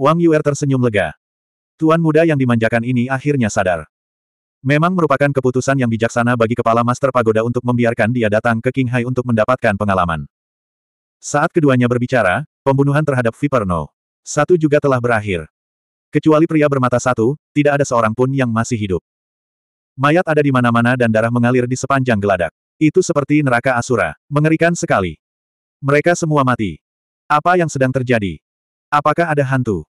Wang Yuer tersenyum lega. Tuan muda yang dimanjakan ini akhirnya sadar. Memang merupakan keputusan yang bijaksana bagi kepala master pagoda untuk membiarkan dia datang ke King Hai untuk mendapatkan pengalaman. Saat keduanya berbicara, pembunuhan terhadap Viperno. Satu juga telah berakhir. Kecuali pria bermata satu, tidak ada seorang pun yang masih hidup. Mayat ada di mana-mana dan darah mengalir di sepanjang geladak. Itu seperti neraka Asura, mengerikan sekali. Mereka semua mati. Apa yang sedang terjadi? Apakah ada hantu?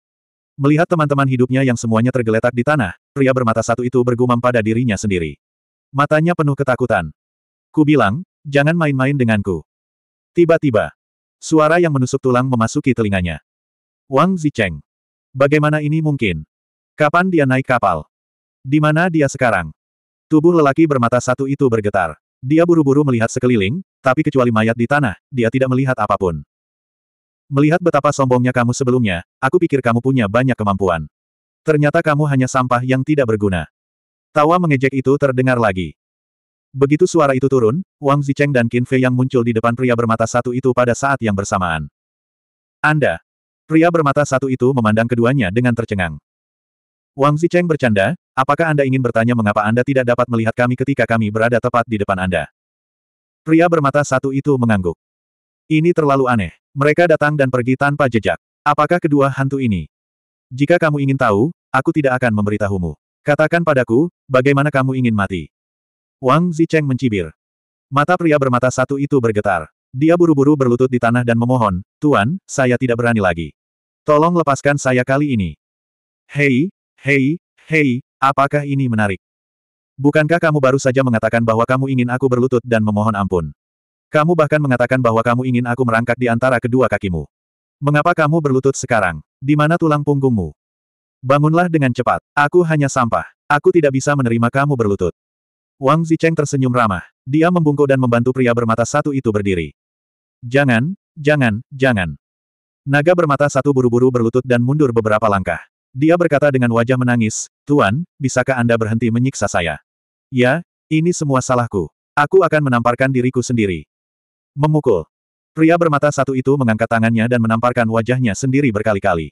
Melihat teman-teman hidupnya yang semuanya tergeletak di tanah, pria bermata satu itu bergumam pada dirinya sendiri. Matanya penuh ketakutan. Ku bilang, jangan main-main denganku. Tiba-tiba, suara yang menusuk tulang memasuki telinganya. Wang Zicheng. Bagaimana ini mungkin? Kapan dia naik kapal? Di mana dia sekarang? Tubuh lelaki bermata satu itu bergetar. Dia buru-buru melihat sekeliling, tapi kecuali mayat di tanah, dia tidak melihat apapun. Melihat betapa sombongnya kamu sebelumnya, aku pikir kamu punya banyak kemampuan. Ternyata kamu hanya sampah yang tidak berguna. Tawa mengejek itu terdengar lagi. Begitu suara itu turun, Wang Zicheng dan Qin Fei yang muncul di depan pria bermata satu itu pada saat yang bersamaan. Anda! Pria bermata satu itu memandang keduanya dengan tercengang. Wang Zicheng bercanda, apakah Anda ingin bertanya mengapa Anda tidak dapat melihat kami ketika kami berada tepat di depan Anda? Pria bermata satu itu mengangguk. Ini terlalu aneh. Mereka datang dan pergi tanpa jejak. Apakah kedua hantu ini? Jika kamu ingin tahu, aku tidak akan memberitahumu. Katakan padaku, bagaimana kamu ingin mati? Wang Zicheng mencibir. Mata pria bermata satu itu bergetar. Dia buru-buru berlutut di tanah dan memohon, Tuan, saya tidak berani lagi. Tolong lepaskan saya kali ini. Hei, hei, hei, apakah ini menarik? Bukankah kamu baru saja mengatakan bahwa kamu ingin aku berlutut dan memohon ampun? Kamu bahkan mengatakan bahwa kamu ingin aku merangkak di antara kedua kakimu. Mengapa kamu berlutut sekarang? Di mana tulang punggungmu? Bangunlah dengan cepat. Aku hanya sampah. Aku tidak bisa menerima kamu berlutut. Wang Zicheng tersenyum ramah. Dia membungkuk dan membantu pria bermata satu itu berdiri. Jangan, jangan, jangan. Naga bermata satu buru-buru berlutut dan mundur beberapa langkah. Dia berkata dengan wajah menangis, Tuan, bisakah Anda berhenti menyiksa saya? Ya, ini semua salahku. Aku akan menamparkan diriku sendiri. Memukul. Pria bermata satu itu mengangkat tangannya dan menamparkan wajahnya sendiri berkali-kali.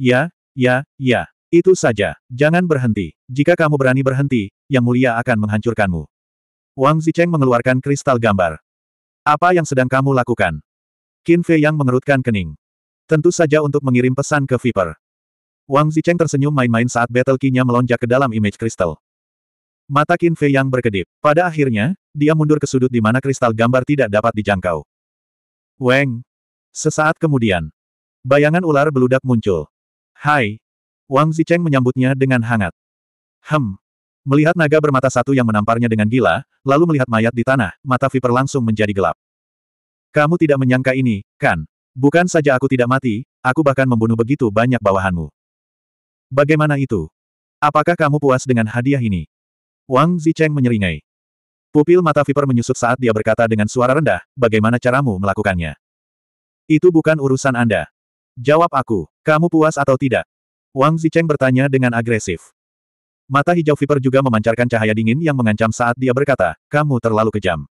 Ya, ya, ya. Itu saja. Jangan berhenti. Jika kamu berani berhenti, Yang Mulia akan menghancurkanmu. Wang Zicheng mengeluarkan kristal gambar. Apa yang sedang kamu lakukan? Qin Fei yang mengerutkan kening. Tentu saja untuk mengirim pesan ke Viper. Wang Zicheng tersenyum main-main saat battle key-nya melonjak ke dalam image kristal. Mata Qin Fei yang berkedip. Pada akhirnya, dia mundur ke sudut di mana kristal gambar tidak dapat dijangkau. Weng! Sesaat kemudian, bayangan ular beludak muncul. Hai! Wang Zicheng menyambutnya dengan hangat. Hem! Melihat naga bermata satu yang menamparnya dengan gila, lalu melihat mayat di tanah, mata Viper langsung menjadi gelap. Kamu tidak menyangka ini, kan? Bukan saja aku tidak mati, aku bahkan membunuh begitu banyak bawahanmu. Bagaimana itu? Apakah kamu puas dengan hadiah ini? Wang Zicheng menyeringai. Pupil mata Viper menyusut saat dia berkata dengan suara rendah, bagaimana caramu melakukannya? Itu bukan urusan Anda. Jawab aku, kamu puas atau tidak? Wang Zicheng bertanya dengan agresif. Mata hijau Viper juga memancarkan cahaya dingin yang mengancam saat dia berkata, kamu terlalu kejam.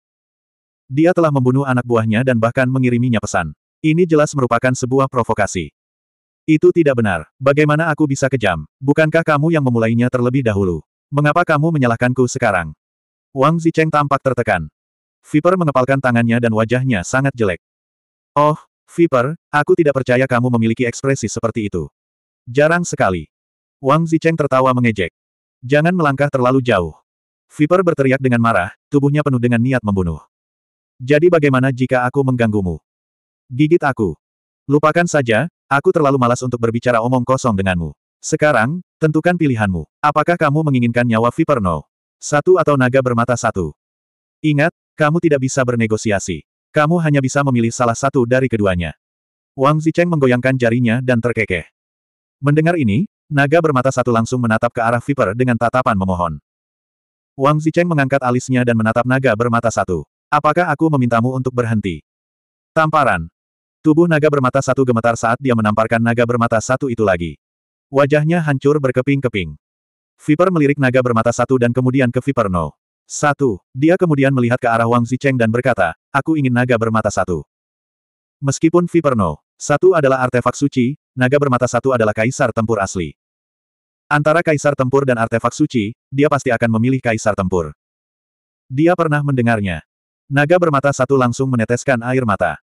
Dia telah membunuh anak buahnya dan bahkan mengiriminya pesan. Ini jelas merupakan sebuah provokasi. Itu tidak benar. Bagaimana aku bisa kejam? Bukankah kamu yang memulainya terlebih dahulu? Mengapa kamu menyalahkanku sekarang? Wang Zicheng tampak tertekan. Viper mengepalkan tangannya dan wajahnya sangat jelek. Oh, Viper, aku tidak percaya kamu memiliki ekspresi seperti itu. Jarang sekali. Wang Zicheng tertawa mengejek. Jangan melangkah terlalu jauh. Viper berteriak dengan marah, tubuhnya penuh dengan niat membunuh. Jadi bagaimana jika aku mengganggumu? Gigit aku. Lupakan saja, aku terlalu malas untuk berbicara omong kosong denganmu. Sekarang, tentukan pilihanmu. Apakah kamu menginginkan nyawa Viper No? Satu atau naga bermata satu. Ingat, kamu tidak bisa bernegosiasi. Kamu hanya bisa memilih salah satu dari keduanya. Wang Zicheng menggoyangkan jarinya dan terkekeh. Mendengar ini, naga bermata satu langsung menatap ke arah Viper dengan tatapan memohon. Wang Zicheng mengangkat alisnya dan menatap naga bermata satu. Apakah aku memintamu untuk berhenti? Tamparan. Tubuh naga bermata satu gemetar saat dia menamparkan naga bermata satu itu lagi. Wajahnya hancur berkeping-keping. Viper melirik naga bermata satu dan kemudian ke Viper No. Satu. Dia kemudian melihat ke arah Wang Zicheng dan berkata, aku ingin naga bermata satu. Meskipun Viper No. Satu adalah artefak suci, naga bermata satu adalah kaisar tempur asli. Antara kaisar tempur dan artefak suci, dia pasti akan memilih kaisar tempur. Dia pernah mendengarnya. Naga bermata satu langsung meneteskan air mata.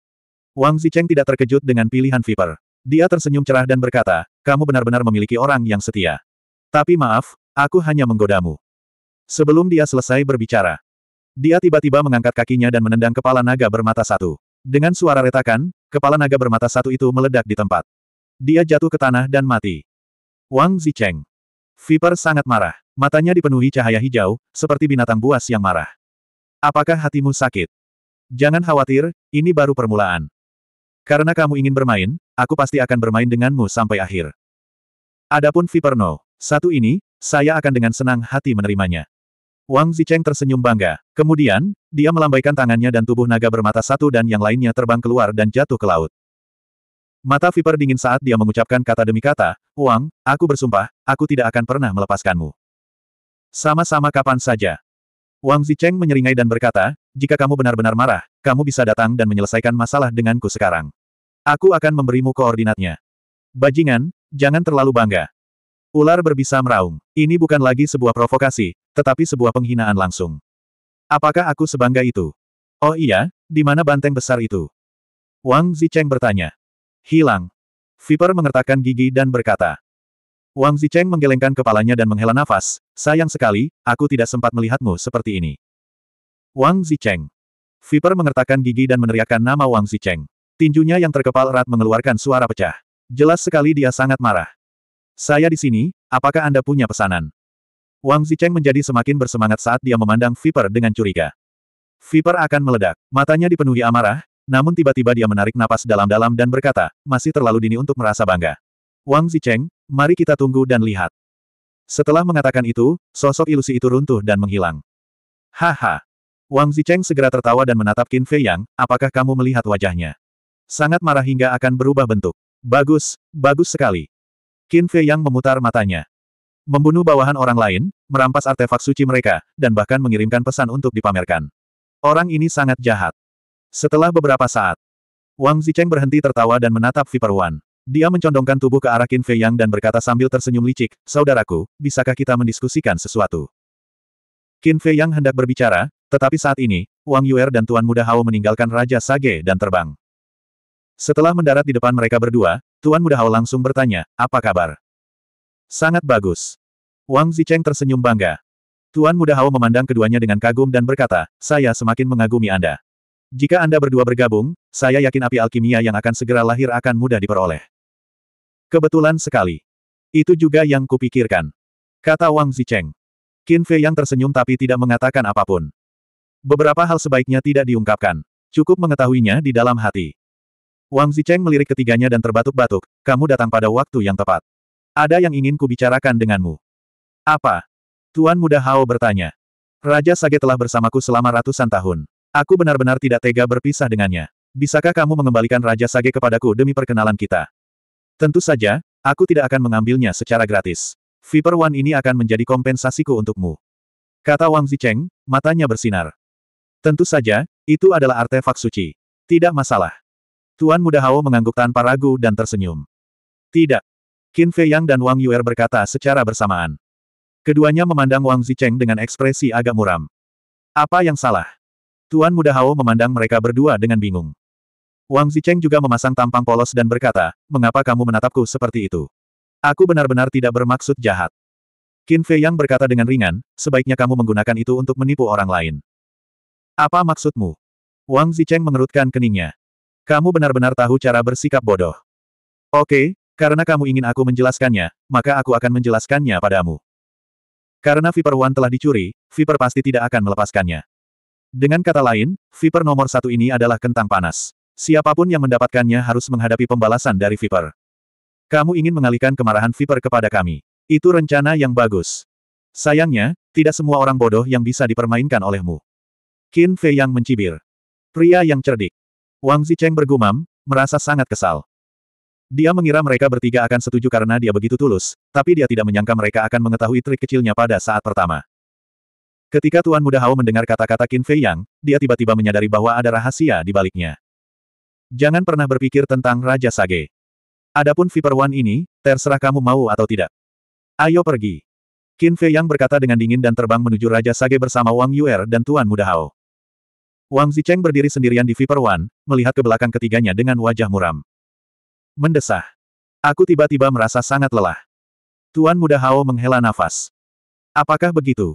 Wang Zicheng tidak terkejut dengan pilihan Viper. Dia tersenyum cerah dan berkata, kamu benar-benar memiliki orang yang setia. Tapi maaf, aku hanya menggodamu. Sebelum dia selesai berbicara, dia tiba-tiba mengangkat kakinya dan menendang kepala naga bermata satu. Dengan suara retakan, kepala naga bermata satu itu meledak di tempat. Dia jatuh ke tanah dan mati. Wang Zicheng. Viper sangat marah. Matanya dipenuhi cahaya hijau, seperti binatang buas yang marah. Apakah hatimu sakit? Jangan khawatir, ini baru permulaan. Karena kamu ingin bermain, aku pasti akan bermain denganmu sampai akhir. Adapun Viper No. Satu ini, saya akan dengan senang hati menerimanya. Wang Zicheng tersenyum bangga. Kemudian, dia melambaikan tangannya dan tubuh naga bermata satu dan yang lainnya terbang keluar dan jatuh ke laut. Mata Viper dingin saat dia mengucapkan kata demi kata, Wang, aku bersumpah, aku tidak akan pernah melepaskanmu. Sama-sama kapan saja. Wang Zicheng menyeringai dan berkata, jika kamu benar-benar marah, kamu bisa datang dan menyelesaikan masalah denganku sekarang. Aku akan memberimu koordinatnya. Bajingan, jangan terlalu bangga. Ular berbisa meraung. Ini bukan lagi sebuah provokasi, tetapi sebuah penghinaan langsung. Apakah aku sebangga itu? Oh iya, di mana banteng besar itu? Wang Zicheng bertanya. Hilang. Viper mengertakkan gigi dan berkata. Wang Zicheng menggelengkan kepalanya dan menghela nafas, sayang sekali, aku tidak sempat melihatmu seperti ini. Wang Zicheng. Viper mengertakkan gigi dan meneriakkan nama Wang Zicheng. Tinjunya yang terkepal erat mengeluarkan suara pecah. Jelas sekali dia sangat marah. Saya di sini, apakah Anda punya pesanan? Wang Zicheng menjadi semakin bersemangat saat dia memandang Viper dengan curiga. Viper akan meledak. Matanya dipenuhi amarah, namun tiba-tiba dia menarik napas dalam-dalam dan berkata, masih terlalu dini untuk merasa bangga. Wang Zicheng, mari kita tunggu dan lihat. Setelah mengatakan itu, sosok ilusi itu runtuh dan menghilang. Haha. Wang Zicheng segera tertawa dan menatap Qin Fei Yang, apakah kamu melihat wajahnya? Sangat marah hingga akan berubah bentuk. Bagus, bagus sekali. Qin Fei yang memutar matanya. Membunuh bawahan orang lain, merampas artefak suci mereka, dan bahkan mengirimkan pesan untuk dipamerkan. Orang ini sangat jahat. Setelah beberapa saat, Wang Zicheng berhenti tertawa dan menatap Viper Wan. Dia mencondongkan tubuh ke arah Qin Fei Yang dan berkata sambil tersenyum licik, Saudaraku, bisakah kita mendiskusikan sesuatu? Qin Fei Yang hendak berbicara, tetapi saat ini, Wang Yuer dan Tuan Muda Hao meninggalkan Raja Sage dan terbang. Setelah mendarat di depan mereka berdua, Tuan Muda Hao langsung bertanya, apa kabar? Sangat bagus. Wang Zicheng tersenyum bangga. Tuan Muda Hao memandang keduanya dengan kagum dan berkata, saya semakin mengagumi Anda. Jika Anda berdua bergabung, saya yakin api alkimia yang akan segera lahir akan mudah diperoleh. Kebetulan sekali. Itu juga yang kupikirkan. Kata Wang Zicheng. Qin Fei yang tersenyum tapi tidak mengatakan apapun. Beberapa hal sebaiknya tidak diungkapkan. Cukup mengetahuinya di dalam hati. Wang Zicheng melirik ketiganya dan terbatuk-batuk, kamu datang pada waktu yang tepat. Ada yang ingin kubicarakan denganmu. Apa? Tuan Muda Hao bertanya. Raja Sage telah bersamaku selama ratusan tahun. Aku benar-benar tidak tega berpisah dengannya. Bisakah kamu mengembalikan Raja Sage kepadaku demi perkenalan kita? Tentu saja, aku tidak akan mengambilnya secara gratis. Viper One ini akan menjadi kompensasiku untukmu. Kata Wang Zicheng, matanya bersinar. Tentu saja, itu adalah artefak suci. Tidak masalah. Tuan Muda Hao mengangguk tanpa ragu dan tersenyum. Tidak. Qin Fei Yang dan Wang Yuer berkata secara bersamaan. Keduanya memandang Wang Zicheng dengan ekspresi agak muram. Apa yang salah? Tuan Muda Hao memandang mereka berdua dengan bingung. Wang Zicheng juga memasang tampang polos dan berkata, mengapa kamu menatapku seperti itu? Aku benar-benar tidak bermaksud jahat. Qin Fei Yang berkata dengan ringan, sebaiknya kamu menggunakan itu untuk menipu orang lain. Apa maksudmu? Wang Zicheng mengerutkan keningnya. Kamu benar-benar tahu cara bersikap bodoh. Oke, karena kamu ingin aku menjelaskannya, maka aku akan menjelaskannya padamu. Karena Viper One telah dicuri, Viper pasti tidak akan melepaskannya. Dengan kata lain, Viper nomor satu ini adalah kentang panas. Siapapun yang mendapatkannya harus menghadapi pembalasan dari Viper. Kamu ingin mengalihkan kemarahan Viper kepada kami. Itu rencana yang bagus. Sayangnya, tidak semua orang bodoh yang bisa dipermainkan olehmu. Qin Fei yang mencibir. Pria yang cerdik. Wang Zicheng bergumam, merasa sangat kesal. Dia mengira mereka bertiga akan setuju karena dia begitu tulus, tapi dia tidak menyangka mereka akan mengetahui trik kecilnya pada saat pertama. Ketika Tuan Muda Hao mendengar kata-kata Qin Fei Yang, dia tiba-tiba menyadari bahwa ada rahasia di baliknya. Jangan pernah berpikir tentang Raja Sage. Adapun Viper One ini, terserah kamu mau atau tidak. Ayo pergi. Qin Fei Yang berkata dengan dingin dan terbang menuju Raja Sage bersama Wang Yuer dan Tuan Muda Hao. Wang Zicheng berdiri sendirian di Viper One, melihat ke belakang ketiganya dengan wajah muram. Mendesah. Aku tiba-tiba merasa sangat lelah. Tuan Muda Hao menghela nafas. Apakah begitu?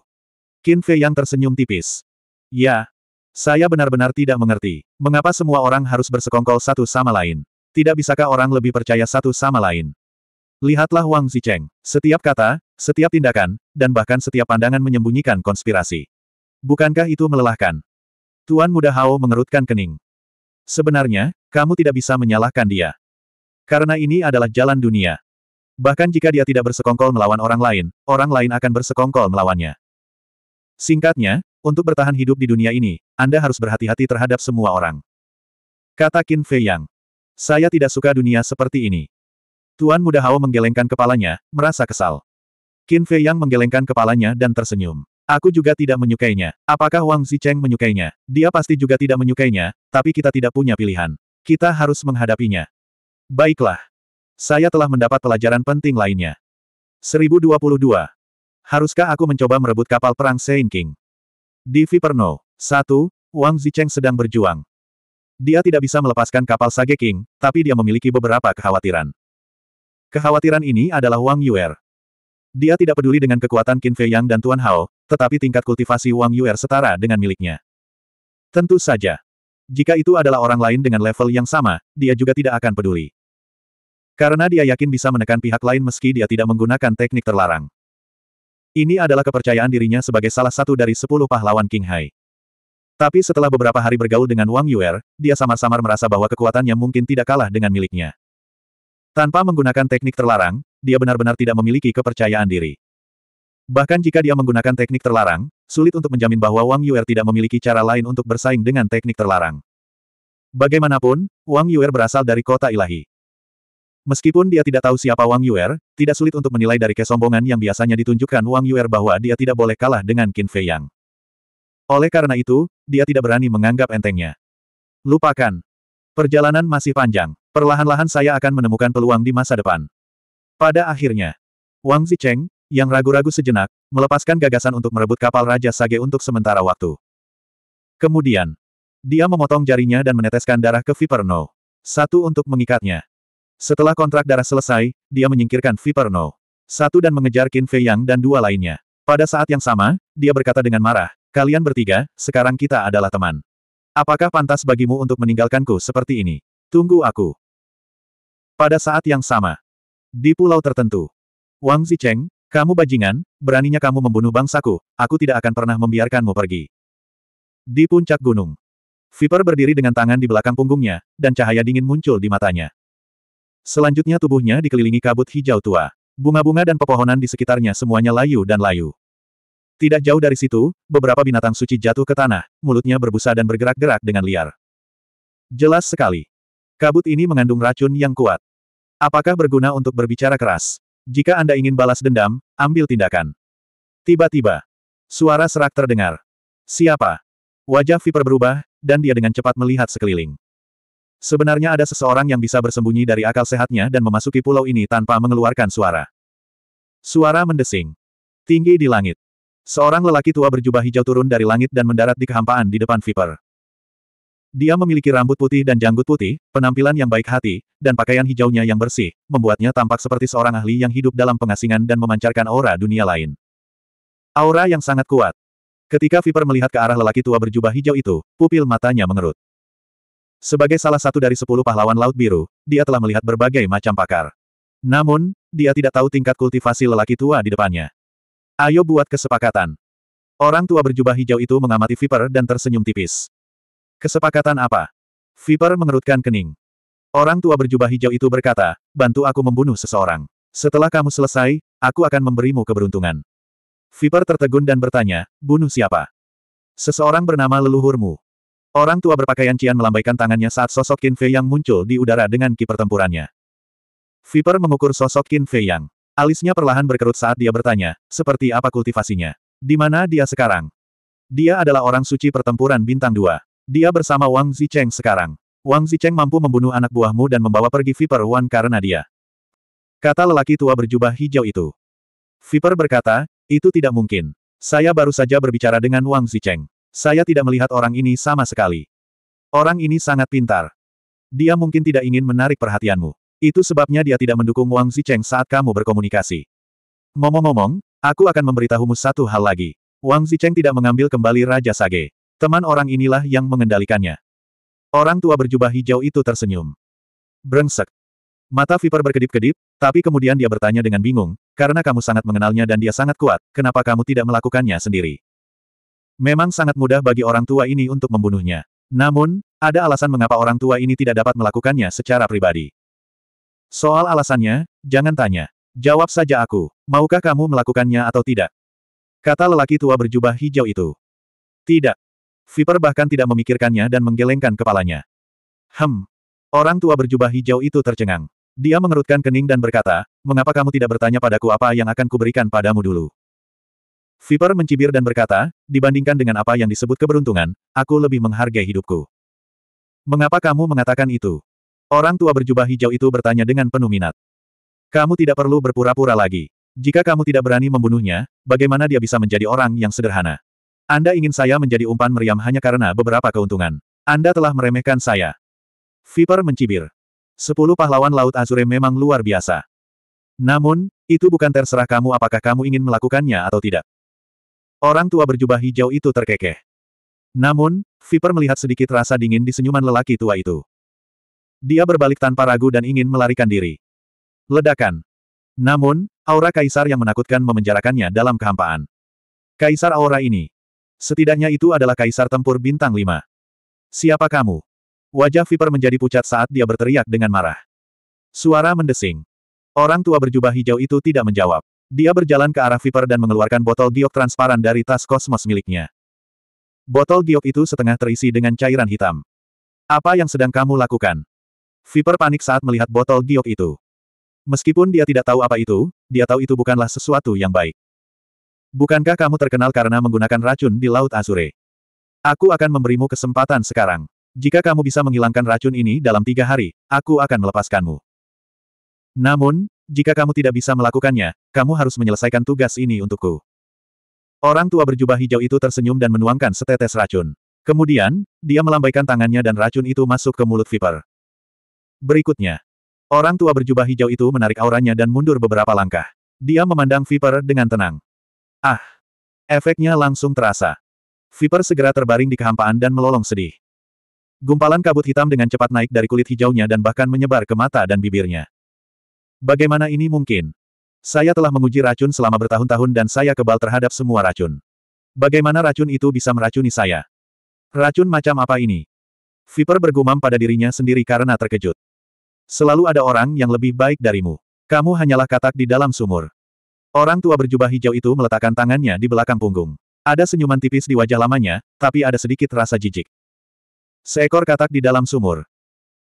Qin Fei yang tersenyum tipis. Ya. Saya benar-benar tidak mengerti. Mengapa semua orang harus bersekongkol satu sama lain? Tidak bisakah orang lebih percaya satu sama lain? Lihatlah Wang Zicheng. Setiap kata, setiap tindakan, dan bahkan setiap pandangan menyembunyikan konspirasi. Bukankah itu melelahkan? Tuan Muda Hao mengerutkan kening. Sebenarnya, kamu tidak bisa menyalahkan dia. Karena ini adalah jalan dunia. Bahkan jika dia tidak bersekongkol melawan orang lain, orang lain akan bersekongkol melawannya. Singkatnya, untuk bertahan hidup di dunia ini, Anda harus berhati-hati terhadap semua orang. Kata Qin Fei Yang. Saya tidak suka dunia seperti ini. Tuan Muda Hao menggelengkan kepalanya, merasa kesal. Qin Fei Yang menggelengkan kepalanya dan tersenyum. Aku juga tidak menyukainya. Apakah Wang Zicheng menyukainya? Dia pasti juga tidak menyukainya, tapi kita tidak punya pilihan. Kita harus menghadapinya. Baiklah. Saya telah mendapat pelajaran penting lainnya. 1022. Haruskah aku mencoba merebut kapal perang Sein King? Di Viperno. 1. Wang Zicheng sedang berjuang. Dia tidak bisa melepaskan kapal Sage King, tapi dia memiliki beberapa kekhawatiran. Kekhawatiran ini adalah Wang Yuer. Dia tidak peduli dengan kekuatan Qin Fei Yang dan Tuan Hao, tetapi tingkat kultivasi Wang Yuer setara dengan miliknya. Tentu saja. Jika itu adalah orang lain dengan level yang sama, dia juga tidak akan peduli. Karena dia yakin bisa menekan pihak lain meski dia tidak menggunakan teknik terlarang. Ini adalah kepercayaan dirinya sebagai salah satu dari sepuluh pahlawan King Hai. Tapi setelah beberapa hari bergaul dengan Wang Yuer, dia samar-samar merasa bahwa kekuatannya mungkin tidak kalah dengan miliknya. Tanpa menggunakan teknik terlarang, dia benar-benar tidak memiliki kepercayaan diri. Bahkan jika dia menggunakan teknik terlarang, sulit untuk menjamin bahwa Wang Yuer tidak memiliki cara lain untuk bersaing dengan teknik terlarang. Bagaimanapun, Wang Yuer berasal dari kota ilahi. Meskipun dia tidak tahu siapa Wang Yuer, tidak sulit untuk menilai dari kesombongan yang biasanya ditunjukkan Wang Yuer bahwa dia tidak boleh kalah dengan Qin Fei Yang. Oleh karena itu, dia tidak berani menganggap entengnya. Lupakan. Perjalanan masih panjang. Perlahan-lahan saya akan menemukan peluang di masa depan. Pada akhirnya, Wang Zicheng, yang ragu-ragu sejenak, melepaskan gagasan untuk merebut kapal Raja Sage untuk sementara waktu. Kemudian, dia memotong jarinya dan meneteskan darah ke Viperno. Satu untuk mengikatnya. Setelah kontrak darah selesai, dia menyingkirkan Viperno. Satu dan mengejar Qin Fei Yang dan dua lainnya. Pada saat yang sama, dia berkata dengan marah, kalian bertiga, sekarang kita adalah teman. Apakah pantas bagimu untuk meninggalkanku seperti ini? Tunggu aku. Pada saat yang sama, di pulau tertentu, Wang Zicheng, kamu bajingan, beraninya kamu membunuh bangsaku, aku tidak akan pernah membiarkanmu pergi. Di puncak gunung. Viper berdiri dengan tangan di belakang punggungnya, dan cahaya dingin muncul di matanya. Selanjutnya tubuhnya dikelilingi kabut hijau tua. Bunga-bunga dan pepohonan di sekitarnya semuanya layu dan layu. Tidak jauh dari situ, beberapa binatang suci jatuh ke tanah, mulutnya berbusa dan bergerak-gerak dengan liar. Jelas sekali. Kabut ini mengandung racun yang kuat. Apakah berguna untuk berbicara keras? Jika Anda ingin balas dendam, ambil tindakan. Tiba-tiba, suara serak terdengar. Siapa? Wajah Viper berubah, dan dia dengan cepat melihat sekeliling. Sebenarnya ada seseorang yang bisa bersembunyi dari akal sehatnya dan memasuki pulau ini tanpa mengeluarkan suara. Suara mendesing. Tinggi di langit. Seorang lelaki tua berjubah hijau turun dari langit dan mendarat di kehampaan di depan Viper. Dia memiliki rambut putih dan janggut putih, penampilan yang baik hati, dan pakaian hijaunya yang bersih, membuatnya tampak seperti seorang ahli yang hidup dalam pengasingan dan memancarkan aura dunia lain. Aura yang sangat kuat. Ketika Viper melihat ke arah lelaki tua berjubah hijau itu, pupil matanya mengerut. Sebagai salah satu dari sepuluh pahlawan Laut Biru, dia telah melihat berbagai macam pakar. Namun, dia tidak tahu tingkat kultivasi lelaki tua di depannya. Ayo buat kesepakatan. Orang tua berjubah hijau itu mengamati Viper dan tersenyum tipis. Kesepakatan apa? Viper mengerutkan kening. Orang tua berjubah hijau itu berkata, bantu aku membunuh seseorang. Setelah kamu selesai, aku akan memberimu keberuntungan. Viper tertegun dan bertanya, bunuh siapa? Seseorang bernama leluhurmu. Orang tua berpakaian Cian melambaikan tangannya saat sosok Qin Fei Yang muncul di udara dengan ki pertempurannya. Viper mengukur sosok Qin Fei Yang. Alisnya perlahan berkerut saat dia bertanya, seperti apa kultivasinya? Di mana dia sekarang? Dia adalah orang suci pertempuran bintang dua. Dia bersama Wang Zicheng sekarang. Wang Zicheng mampu membunuh anak buahmu dan membawa pergi Viper Wan karena dia. Kata lelaki tua berjubah hijau itu. Viper berkata, itu tidak mungkin. Saya baru saja berbicara dengan Wang Zicheng. Saya tidak melihat orang ini sama sekali. Orang ini sangat pintar. Dia mungkin tidak ingin menarik perhatianmu. Itu sebabnya dia tidak mendukung Wang Zicheng saat kamu berkomunikasi. Ngomong-ngomong, aku akan memberitahumu satu hal lagi. Wang Zicheng tidak mengambil kembali Raja Sage. Teman orang inilah yang mengendalikannya. Orang tua berjubah hijau itu tersenyum. Brengsek. Mata Viper berkedip-kedip, tapi kemudian dia bertanya dengan bingung, karena kamu sangat mengenalnya dan dia sangat kuat, kenapa kamu tidak melakukannya sendiri? Memang sangat mudah bagi orang tua ini untuk membunuhnya. Namun, ada alasan mengapa orang tua ini tidak dapat melakukannya secara pribadi. Soal alasannya, jangan tanya. Jawab saja aku, maukah kamu melakukannya atau tidak? Kata lelaki tua berjubah hijau itu. Tidak, Viper bahkan tidak memikirkannya dan menggelengkan kepalanya. Hem. Orang tua berjubah hijau itu tercengang. Dia mengerutkan kening dan berkata, mengapa kamu tidak bertanya padaku apa yang akan kuberikan padamu dulu? Viper mencibir dan berkata, dibandingkan dengan apa yang disebut keberuntungan, aku lebih menghargai hidupku. Mengapa kamu mengatakan itu? Orang tua berjubah hijau itu bertanya dengan penuh minat. Kamu tidak perlu berpura-pura lagi. Jika kamu tidak berani membunuhnya, bagaimana dia bisa menjadi orang yang sederhana? Anda ingin saya menjadi umpan meriam hanya karena beberapa keuntungan. Anda telah meremehkan saya. Viper mencibir. Sepuluh pahlawan Laut Azure memang luar biasa. Namun, itu bukan terserah kamu apakah kamu ingin melakukannya atau tidak. Orang tua berjubah hijau itu terkekeh. Namun, Viper melihat sedikit rasa dingin di senyuman lelaki tua itu. Dia berbalik tanpa ragu dan ingin melarikan diri. Ledakan. Namun, aura kaisar yang menakutkan memenjarakannya dalam kehampaan. Kaisar aura ini, Setidaknya itu adalah kaisar tempur bintang 5. Siapa kamu? Wajah Viper menjadi pucat saat dia berteriak dengan marah. Suara mendesing. Orang tua berjubah hijau itu tidak menjawab. Dia berjalan ke arah Viper dan mengeluarkan botol giok transparan dari tas kosmos miliknya. Botol giok itu setengah terisi dengan cairan hitam. Apa yang sedang kamu lakukan? Viper panik saat melihat botol giok itu. Meskipun dia tidak tahu apa itu, dia tahu itu bukanlah sesuatu yang baik. Bukankah kamu terkenal karena menggunakan racun di Laut Azure? Aku akan memberimu kesempatan sekarang. Jika kamu bisa menghilangkan racun ini dalam tiga hari, aku akan melepaskanmu. Namun, jika kamu tidak bisa melakukannya, kamu harus menyelesaikan tugas ini untukku. Orang tua berjubah hijau itu tersenyum dan menuangkan setetes racun. Kemudian, dia melambaikan tangannya dan racun itu masuk ke mulut Viper. Berikutnya, orang tua berjubah hijau itu menarik auranya dan mundur beberapa langkah. Dia memandang Viper dengan tenang. Ah! Efeknya langsung terasa. Viper segera terbaring di kehampaan dan melolong sedih. Gumpalan kabut hitam dengan cepat naik dari kulit hijaunya dan bahkan menyebar ke mata dan bibirnya. Bagaimana ini mungkin? Saya telah menguji racun selama bertahun-tahun dan saya kebal terhadap semua racun. Bagaimana racun itu bisa meracuni saya? Racun macam apa ini? Viper bergumam pada dirinya sendiri karena terkejut. Selalu ada orang yang lebih baik darimu. Kamu hanyalah katak di dalam sumur. Orang tua berjubah hijau itu meletakkan tangannya di belakang punggung. Ada senyuman tipis di wajah lamanya, tapi ada sedikit rasa jijik. Seekor katak di dalam sumur.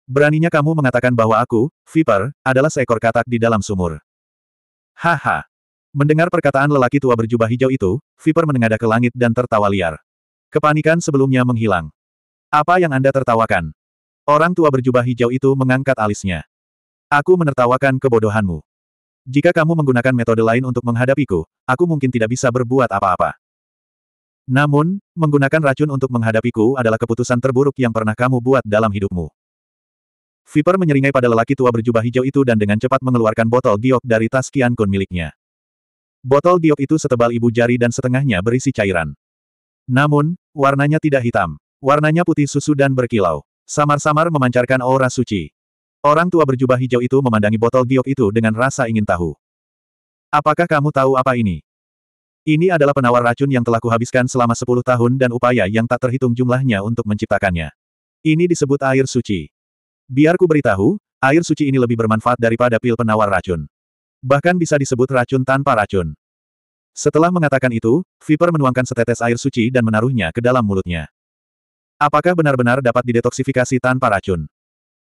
Beraninya kamu mengatakan bahwa aku, Viper, adalah seekor katak di dalam sumur. Haha. Mendengar perkataan lelaki tua berjubah hijau itu, Viper menengadah ke langit dan tertawa liar. Kepanikan sebelumnya menghilang. Apa yang Anda tertawakan? Orang tua berjubah hijau itu mengangkat alisnya. Aku menertawakan kebodohanmu. Jika kamu menggunakan metode lain untuk menghadapiku, aku mungkin tidak bisa berbuat apa-apa. Namun, menggunakan racun untuk menghadapiku adalah keputusan terburuk yang pernah kamu buat dalam hidupmu. Viper menyeringai pada lelaki tua berjubah hijau itu dan dengan cepat mengeluarkan botol giok dari tas Kian Kun miliknya. Botol giok itu setebal ibu jari dan setengahnya berisi cairan. Namun, warnanya tidak hitam. Warnanya putih susu dan berkilau. Samar-samar memancarkan aura suci. Orang tua berjubah hijau itu memandangi botol giok itu dengan rasa ingin tahu. Apakah kamu tahu apa ini? Ini adalah penawar racun yang telah kuhabiskan selama 10 tahun dan upaya yang tak terhitung jumlahnya untuk menciptakannya. Ini disebut air suci. Biar ku beritahu, air suci ini lebih bermanfaat daripada pil penawar racun. Bahkan bisa disebut racun tanpa racun. Setelah mengatakan itu, Viper menuangkan setetes air suci dan menaruhnya ke dalam mulutnya. Apakah benar-benar dapat didetoksifikasi tanpa racun?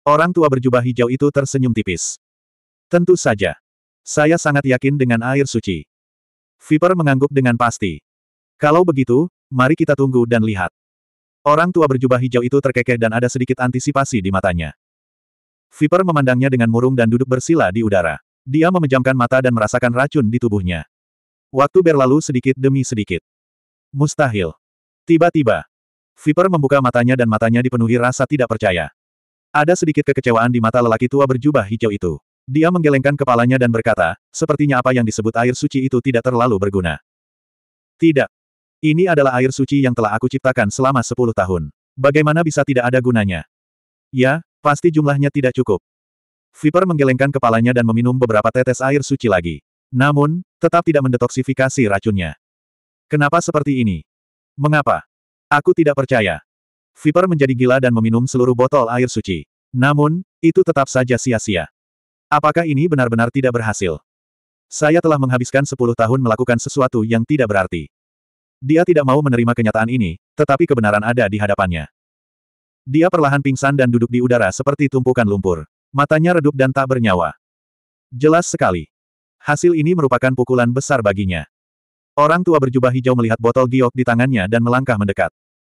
Orang tua berjubah hijau itu tersenyum tipis. Tentu saja. Saya sangat yakin dengan air suci. Viper mengangguk dengan pasti. Kalau begitu, mari kita tunggu dan lihat. Orang tua berjubah hijau itu terkekeh dan ada sedikit antisipasi di matanya. Viper memandangnya dengan murung dan duduk bersila di udara. Dia memejamkan mata dan merasakan racun di tubuhnya. Waktu berlalu sedikit demi sedikit. Mustahil. Tiba-tiba, Viper membuka matanya dan matanya dipenuhi rasa tidak percaya. Ada sedikit kekecewaan di mata lelaki tua berjubah hijau itu. Dia menggelengkan kepalanya dan berkata, sepertinya apa yang disebut air suci itu tidak terlalu berguna. Tidak. Ini adalah air suci yang telah aku ciptakan selama sepuluh tahun. Bagaimana bisa tidak ada gunanya? Ya, pasti jumlahnya tidak cukup. Viper menggelengkan kepalanya dan meminum beberapa tetes air suci lagi. Namun, tetap tidak mendetoksifikasi racunnya. Kenapa seperti ini? Mengapa? Aku tidak percaya. Viper menjadi gila dan meminum seluruh botol air suci. Namun, itu tetap saja sia-sia. Apakah ini benar-benar tidak berhasil? Saya telah menghabiskan sepuluh tahun melakukan sesuatu yang tidak berarti. Dia tidak mau menerima kenyataan ini, tetapi kebenaran ada di hadapannya. Dia perlahan pingsan dan duduk di udara seperti tumpukan lumpur. Matanya redup dan tak bernyawa. Jelas sekali. Hasil ini merupakan pukulan besar baginya. Orang tua berjubah hijau melihat botol giok di tangannya dan melangkah mendekat.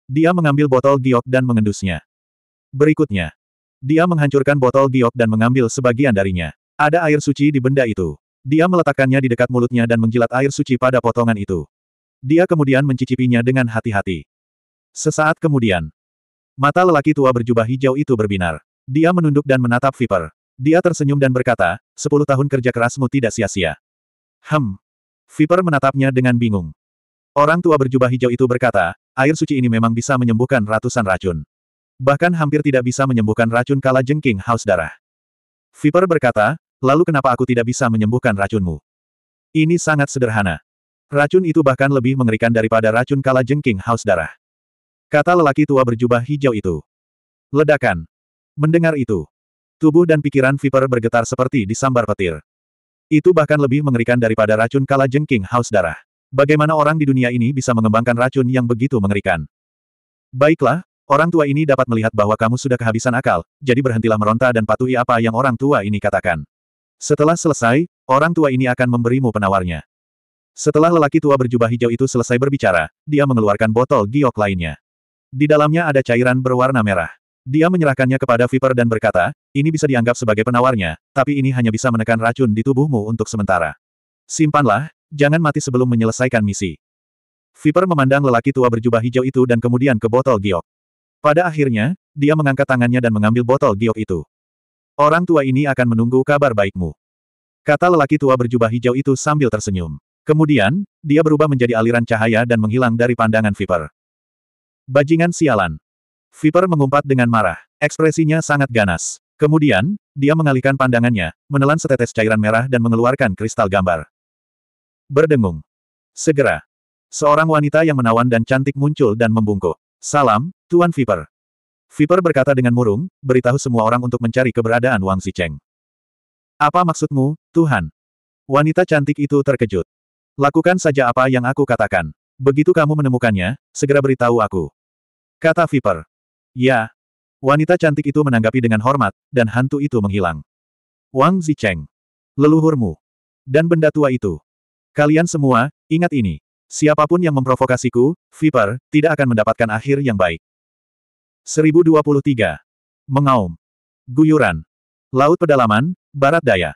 Dia mengambil botol giok dan mengendusnya. Berikutnya, dia menghancurkan botol giok dan mengambil sebagian darinya. Ada air suci di benda itu. Dia meletakkannya di dekat mulutnya dan menjilat air suci pada potongan itu. Dia kemudian mencicipinya dengan hati-hati. Sesaat kemudian, mata lelaki tua berjubah hijau itu berbinar. Dia menunduk dan menatap Viper. Dia tersenyum dan berkata, sepuluh tahun kerja kerasmu tidak sia-sia. Hem. Viper menatapnya dengan bingung. Orang tua berjubah hijau itu berkata, air suci ini memang bisa menyembuhkan ratusan racun. Bahkan hampir tidak bisa menyembuhkan racun kala jengking haus darah. Viper berkata, lalu kenapa aku tidak bisa menyembuhkan racunmu? Ini sangat sederhana. Racun itu bahkan lebih mengerikan daripada racun kala jengking haus darah. Kata lelaki tua berjubah hijau itu. Ledakan. Mendengar itu. Tubuh dan pikiran Viper bergetar seperti disambar petir. Itu bahkan lebih mengerikan daripada racun kala jengking haus darah. Bagaimana orang di dunia ini bisa mengembangkan racun yang begitu mengerikan? Baiklah, orang tua ini dapat melihat bahwa kamu sudah kehabisan akal, jadi berhentilah meronta dan patuhi apa yang orang tua ini katakan. Setelah selesai, orang tua ini akan memberimu penawarnya. Setelah lelaki tua berjubah hijau itu selesai berbicara, dia mengeluarkan botol giok lainnya. Di dalamnya ada cairan berwarna merah. Dia menyerahkannya kepada Viper dan berkata, ini bisa dianggap sebagai penawarnya, tapi ini hanya bisa menekan racun di tubuhmu untuk sementara. Simpanlah, Jangan mati sebelum menyelesaikan misi. Viper memandang lelaki tua berjubah hijau itu dan kemudian ke botol giok. Pada akhirnya, dia mengangkat tangannya dan mengambil botol giok itu. Orang tua ini akan menunggu kabar baikmu. Kata lelaki tua berjubah hijau itu sambil tersenyum. Kemudian, dia berubah menjadi aliran cahaya dan menghilang dari pandangan Viper. Bajingan sialan. Viper mengumpat dengan marah. Ekspresinya sangat ganas. Kemudian, dia mengalihkan pandangannya, menelan setetes cairan merah dan mengeluarkan kristal gambar. Berdengung. Segera. Seorang wanita yang menawan dan cantik muncul dan membungkuk. Salam, Tuan Viper. Viper berkata dengan murung, beritahu semua orang untuk mencari keberadaan Wang Zicheng. Apa maksudmu, Tuhan? Wanita cantik itu terkejut. Lakukan saja apa yang aku katakan. Begitu kamu menemukannya, segera beritahu aku. Kata Viper. Ya. Wanita cantik itu menanggapi dengan hormat, dan hantu itu menghilang. Wang Zicheng. Leluhurmu. Dan benda tua itu. Kalian semua, ingat ini. Siapapun yang memprovokasiku, Viper, tidak akan mendapatkan akhir yang baik. 1023. Mengaum. Guyuran. Laut pedalaman, barat daya.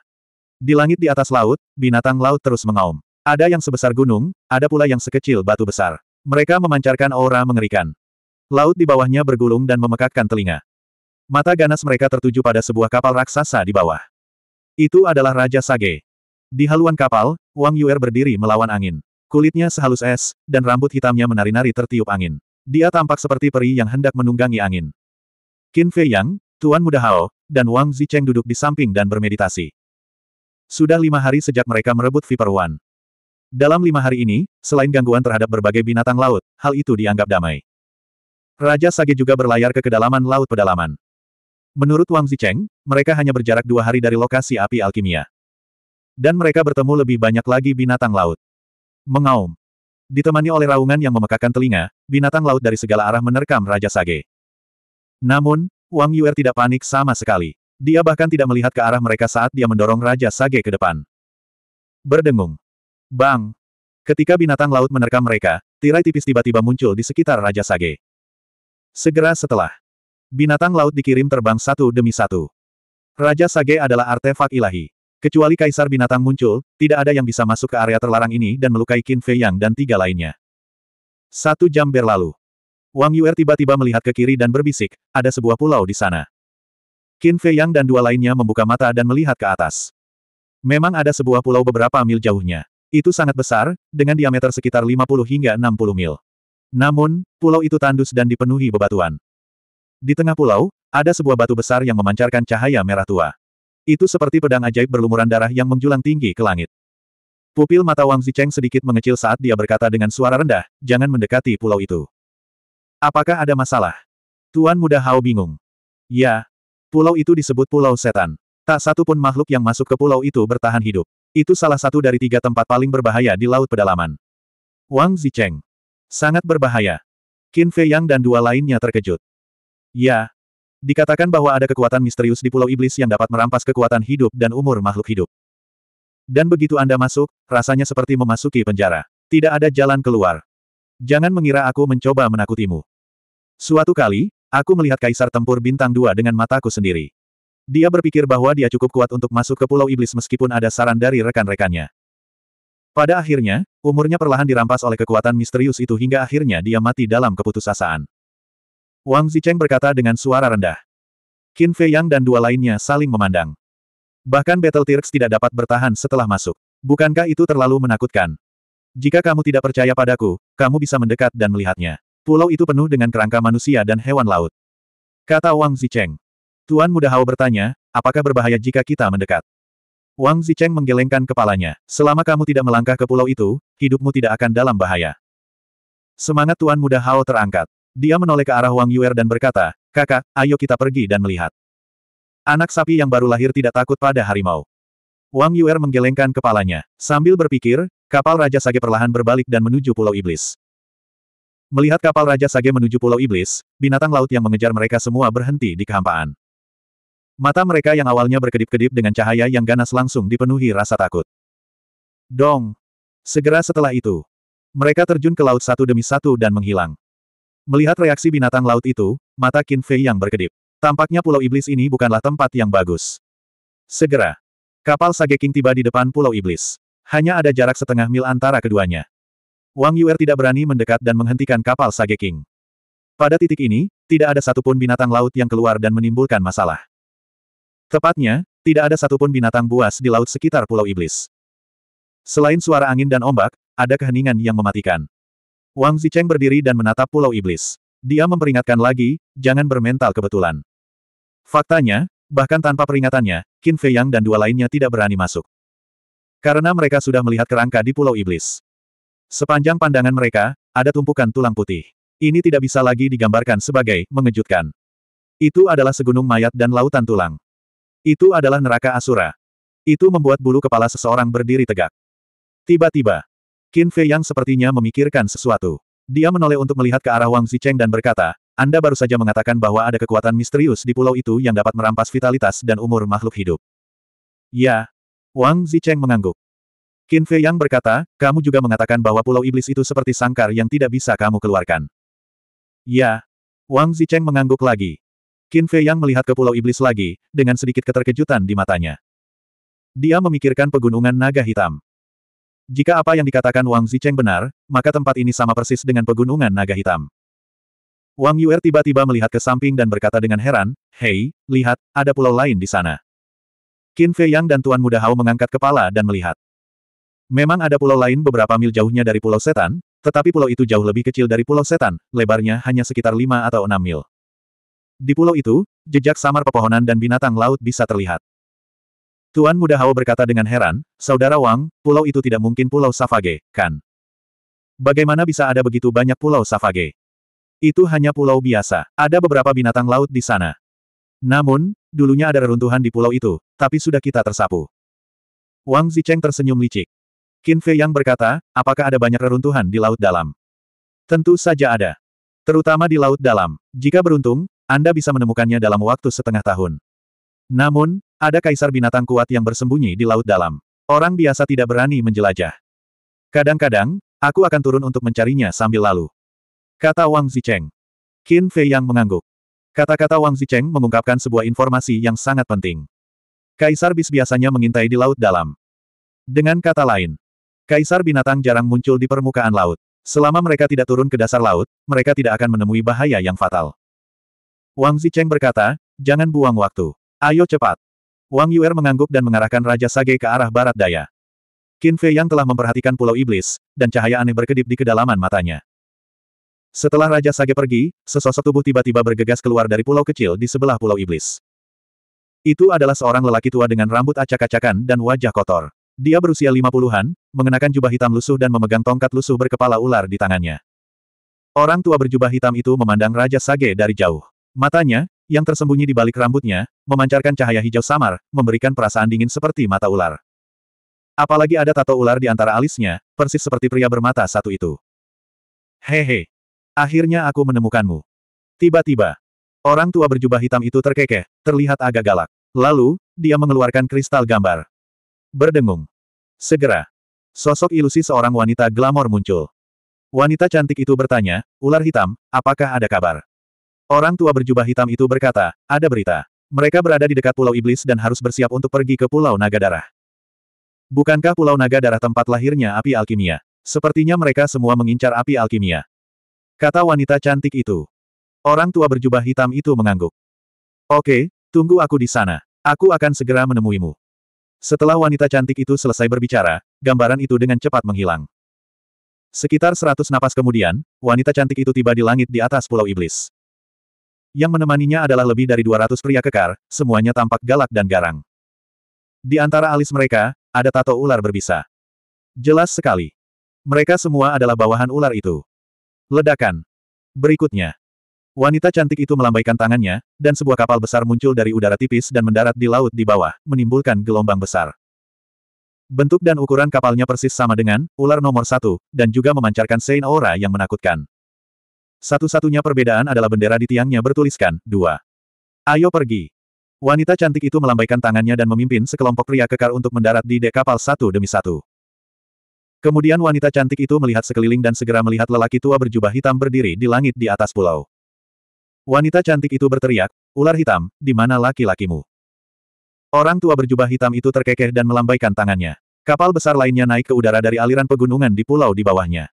Di langit di atas laut, binatang laut terus mengaum. Ada yang sebesar gunung, ada pula yang sekecil batu besar. Mereka memancarkan aura mengerikan. Laut di bawahnya bergulung dan memekakkan telinga. Mata ganas mereka tertuju pada sebuah kapal raksasa di bawah. Itu adalah Raja Sage. Di haluan kapal, Wang Yuer berdiri melawan angin. Kulitnya sehalus es, dan rambut hitamnya menari-nari tertiup angin. Dia tampak seperti peri yang hendak menunggangi angin. Qin Fei Yang, Tuan Muda Hao, dan Wang Zicheng duduk di samping dan bermeditasi. Sudah lima hari sejak mereka merebut Viper One. Dalam lima hari ini, selain gangguan terhadap berbagai binatang laut, hal itu dianggap damai. Raja Sage juga berlayar ke kedalaman laut pedalaman. Menurut Wang Zicheng, mereka hanya berjarak dua hari dari lokasi api alkimia. Dan mereka bertemu lebih banyak lagi binatang laut. Mengaum. Ditemani oleh raungan yang memekakan telinga, binatang laut dari segala arah menerkam Raja Sage. Namun, Wang Yuer tidak panik sama sekali. Dia bahkan tidak melihat ke arah mereka saat dia mendorong Raja Sage ke depan. Berdengung. Bang! Ketika binatang laut menerkam mereka, tirai tipis tiba-tiba muncul di sekitar Raja Sage. Segera setelah, binatang laut dikirim terbang satu demi satu. Raja Sage adalah artefak ilahi. Kecuali Kaisar Binatang muncul, tidak ada yang bisa masuk ke area terlarang ini dan melukai Qin Fei Yang dan tiga lainnya. Satu jam berlalu. Wang Yuer tiba-tiba melihat ke kiri dan berbisik, ada sebuah pulau di sana. Qin Fei Yang dan dua lainnya membuka mata dan melihat ke atas. Memang ada sebuah pulau beberapa mil jauhnya. Itu sangat besar, dengan diameter sekitar 50 hingga 60 mil. Namun, pulau itu tandus dan dipenuhi bebatuan. Di tengah pulau, ada sebuah batu besar yang memancarkan cahaya merah tua. Itu seperti pedang ajaib berlumuran darah yang menjulang tinggi ke langit. Pupil mata Wang Zicheng sedikit mengecil saat dia berkata dengan suara rendah, jangan mendekati pulau itu. Apakah ada masalah? Tuan muda Hao bingung. Ya, pulau itu disebut pulau setan. Tak satu pun makhluk yang masuk ke pulau itu bertahan hidup. Itu salah satu dari tiga tempat paling berbahaya di laut pedalaman. Wang Zicheng. Sangat berbahaya. Qin Fei Yang dan dua lainnya terkejut. Ya, Dikatakan bahwa ada kekuatan misterius di Pulau Iblis yang dapat merampas kekuatan hidup dan umur makhluk hidup. Dan begitu Anda masuk, rasanya seperti memasuki penjara. Tidak ada jalan keluar. Jangan mengira aku mencoba menakutimu. Suatu kali, aku melihat Kaisar Tempur Bintang Dua dengan mataku sendiri. Dia berpikir bahwa dia cukup kuat untuk masuk ke Pulau Iblis meskipun ada saran dari rekan-rekannya. Pada akhirnya, umurnya perlahan dirampas oleh kekuatan misterius itu hingga akhirnya dia mati dalam keputusasaan. Wang Zicheng berkata dengan suara rendah. Qin Fei Yang dan dua lainnya saling memandang. Bahkan Battle Tirks tidak dapat bertahan setelah masuk. Bukankah itu terlalu menakutkan? Jika kamu tidak percaya padaku, kamu bisa mendekat dan melihatnya. Pulau itu penuh dengan kerangka manusia dan hewan laut. Kata Wang Zicheng. Tuan Muda Hao bertanya, apakah berbahaya jika kita mendekat? Wang Zicheng menggelengkan kepalanya. Selama kamu tidak melangkah ke pulau itu, hidupmu tidak akan dalam bahaya. Semangat Tuan Muda Hao terangkat. Dia menoleh ke arah Wang Yuer dan berkata, kakak, ayo kita pergi dan melihat. Anak sapi yang baru lahir tidak takut pada harimau. Wang Yuer menggelengkan kepalanya. Sambil berpikir, kapal Raja Sage perlahan berbalik dan menuju Pulau Iblis. Melihat kapal Raja Sage menuju Pulau Iblis, binatang laut yang mengejar mereka semua berhenti di kehampaan. Mata mereka yang awalnya berkedip-kedip dengan cahaya yang ganas langsung dipenuhi rasa takut. Dong! Segera setelah itu, mereka terjun ke laut satu demi satu dan menghilang. Melihat reaksi binatang laut itu, mata Qin Fei yang berkedip. Tampaknya pulau iblis ini bukanlah tempat yang bagus. Segera, kapal Sage King tiba di depan pulau iblis. Hanya ada jarak setengah mil antara keduanya. Wang Yuer tidak berani mendekat dan menghentikan kapal Sage King. Pada titik ini, tidak ada satupun binatang laut yang keluar dan menimbulkan masalah. Tepatnya, tidak ada satupun binatang buas di laut sekitar pulau iblis. Selain suara angin dan ombak, ada keheningan yang mematikan. Wang Zicheng berdiri dan menatap Pulau Iblis. Dia memperingatkan lagi, jangan bermental kebetulan. Faktanya, bahkan tanpa peringatannya, Qin Fei Yang dan dua lainnya tidak berani masuk. Karena mereka sudah melihat kerangka di Pulau Iblis. Sepanjang pandangan mereka, ada tumpukan tulang putih. Ini tidak bisa lagi digambarkan sebagai mengejutkan. Itu adalah segunung mayat dan lautan tulang. Itu adalah neraka Asura. Itu membuat bulu kepala seseorang berdiri tegak. Tiba-tiba, Qin Fei yang sepertinya memikirkan sesuatu. Dia menoleh untuk melihat ke arah Wang Zicheng dan berkata, Anda baru saja mengatakan bahwa ada kekuatan misterius di pulau itu yang dapat merampas vitalitas dan umur makhluk hidup. Ya. Wang Zicheng mengangguk. Qin Fei yang berkata, kamu juga mengatakan bahwa pulau iblis itu seperti sangkar yang tidak bisa kamu keluarkan. Ya. Wang Zicheng mengangguk lagi. Qin Fei yang melihat ke pulau iblis lagi, dengan sedikit keterkejutan di matanya. Dia memikirkan pegunungan naga hitam. Jika apa yang dikatakan Wang Zicheng benar, maka tempat ini sama persis dengan pegunungan naga hitam. Wang Yuer tiba-tiba melihat ke samping dan berkata dengan heran, Hei, lihat, ada pulau lain di sana. Qin Fei Yang dan Tuan Muda Hao mengangkat kepala dan melihat. Memang ada pulau lain beberapa mil jauhnya dari pulau setan, tetapi pulau itu jauh lebih kecil dari pulau setan, lebarnya hanya sekitar lima atau enam mil. Di pulau itu, jejak samar pepohonan dan binatang laut bisa terlihat. Tuan Muda Hao berkata dengan heran, Saudara Wang, pulau itu tidak mungkin pulau Savage, kan? Bagaimana bisa ada begitu banyak pulau Savage? Itu hanya pulau biasa. Ada beberapa binatang laut di sana. Namun, dulunya ada reruntuhan di pulau itu, tapi sudah kita tersapu. Wang Zicheng tersenyum licik. Qin Fei Yang berkata, apakah ada banyak reruntuhan di laut dalam? Tentu saja ada. Terutama di laut dalam. Jika beruntung, Anda bisa menemukannya dalam waktu setengah tahun. Namun, ada kaisar binatang kuat yang bersembunyi di laut dalam. Orang biasa tidak berani menjelajah. Kadang-kadang, aku akan turun untuk mencarinya sambil lalu. Kata Wang Zicheng. Qin Fei yang mengangguk. Kata-kata Wang Zicheng mengungkapkan sebuah informasi yang sangat penting. Kaisar bis biasanya mengintai di laut dalam. Dengan kata lain, kaisar binatang jarang muncul di permukaan laut. Selama mereka tidak turun ke dasar laut, mereka tidak akan menemui bahaya yang fatal. Wang Zicheng berkata, jangan buang waktu. Ayo cepat. Wang Yuer mengangguk dan mengarahkan Raja Sage ke arah barat daya. Qin Fei yang telah memperhatikan Pulau Iblis, dan cahaya aneh berkedip di kedalaman matanya. Setelah Raja Sage pergi, sesosok tubuh tiba-tiba bergegas keluar dari pulau kecil di sebelah Pulau Iblis. Itu adalah seorang lelaki tua dengan rambut acak-acakan dan wajah kotor. Dia berusia lima puluhan, mengenakan jubah hitam lusuh dan memegang tongkat lusuh berkepala ular di tangannya. Orang tua berjubah hitam itu memandang Raja Sage dari jauh. Matanya, yang tersembunyi di balik rambutnya, memancarkan cahaya hijau samar, memberikan perasaan dingin seperti mata ular. Apalagi ada tato ular di antara alisnya, persis seperti pria bermata satu itu. Hehe. Akhirnya aku menemukanmu. Tiba-tiba, orang tua berjubah hitam itu terkekeh, terlihat agak galak. Lalu, dia mengeluarkan kristal gambar. Berdengung. Segera, sosok ilusi seorang wanita glamor muncul. Wanita cantik itu bertanya, ular hitam, apakah ada kabar? Orang tua berjubah hitam itu berkata, ada berita. Mereka berada di dekat Pulau Iblis dan harus bersiap untuk pergi ke Pulau Naga Darah. Bukankah Pulau Naga Darah tempat lahirnya api alkimia? Sepertinya mereka semua mengincar api alkimia. Kata wanita cantik itu. Orang tua berjubah hitam itu mengangguk. Oke, tunggu aku di sana. Aku akan segera menemuimu. Setelah wanita cantik itu selesai berbicara, gambaran itu dengan cepat menghilang. Sekitar seratus napas kemudian, wanita cantik itu tiba di langit di atas Pulau Iblis. Yang menemaninya adalah lebih dari 200 pria kekar, semuanya tampak galak dan garang. Di antara alis mereka, ada tato ular berbisa. Jelas sekali. Mereka semua adalah bawahan ular itu. Ledakan. Berikutnya. Wanita cantik itu melambaikan tangannya, dan sebuah kapal besar muncul dari udara tipis dan mendarat di laut di bawah, menimbulkan gelombang besar. Bentuk dan ukuran kapalnya persis sama dengan ular nomor satu, dan juga memancarkan Sein Aura yang menakutkan. Satu-satunya perbedaan adalah bendera di tiangnya bertuliskan, dua. Ayo pergi. Wanita cantik itu melambaikan tangannya dan memimpin sekelompok pria kekar untuk mendarat di dek kapal satu demi satu. Kemudian wanita cantik itu melihat sekeliling dan segera melihat lelaki tua berjubah hitam berdiri di langit di atas pulau. Wanita cantik itu berteriak, ular hitam, di mana laki-lakimu? Orang tua berjubah hitam itu terkekeh dan melambaikan tangannya. Kapal besar lainnya naik ke udara dari aliran pegunungan di pulau di bawahnya.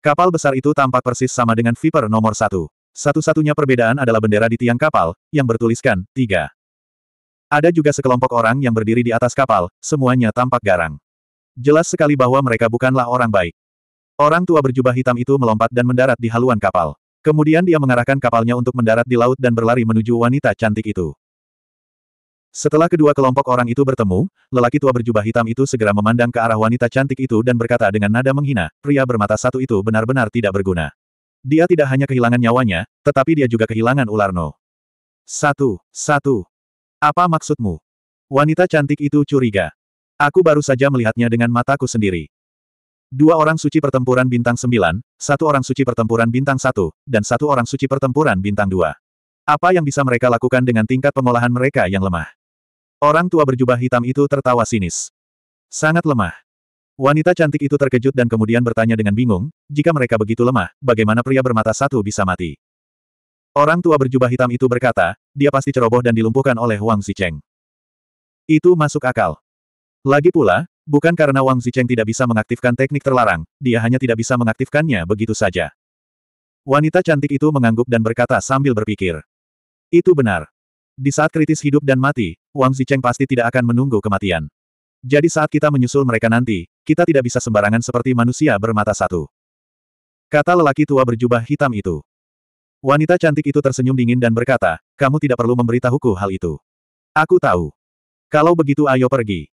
Kapal besar itu tampak persis sama dengan Viper nomor satu. Satu-satunya perbedaan adalah bendera di tiang kapal, yang bertuliskan, tiga. Ada juga sekelompok orang yang berdiri di atas kapal, semuanya tampak garang. Jelas sekali bahwa mereka bukanlah orang baik. Orang tua berjubah hitam itu melompat dan mendarat di haluan kapal. Kemudian dia mengarahkan kapalnya untuk mendarat di laut dan berlari menuju wanita cantik itu. Setelah kedua kelompok orang itu bertemu, lelaki tua berjubah hitam itu segera memandang ke arah wanita cantik itu dan berkata dengan nada menghina, pria bermata satu itu benar-benar tidak berguna. Dia tidak hanya kehilangan nyawanya, tetapi dia juga kehilangan ularno. Satu, satu. Apa maksudmu? Wanita cantik itu curiga. Aku baru saja melihatnya dengan mataku sendiri. Dua orang suci pertempuran bintang sembilan, satu orang suci pertempuran bintang satu, dan satu orang suci pertempuran bintang dua. Apa yang bisa mereka lakukan dengan tingkat pengolahan mereka yang lemah? Orang tua berjubah hitam itu tertawa sinis. Sangat lemah. Wanita cantik itu terkejut dan kemudian bertanya dengan bingung, jika mereka begitu lemah, bagaimana pria bermata satu bisa mati? Orang tua berjubah hitam itu berkata, dia pasti ceroboh dan dilumpuhkan oleh Wang Zicheng. Itu masuk akal. Lagi pula, bukan karena Wang Zicheng tidak bisa mengaktifkan teknik terlarang, dia hanya tidak bisa mengaktifkannya begitu saja. Wanita cantik itu mengangguk dan berkata sambil berpikir. Itu benar. Di saat kritis hidup dan mati, Wang Zicheng pasti tidak akan menunggu kematian. Jadi saat kita menyusul mereka nanti, kita tidak bisa sembarangan seperti manusia bermata satu. Kata lelaki tua berjubah hitam itu. Wanita cantik itu tersenyum dingin dan berkata, kamu tidak perlu memberitahuku hal itu. Aku tahu. Kalau begitu ayo pergi.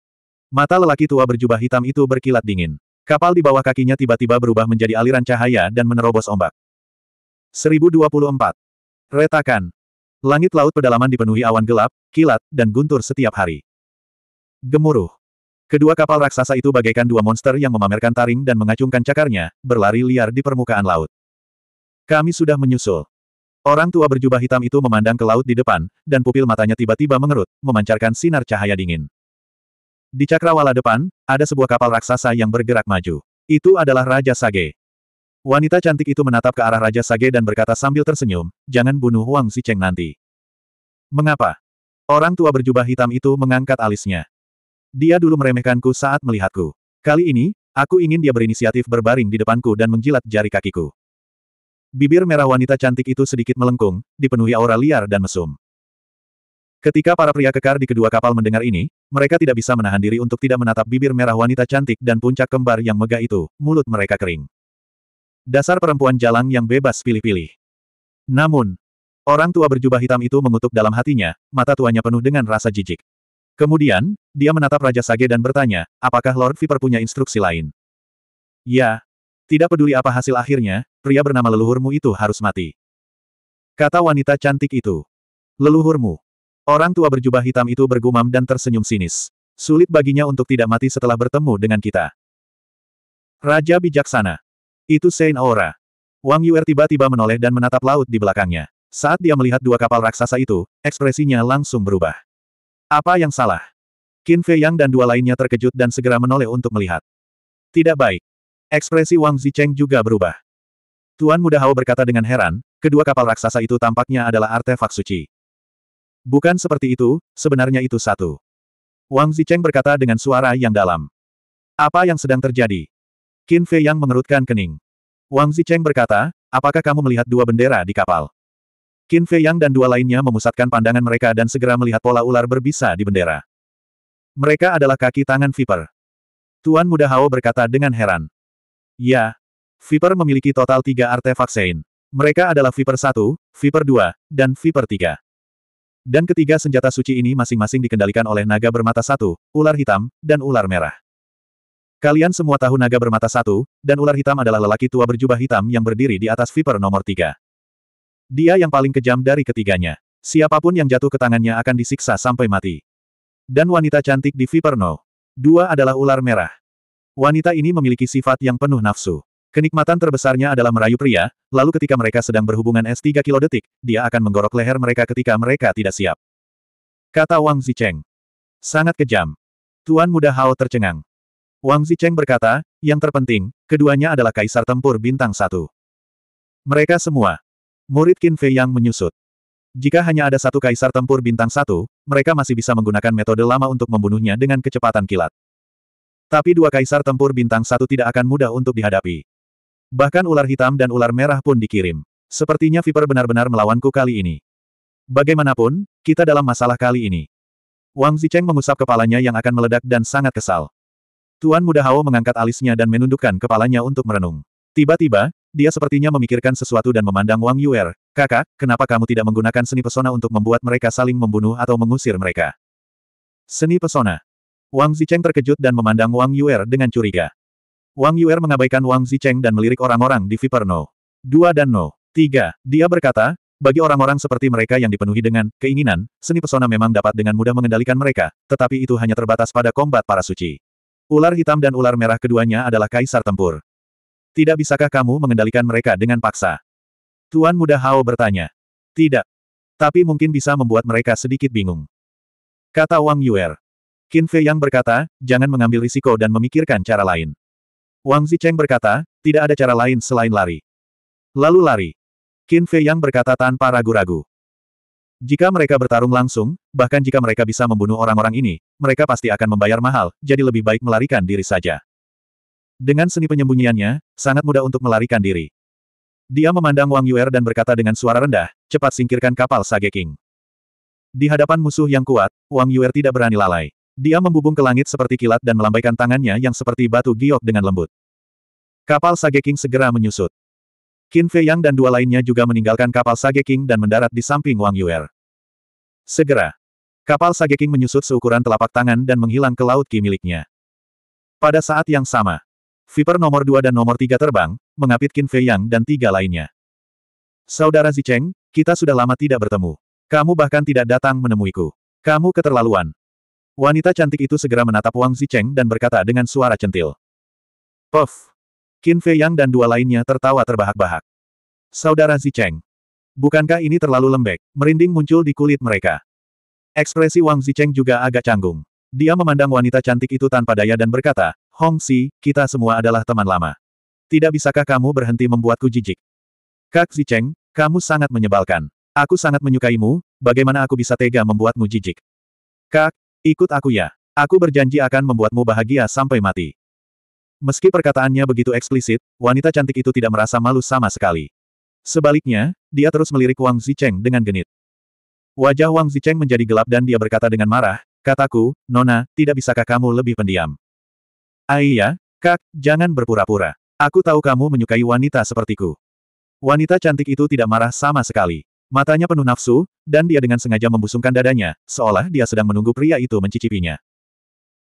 Mata lelaki tua berjubah hitam itu berkilat dingin. Kapal di bawah kakinya tiba-tiba berubah menjadi aliran cahaya dan menerobos ombak. 1024. Retakan. Langit laut pedalaman dipenuhi awan gelap, kilat, dan guntur setiap hari. Gemuruh. Kedua kapal raksasa itu bagaikan dua monster yang memamerkan taring dan mengacungkan cakarnya, berlari liar di permukaan laut. Kami sudah menyusul. Orang tua berjubah hitam itu memandang ke laut di depan, dan pupil matanya tiba-tiba mengerut, memancarkan sinar cahaya dingin. Di cakrawala depan, ada sebuah kapal raksasa yang bergerak maju. Itu adalah Raja Sage. Wanita cantik itu menatap ke arah Raja Sage dan berkata sambil tersenyum, jangan bunuh Wang Cheng nanti. Mengapa? Orang tua berjubah hitam itu mengangkat alisnya. Dia dulu meremehkanku saat melihatku. Kali ini, aku ingin dia berinisiatif berbaring di depanku dan menjilat jari kakiku. Bibir merah wanita cantik itu sedikit melengkung, dipenuhi aura liar dan mesum. Ketika para pria kekar di kedua kapal mendengar ini, mereka tidak bisa menahan diri untuk tidak menatap bibir merah wanita cantik dan puncak kembar yang megah itu, mulut mereka kering. Dasar perempuan jalang yang bebas pilih-pilih. Namun, orang tua berjubah hitam itu mengutuk dalam hatinya, mata tuanya penuh dengan rasa jijik. Kemudian, dia menatap Raja Sage dan bertanya, apakah Lord Viper punya instruksi lain? Ya. Tidak peduli apa hasil akhirnya, pria bernama leluhurmu itu harus mati. Kata wanita cantik itu. Leluhurmu. Orang tua berjubah hitam itu bergumam dan tersenyum sinis. Sulit baginya untuk tidak mati setelah bertemu dengan kita. Raja bijaksana. Itu Saint Aura. Wang Yuer tiba-tiba menoleh dan menatap laut di belakangnya. Saat dia melihat dua kapal raksasa itu, ekspresinya langsung berubah. Apa yang salah? Qin Fei Yang dan dua lainnya terkejut dan segera menoleh untuk melihat. Tidak baik. Ekspresi Wang Zicheng juga berubah. Tuan Muda Hao berkata dengan heran, kedua kapal raksasa itu tampaknya adalah artefak suci. Bukan seperti itu, sebenarnya itu satu. Wang Zicheng berkata dengan suara yang dalam. Apa yang sedang terjadi? Qin Fei yang mengerutkan kening. Wang Zicheng berkata, apakah kamu melihat dua bendera di kapal? Qin Fei Yang dan dua lainnya memusatkan pandangan mereka dan segera melihat pola ular berbisa di bendera. Mereka adalah kaki tangan Viper. Tuan Muda Hao berkata dengan heran. Ya, Viper memiliki total tiga artefak Sein. Mereka adalah Viper 1, Viper 2, dan Viper 3. Dan ketiga senjata suci ini masing-masing dikendalikan oleh naga bermata satu, ular hitam, dan ular merah. Kalian semua tahu naga bermata satu, dan ular hitam adalah lelaki tua berjubah hitam yang berdiri di atas viper nomor tiga. Dia yang paling kejam dari ketiganya. Siapapun yang jatuh ke tangannya akan disiksa sampai mati. Dan wanita cantik di viper no. Dua adalah ular merah. Wanita ini memiliki sifat yang penuh nafsu. Kenikmatan terbesarnya adalah merayu pria, lalu ketika mereka sedang berhubungan S3 kilo detik, dia akan menggorok leher mereka ketika mereka tidak siap. Kata Wang Zicheng. Sangat kejam. Tuan muda Hao tercengang. Wang Zicheng berkata, yang terpenting, keduanya adalah kaisar tempur bintang satu. Mereka semua. Murid Qin Fei yang menyusut. Jika hanya ada satu kaisar tempur bintang satu, mereka masih bisa menggunakan metode lama untuk membunuhnya dengan kecepatan kilat. Tapi dua kaisar tempur bintang satu tidak akan mudah untuk dihadapi. Bahkan ular hitam dan ular merah pun dikirim. Sepertinya Viper benar-benar melawanku kali ini. Bagaimanapun, kita dalam masalah kali ini. Wang Zicheng mengusap kepalanya yang akan meledak dan sangat kesal. Tuan Muda Hao mengangkat alisnya dan menundukkan kepalanya untuk merenung. Tiba-tiba, dia sepertinya memikirkan sesuatu dan memandang Wang Yuer. Kakak, kenapa kamu tidak menggunakan seni pesona untuk membuat mereka saling membunuh atau mengusir mereka? Seni pesona. Wang Zicheng terkejut dan memandang Wang Yuer dengan curiga. Wang Yuer mengabaikan Wang Zicheng dan melirik orang-orang di Viperno. Dua dan No. Tiga, dia berkata, bagi orang-orang seperti mereka yang dipenuhi dengan keinginan, seni pesona memang dapat dengan mudah mengendalikan mereka, tetapi itu hanya terbatas pada kombat para suci. Ular hitam dan ular merah keduanya adalah kaisar tempur. Tidak bisakah kamu mengendalikan mereka dengan paksa? Tuan muda Hao bertanya. Tidak. Tapi mungkin bisa membuat mereka sedikit bingung. Kata Wang Yuer. Qin Fei Yang berkata, jangan mengambil risiko dan memikirkan cara lain. Wang Zicheng berkata, tidak ada cara lain selain lari. Lalu lari. Qin Fei Yang berkata tanpa ragu-ragu. Jika mereka bertarung langsung, bahkan jika mereka bisa membunuh orang-orang ini, mereka pasti akan membayar mahal, jadi lebih baik melarikan diri saja. Dengan seni penyembunyiannya, sangat mudah untuk melarikan diri. Dia memandang Wang Yuer dan berkata dengan suara rendah, cepat singkirkan kapal Sage King. Di hadapan musuh yang kuat, Wang Yuer tidak berani lalai. Dia membubung ke langit seperti kilat dan melambaikan tangannya yang seperti batu giok dengan lembut. Kapal Sage King segera menyusut. Qin Fei Yang dan dua lainnya juga meninggalkan kapal Sage King dan mendarat di samping Wang Yuer. Segera, kapal Sage King menyusut seukuran telapak tangan dan menghilang ke laut Qi miliknya. Pada saat yang sama, Viper nomor dua dan nomor tiga terbang, mengapit Qin Fei Yang dan tiga lainnya. Saudara Zicheng, kita sudah lama tidak bertemu. Kamu bahkan tidak datang menemuiku. Kamu keterlaluan. Wanita cantik itu segera menatap Wang Zicheng dan berkata dengan suara centil. Puff! Qin Fei Yang dan dua lainnya tertawa terbahak-bahak. Saudara Zicheng. Bukankah ini terlalu lembek? Merinding muncul di kulit mereka. Ekspresi Wang Zicheng juga agak canggung. Dia memandang wanita cantik itu tanpa daya dan berkata, Hong Si, kita semua adalah teman lama. Tidak bisakah kamu berhenti membuatku jijik? Kak Zicheng, kamu sangat menyebalkan. Aku sangat menyukaimu, bagaimana aku bisa tega membuatmu jijik? Kak, ikut aku ya. Aku berjanji akan membuatmu bahagia sampai mati. Meski perkataannya begitu eksplisit, wanita cantik itu tidak merasa malu sama sekali. Sebaliknya, dia terus melirik Wang Zicheng dengan genit. Wajah Wang Zicheng menjadi gelap dan dia berkata dengan marah, Kataku, Nona, tidak bisakah kamu lebih pendiam? Aiyah, ah Kak, jangan berpura-pura. Aku tahu kamu menyukai wanita sepertiku. Wanita cantik itu tidak marah sama sekali. Matanya penuh nafsu, dan dia dengan sengaja membusungkan dadanya, seolah dia sedang menunggu pria itu mencicipinya.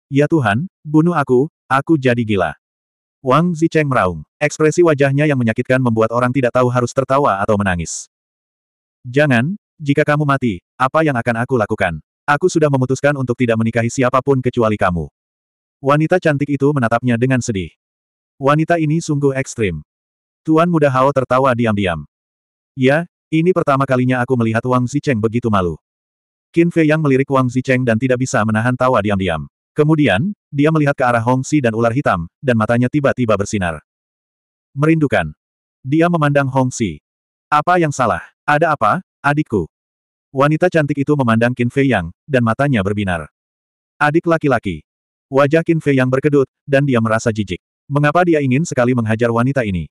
Ya Tuhan, bunuh aku, aku jadi gila. Wang Zicheng meraung. Ekspresi wajahnya yang menyakitkan membuat orang tidak tahu harus tertawa atau menangis. Jangan, jika kamu mati, apa yang akan aku lakukan? Aku sudah memutuskan untuk tidak menikahi siapapun kecuali kamu. Wanita cantik itu menatapnya dengan sedih. Wanita ini sungguh ekstrim. Tuan muda Hao tertawa diam-diam. Ya, ini pertama kalinya aku melihat Wang Zicheng begitu malu. Qin Fei yang melirik Wang Zicheng dan tidak bisa menahan tawa diam-diam. Kemudian, dia melihat ke arah Hongsi dan ular hitam, dan matanya tiba-tiba bersinar. Merindukan. Dia memandang Hongsi. Apa yang salah? Ada apa, adikku? Wanita cantik itu memandang Qin Fei Yang, dan matanya berbinar. Adik laki-laki. Wajah Qin Fei Yang berkedut, dan dia merasa jijik. Mengapa dia ingin sekali menghajar wanita ini?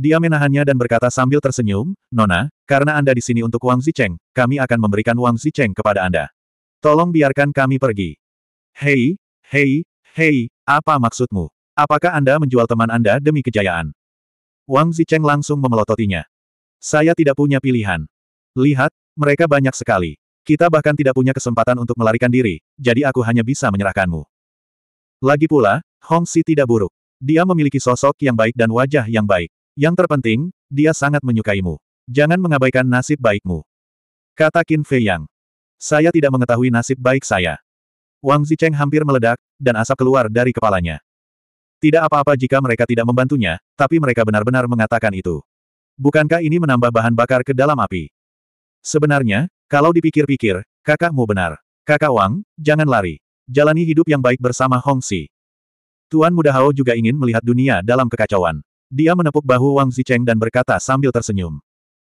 Dia menahannya dan berkata sambil tersenyum, Nona, karena Anda di sini untuk Wang Zicheng, kami akan memberikan Wang Zicheng kepada Anda. Tolong biarkan kami pergi. Hei, hei, hei, apa maksudmu? Apakah Anda menjual teman Anda demi kejayaan? Wang Zicheng langsung memelototinya. Saya tidak punya pilihan. Lihat, mereka banyak sekali. Kita bahkan tidak punya kesempatan untuk melarikan diri, jadi aku hanya bisa menyerahkanmu. Lagi pula, Hong Si tidak buruk. Dia memiliki sosok yang baik dan wajah yang baik. Yang terpenting, dia sangat menyukaimu. Jangan mengabaikan nasib baikmu. Kata Qin Fei Yang. Saya tidak mengetahui nasib baik saya. Wang Zicheng hampir meledak, dan asap keluar dari kepalanya. Tidak apa-apa jika mereka tidak membantunya, tapi mereka benar-benar mengatakan itu. Bukankah ini menambah bahan bakar ke dalam api? Sebenarnya, kalau dipikir-pikir, kakakmu benar. Kakak Wang, jangan lari. Jalani hidup yang baik bersama Hong Si. Tuan Muda Hao juga ingin melihat dunia dalam kekacauan. Dia menepuk bahu Wang Zicheng dan berkata sambil tersenyum.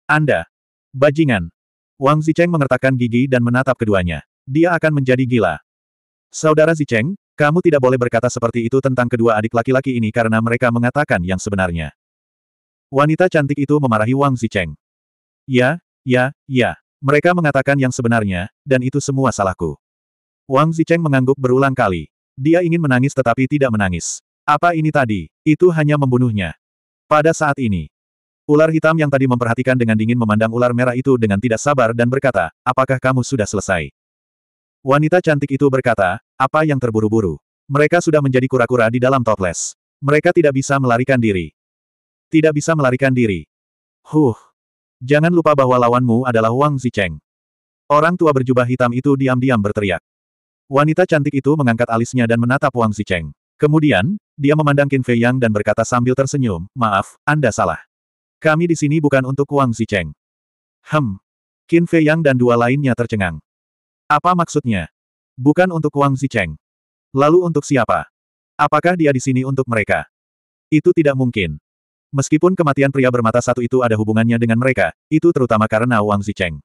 Anda. Bajingan. Wang Zicheng mengertakkan gigi dan menatap keduanya. Dia akan menjadi gila. Saudara Zicheng, kamu tidak boleh berkata seperti itu tentang kedua adik laki-laki ini karena mereka mengatakan yang sebenarnya. Wanita cantik itu memarahi Wang Zicheng. Ya, ya, ya. Mereka mengatakan yang sebenarnya, dan itu semua salahku. Wang Zicheng mengangguk berulang kali. Dia ingin menangis tetapi tidak menangis. Apa ini tadi? Itu hanya membunuhnya. Pada saat ini, ular hitam yang tadi memperhatikan dengan dingin memandang ular merah itu dengan tidak sabar dan berkata, apakah kamu sudah selesai? Wanita cantik itu berkata, apa yang terburu-buru? Mereka sudah menjadi kura-kura di dalam toples. Mereka tidak bisa melarikan diri. Tidak bisa melarikan diri. Huh. Jangan lupa bahwa lawanmu adalah Wang Zicheng. Orang tua berjubah hitam itu diam-diam berteriak. Wanita cantik itu mengangkat alisnya dan menatap Wang Zicheng. Kemudian, dia memandang Qin Fei Yang dan berkata sambil tersenyum, maaf, Anda salah. Kami di sini bukan untuk Wang Zicheng. Hem. Qin Fei Yang dan dua lainnya tercengang. Apa maksudnya? Bukan untuk Wang Zicheng. Lalu untuk siapa? Apakah dia di sini untuk mereka? Itu tidak mungkin. Meskipun kematian pria bermata satu itu ada hubungannya dengan mereka, itu terutama karena Wang Zicheng.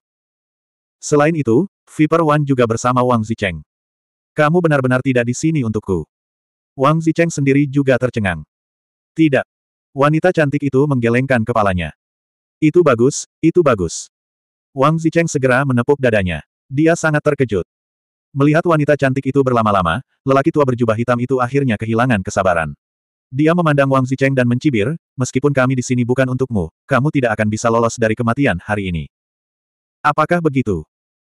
Selain itu, Viper Wan juga bersama Wang Zicheng. Kamu benar-benar tidak di sini untukku. Wang Zicheng sendiri juga tercengang. Tidak. Wanita cantik itu menggelengkan kepalanya. Itu bagus, itu bagus. Wang Zicheng segera menepuk dadanya. Dia sangat terkejut. Melihat wanita cantik itu berlama-lama, lelaki tua berjubah hitam itu akhirnya kehilangan kesabaran. Dia memandang Wang Zicheng dan mencibir, meskipun kami di sini bukan untukmu, kamu tidak akan bisa lolos dari kematian hari ini. Apakah begitu?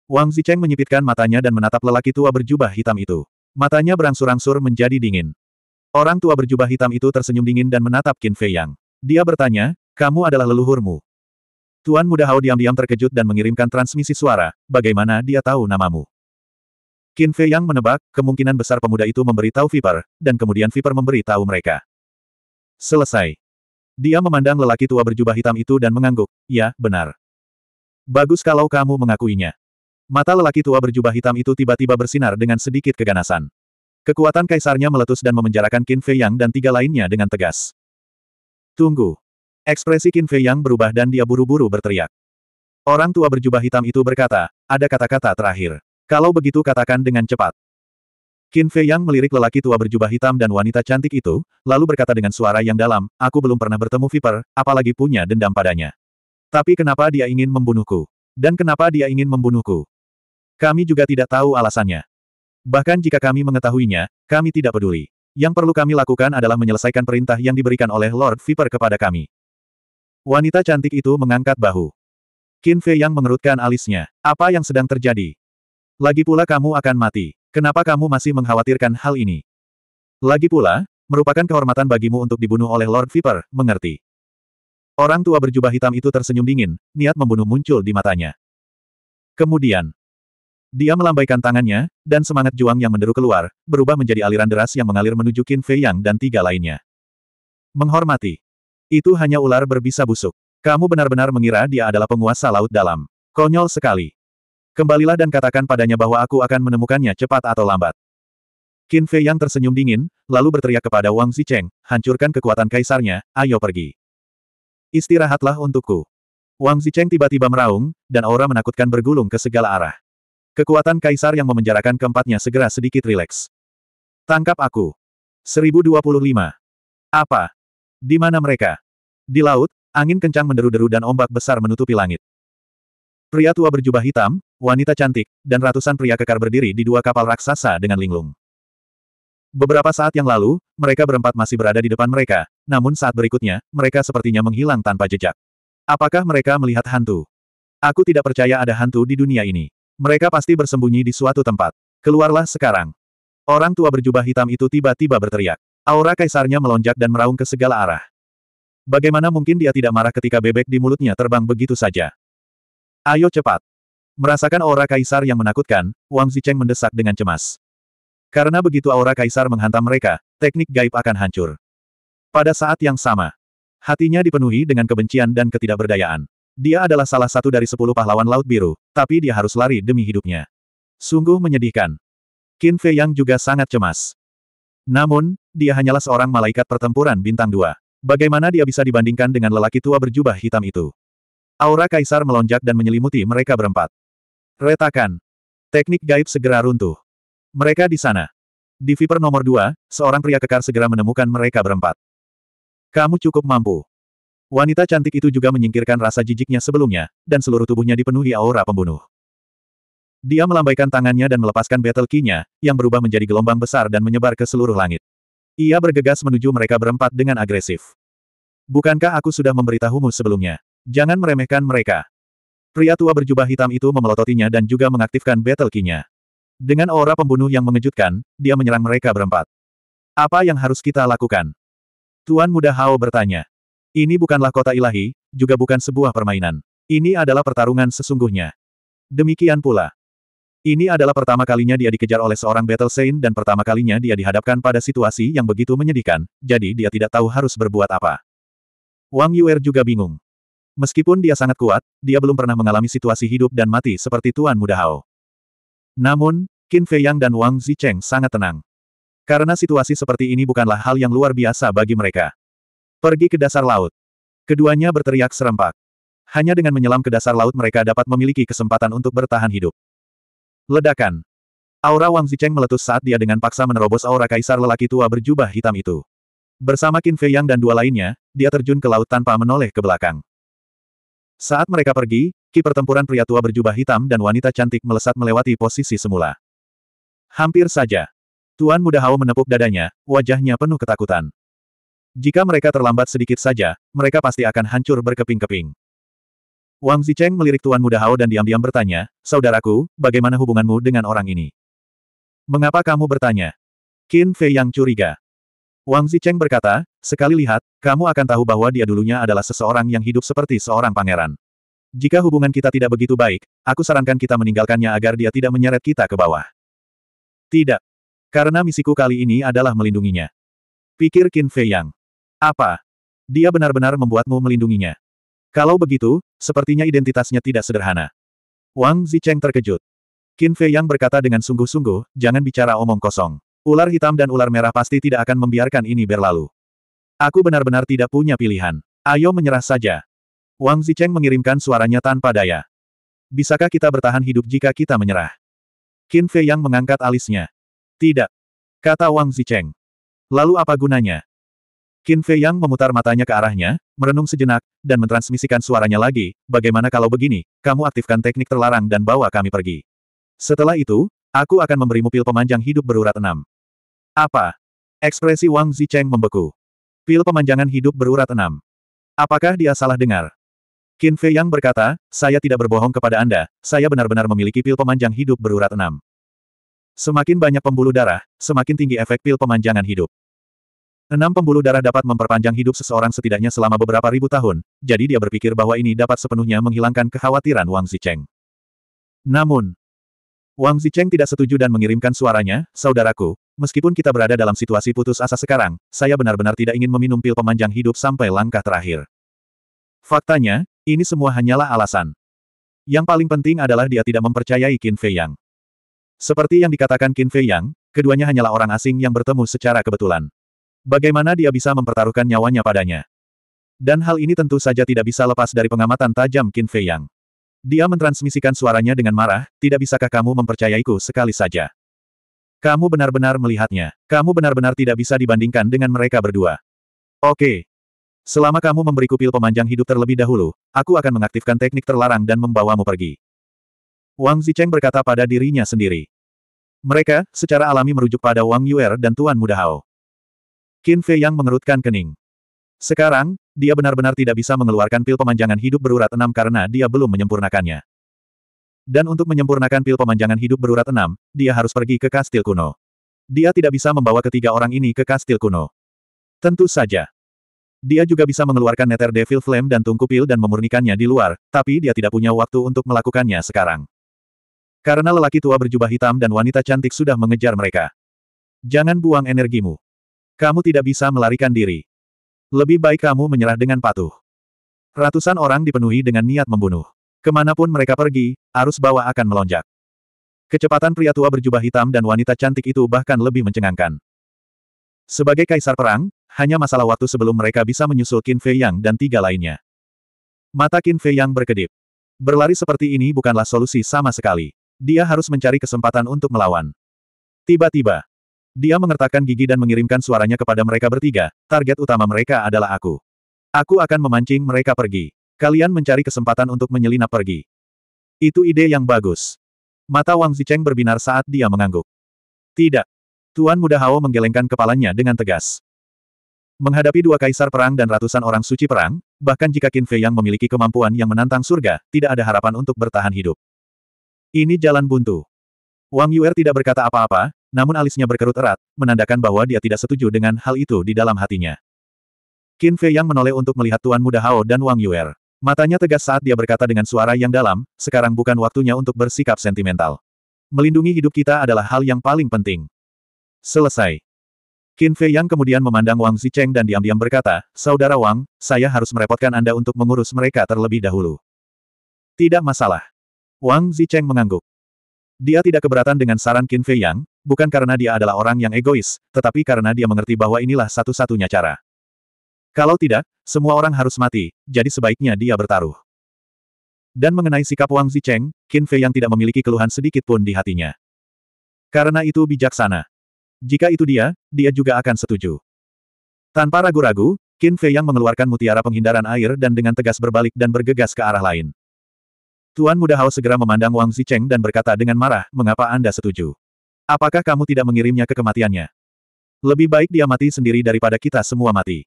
Wang Zicheng menyipitkan matanya dan menatap lelaki tua berjubah hitam itu. Matanya berangsur-angsur menjadi dingin. Orang tua berjubah hitam itu tersenyum dingin dan menatap Qin Fei Yang. Dia bertanya, kamu adalah leluhurmu. Tuan Muda Hao diam-diam terkejut dan mengirimkan transmisi suara, bagaimana dia tahu namamu. Qin Fei yang menebak, kemungkinan besar pemuda itu memberi tahu Viper, dan kemudian Viper memberi tahu mereka. Selesai. Dia memandang lelaki tua berjubah hitam itu dan mengangguk, ya, benar. Bagus kalau kamu mengakuinya. Mata lelaki tua berjubah hitam itu tiba-tiba bersinar dengan sedikit keganasan. Kekuatan kaisarnya meletus dan memenjarakan Qin Fei Yang dan tiga lainnya dengan tegas. Tunggu. Ekspresi Qin Fei yang berubah dan dia buru-buru berteriak. Orang tua berjubah hitam itu berkata, ada kata-kata terakhir. Kalau begitu katakan dengan cepat. Qin Fei yang melirik lelaki tua berjubah hitam dan wanita cantik itu, lalu berkata dengan suara yang dalam, aku belum pernah bertemu Viper, apalagi punya dendam padanya. Tapi kenapa dia ingin membunuhku? Dan kenapa dia ingin membunuhku? Kami juga tidak tahu alasannya. Bahkan jika kami mengetahuinya, kami tidak peduli. Yang perlu kami lakukan adalah menyelesaikan perintah yang diberikan oleh Lord Viper kepada kami. Wanita cantik itu mengangkat bahu. Qin Fei yang mengerutkan alisnya. Apa yang sedang terjadi? Lagi pula kamu akan mati. Kenapa kamu masih mengkhawatirkan hal ini? Lagi pula, merupakan kehormatan bagimu untuk dibunuh oleh Lord Viper, mengerti. Orang tua berjubah hitam itu tersenyum dingin, niat membunuh muncul di matanya. Kemudian, dia melambaikan tangannya, dan semangat juang yang menderu keluar, berubah menjadi aliran deras yang mengalir menuju Qin Fei Yang dan tiga lainnya. Menghormati. Itu hanya ular berbisa busuk. Kamu benar-benar mengira dia adalah penguasa laut dalam. Konyol sekali. Kembalilah dan katakan padanya bahwa aku akan menemukannya cepat atau lambat. Qin Fei yang tersenyum dingin, lalu berteriak kepada Wang Zicheng, hancurkan kekuatan kaisarnya, ayo pergi. Istirahatlah untukku. Wang Zicheng tiba-tiba meraung, dan aura menakutkan bergulung ke segala arah. Kekuatan kaisar yang memenjarakan keempatnya segera sedikit rileks. Tangkap aku. 1025. Apa? Di mana mereka? Di laut, angin kencang menderu-deru dan ombak besar menutupi langit. Pria tua berjubah hitam, wanita cantik, dan ratusan pria kekar berdiri di dua kapal raksasa dengan linglung. Beberapa saat yang lalu, mereka berempat masih berada di depan mereka, namun saat berikutnya, mereka sepertinya menghilang tanpa jejak. Apakah mereka melihat hantu? Aku tidak percaya ada hantu di dunia ini. Mereka pasti bersembunyi di suatu tempat. Keluarlah sekarang. Orang tua berjubah hitam itu tiba-tiba berteriak. Aura kaisarnya melonjak dan meraung ke segala arah. Bagaimana mungkin dia tidak marah ketika bebek di mulutnya terbang begitu saja? Ayo cepat! Merasakan aura kaisar yang menakutkan, Wang Zicheng mendesak dengan cemas. Karena begitu aura kaisar menghantam mereka, teknik gaib akan hancur. Pada saat yang sama, hatinya dipenuhi dengan kebencian dan ketidakberdayaan. Dia adalah salah satu dari sepuluh pahlawan Laut Biru, tapi dia harus lari demi hidupnya. Sungguh menyedihkan. Qin Fei Yang juga sangat cemas. Namun, dia hanyalah seorang malaikat pertempuran bintang dua. Bagaimana dia bisa dibandingkan dengan lelaki tua berjubah hitam itu? Aura kaisar melonjak dan menyelimuti mereka berempat. Retakan. Teknik gaib segera runtuh. Mereka di sana. Di Viper nomor dua, seorang pria kekar segera menemukan mereka berempat. Kamu cukup mampu. Wanita cantik itu juga menyingkirkan rasa jijiknya sebelumnya, dan seluruh tubuhnya dipenuhi aura pembunuh. Dia melambaikan tangannya dan melepaskan battle key-nya, yang berubah menjadi gelombang besar dan menyebar ke seluruh langit. Ia bergegas menuju mereka berempat dengan agresif. Bukankah aku sudah memberitahumu sebelumnya? Jangan meremehkan mereka. Pria tua berjubah hitam itu memelototinya dan juga mengaktifkan battle key-nya. Dengan aura pembunuh yang mengejutkan, dia menyerang mereka berempat. Apa yang harus kita lakukan? Tuan Muda Hao bertanya. Ini bukanlah kota ilahi, juga bukan sebuah permainan. Ini adalah pertarungan sesungguhnya. Demikian pula, ini adalah pertama kalinya dia dikejar oleh seorang Battle Saint dan pertama kalinya dia dihadapkan pada situasi yang begitu menyedihkan, jadi dia tidak tahu harus berbuat apa. Wang Yuer juga bingung. Meskipun dia sangat kuat, dia belum pernah mengalami situasi hidup dan mati seperti Tuan Muda Hao. Namun, Qin Feiyang dan Wang Zicheng sangat tenang. Karena situasi seperti ini bukanlah hal yang luar biasa bagi mereka. Pergi ke dasar laut. Keduanya berteriak serempak. Hanya dengan menyelam ke dasar laut mereka dapat memiliki kesempatan untuk bertahan hidup. Ledakan. Aura Wang Zicheng meletus saat dia dengan paksa menerobos aura kaisar lelaki tua berjubah hitam itu. Bersama Qin Fei Yang dan dua lainnya, dia terjun ke laut tanpa menoleh ke belakang. Saat mereka pergi, ki pertempuran pria tua berjubah hitam dan wanita cantik melesat melewati posisi semula. Hampir saja. Tuan Muda Hao menepuk dadanya, wajahnya penuh ketakutan. Jika mereka terlambat sedikit saja, mereka pasti akan hancur berkeping-keping. Wang Zicheng melirik Tuan Muda Hao dan diam-diam bertanya, Saudaraku, bagaimana hubunganmu dengan orang ini? Mengapa kamu bertanya? Qin Fei yang curiga. Wang Zicheng berkata, sekali lihat, kamu akan tahu bahwa dia dulunya adalah seseorang yang hidup seperti seorang pangeran. Jika hubungan kita tidak begitu baik, aku sarankan kita meninggalkannya agar dia tidak menyeret kita ke bawah. Tidak. Karena misiku kali ini adalah melindunginya. Pikir Qin Fei Yang. Apa? Dia benar-benar membuatmu melindunginya. Kalau begitu, sepertinya identitasnya tidak sederhana. Wang Zicheng terkejut. Qin Fei Yang berkata dengan sungguh-sungguh, jangan bicara omong kosong. Ular hitam dan ular merah pasti tidak akan membiarkan ini berlalu. Aku benar-benar tidak punya pilihan. Ayo menyerah saja. Wang Zicheng mengirimkan suaranya tanpa daya. Bisakah kita bertahan hidup jika kita menyerah? Qin Fei Yang mengangkat alisnya. Tidak. Kata Wang Zicheng. Lalu apa gunanya? Qin Fei Yang memutar matanya ke arahnya, merenung sejenak, dan mentransmisikan suaranya lagi, bagaimana kalau begini, kamu aktifkan teknik terlarang dan bawa kami pergi. Setelah itu, aku akan memberimu pil pemanjang hidup berurat enam. Apa? Ekspresi Wang Zicheng membeku. Pil pemanjangan hidup berurat enam. Apakah dia salah dengar? Qin Fei Yang berkata, saya tidak berbohong kepada Anda, saya benar-benar memiliki pil pemanjang hidup berurat enam. Semakin banyak pembuluh darah, semakin tinggi efek pil pemanjangan hidup. Enam pembuluh darah dapat memperpanjang hidup seseorang setidaknya selama beberapa ribu tahun, jadi dia berpikir bahwa ini dapat sepenuhnya menghilangkan kekhawatiran Wang Zicheng. Namun, Wang Zicheng tidak setuju dan mengirimkan suaranya, Saudaraku, meskipun kita berada dalam situasi putus asa sekarang, saya benar-benar tidak ingin meminum pil pemanjang hidup sampai langkah terakhir. Faktanya, ini semua hanyalah alasan. Yang paling penting adalah dia tidak mempercayai Qin Fei Yang. Seperti yang dikatakan Qin Fei Yang, keduanya hanyalah orang asing yang bertemu secara kebetulan. Bagaimana dia bisa mempertaruhkan nyawanya padanya? Dan hal ini tentu saja tidak bisa lepas dari pengamatan tajam Qin Fei Yang. Dia mentransmisikan suaranya dengan marah, tidak bisakah kamu mempercayaiku sekali saja? Kamu benar-benar melihatnya. Kamu benar-benar tidak bisa dibandingkan dengan mereka berdua. Oke. Selama kamu memberiku pil pemanjang hidup terlebih dahulu, aku akan mengaktifkan teknik terlarang dan membawamu pergi. Wang Zicheng berkata pada dirinya sendiri. Mereka, secara alami merujuk pada Wang Yuer dan Tuan Muda Hao. Qin Fei yang mengerutkan kening. Sekarang, dia benar-benar tidak bisa mengeluarkan pil pemanjangan hidup berurat enam karena dia belum menyempurnakannya. Dan untuk menyempurnakan pil pemanjangan hidup berurat enam, dia harus pergi ke kastil kuno. Dia tidak bisa membawa ketiga orang ini ke kastil kuno. Tentu saja. Dia juga bisa mengeluarkan Nether Devil Flame dan Tungku Pil dan memurnikannya di luar, tapi dia tidak punya waktu untuk melakukannya sekarang. Karena lelaki tua berjubah hitam dan wanita cantik sudah mengejar mereka. Jangan buang energimu. Kamu tidak bisa melarikan diri. Lebih baik kamu menyerah dengan patuh. Ratusan orang dipenuhi dengan niat membunuh. Kemanapun mereka pergi, arus bawah akan melonjak. Kecepatan pria tua berjubah hitam dan wanita cantik itu bahkan lebih mencengangkan. Sebagai kaisar perang, hanya masalah waktu sebelum mereka bisa menyusul Qin Fei Yang dan tiga lainnya. Mata Qin Fei Yang berkedip. Berlari seperti ini bukanlah solusi sama sekali. Dia harus mencari kesempatan untuk melawan. Tiba-tiba, dia mengertakkan gigi dan mengirimkan suaranya kepada mereka bertiga, target utama mereka adalah aku. Aku akan memancing mereka pergi. Kalian mencari kesempatan untuk menyelinap pergi. Itu ide yang bagus. Mata Wang Zicheng berbinar saat dia mengangguk. Tidak. Tuan Muda Hao menggelengkan kepalanya dengan tegas. Menghadapi dua kaisar perang dan ratusan orang suci perang, bahkan jika Qin Fei yang memiliki kemampuan yang menantang surga, tidak ada harapan untuk bertahan hidup. Ini jalan buntu. Wang Yuer tidak berkata apa-apa, namun alisnya berkerut erat, menandakan bahwa dia tidak setuju dengan hal itu di dalam hatinya. Qin Fei yang menoleh untuk melihat Tuan Muda Hao dan Wang Yuer. Matanya tegas saat dia berkata dengan suara yang dalam, sekarang bukan waktunya untuk bersikap sentimental. Melindungi hidup kita adalah hal yang paling penting. Selesai. Qin Fei yang kemudian memandang Wang Zicheng dan diam-diam berkata, Saudara Wang, saya harus merepotkan Anda untuk mengurus mereka terlebih dahulu. Tidak masalah. Wang Zicheng mengangguk. Dia tidak keberatan dengan saran Qin Fei Yang, Bukan karena dia adalah orang yang egois, tetapi karena dia mengerti bahwa inilah satu-satunya cara. Kalau tidak, semua orang harus mati, jadi sebaiknya dia bertaruh. Dan mengenai sikap Wang Zicheng, Qin Fei yang tidak memiliki keluhan sedikit pun di hatinya. Karena itu bijaksana. Jika itu dia, dia juga akan setuju. Tanpa ragu-ragu, Qin Fei yang mengeluarkan mutiara penghindaran air dan dengan tegas berbalik dan bergegas ke arah lain. Tuan Muda Hao segera memandang Wang Zicheng dan berkata dengan marah, mengapa Anda setuju? Apakah kamu tidak mengirimnya ke kematiannya? Lebih baik dia mati sendiri daripada kita semua mati.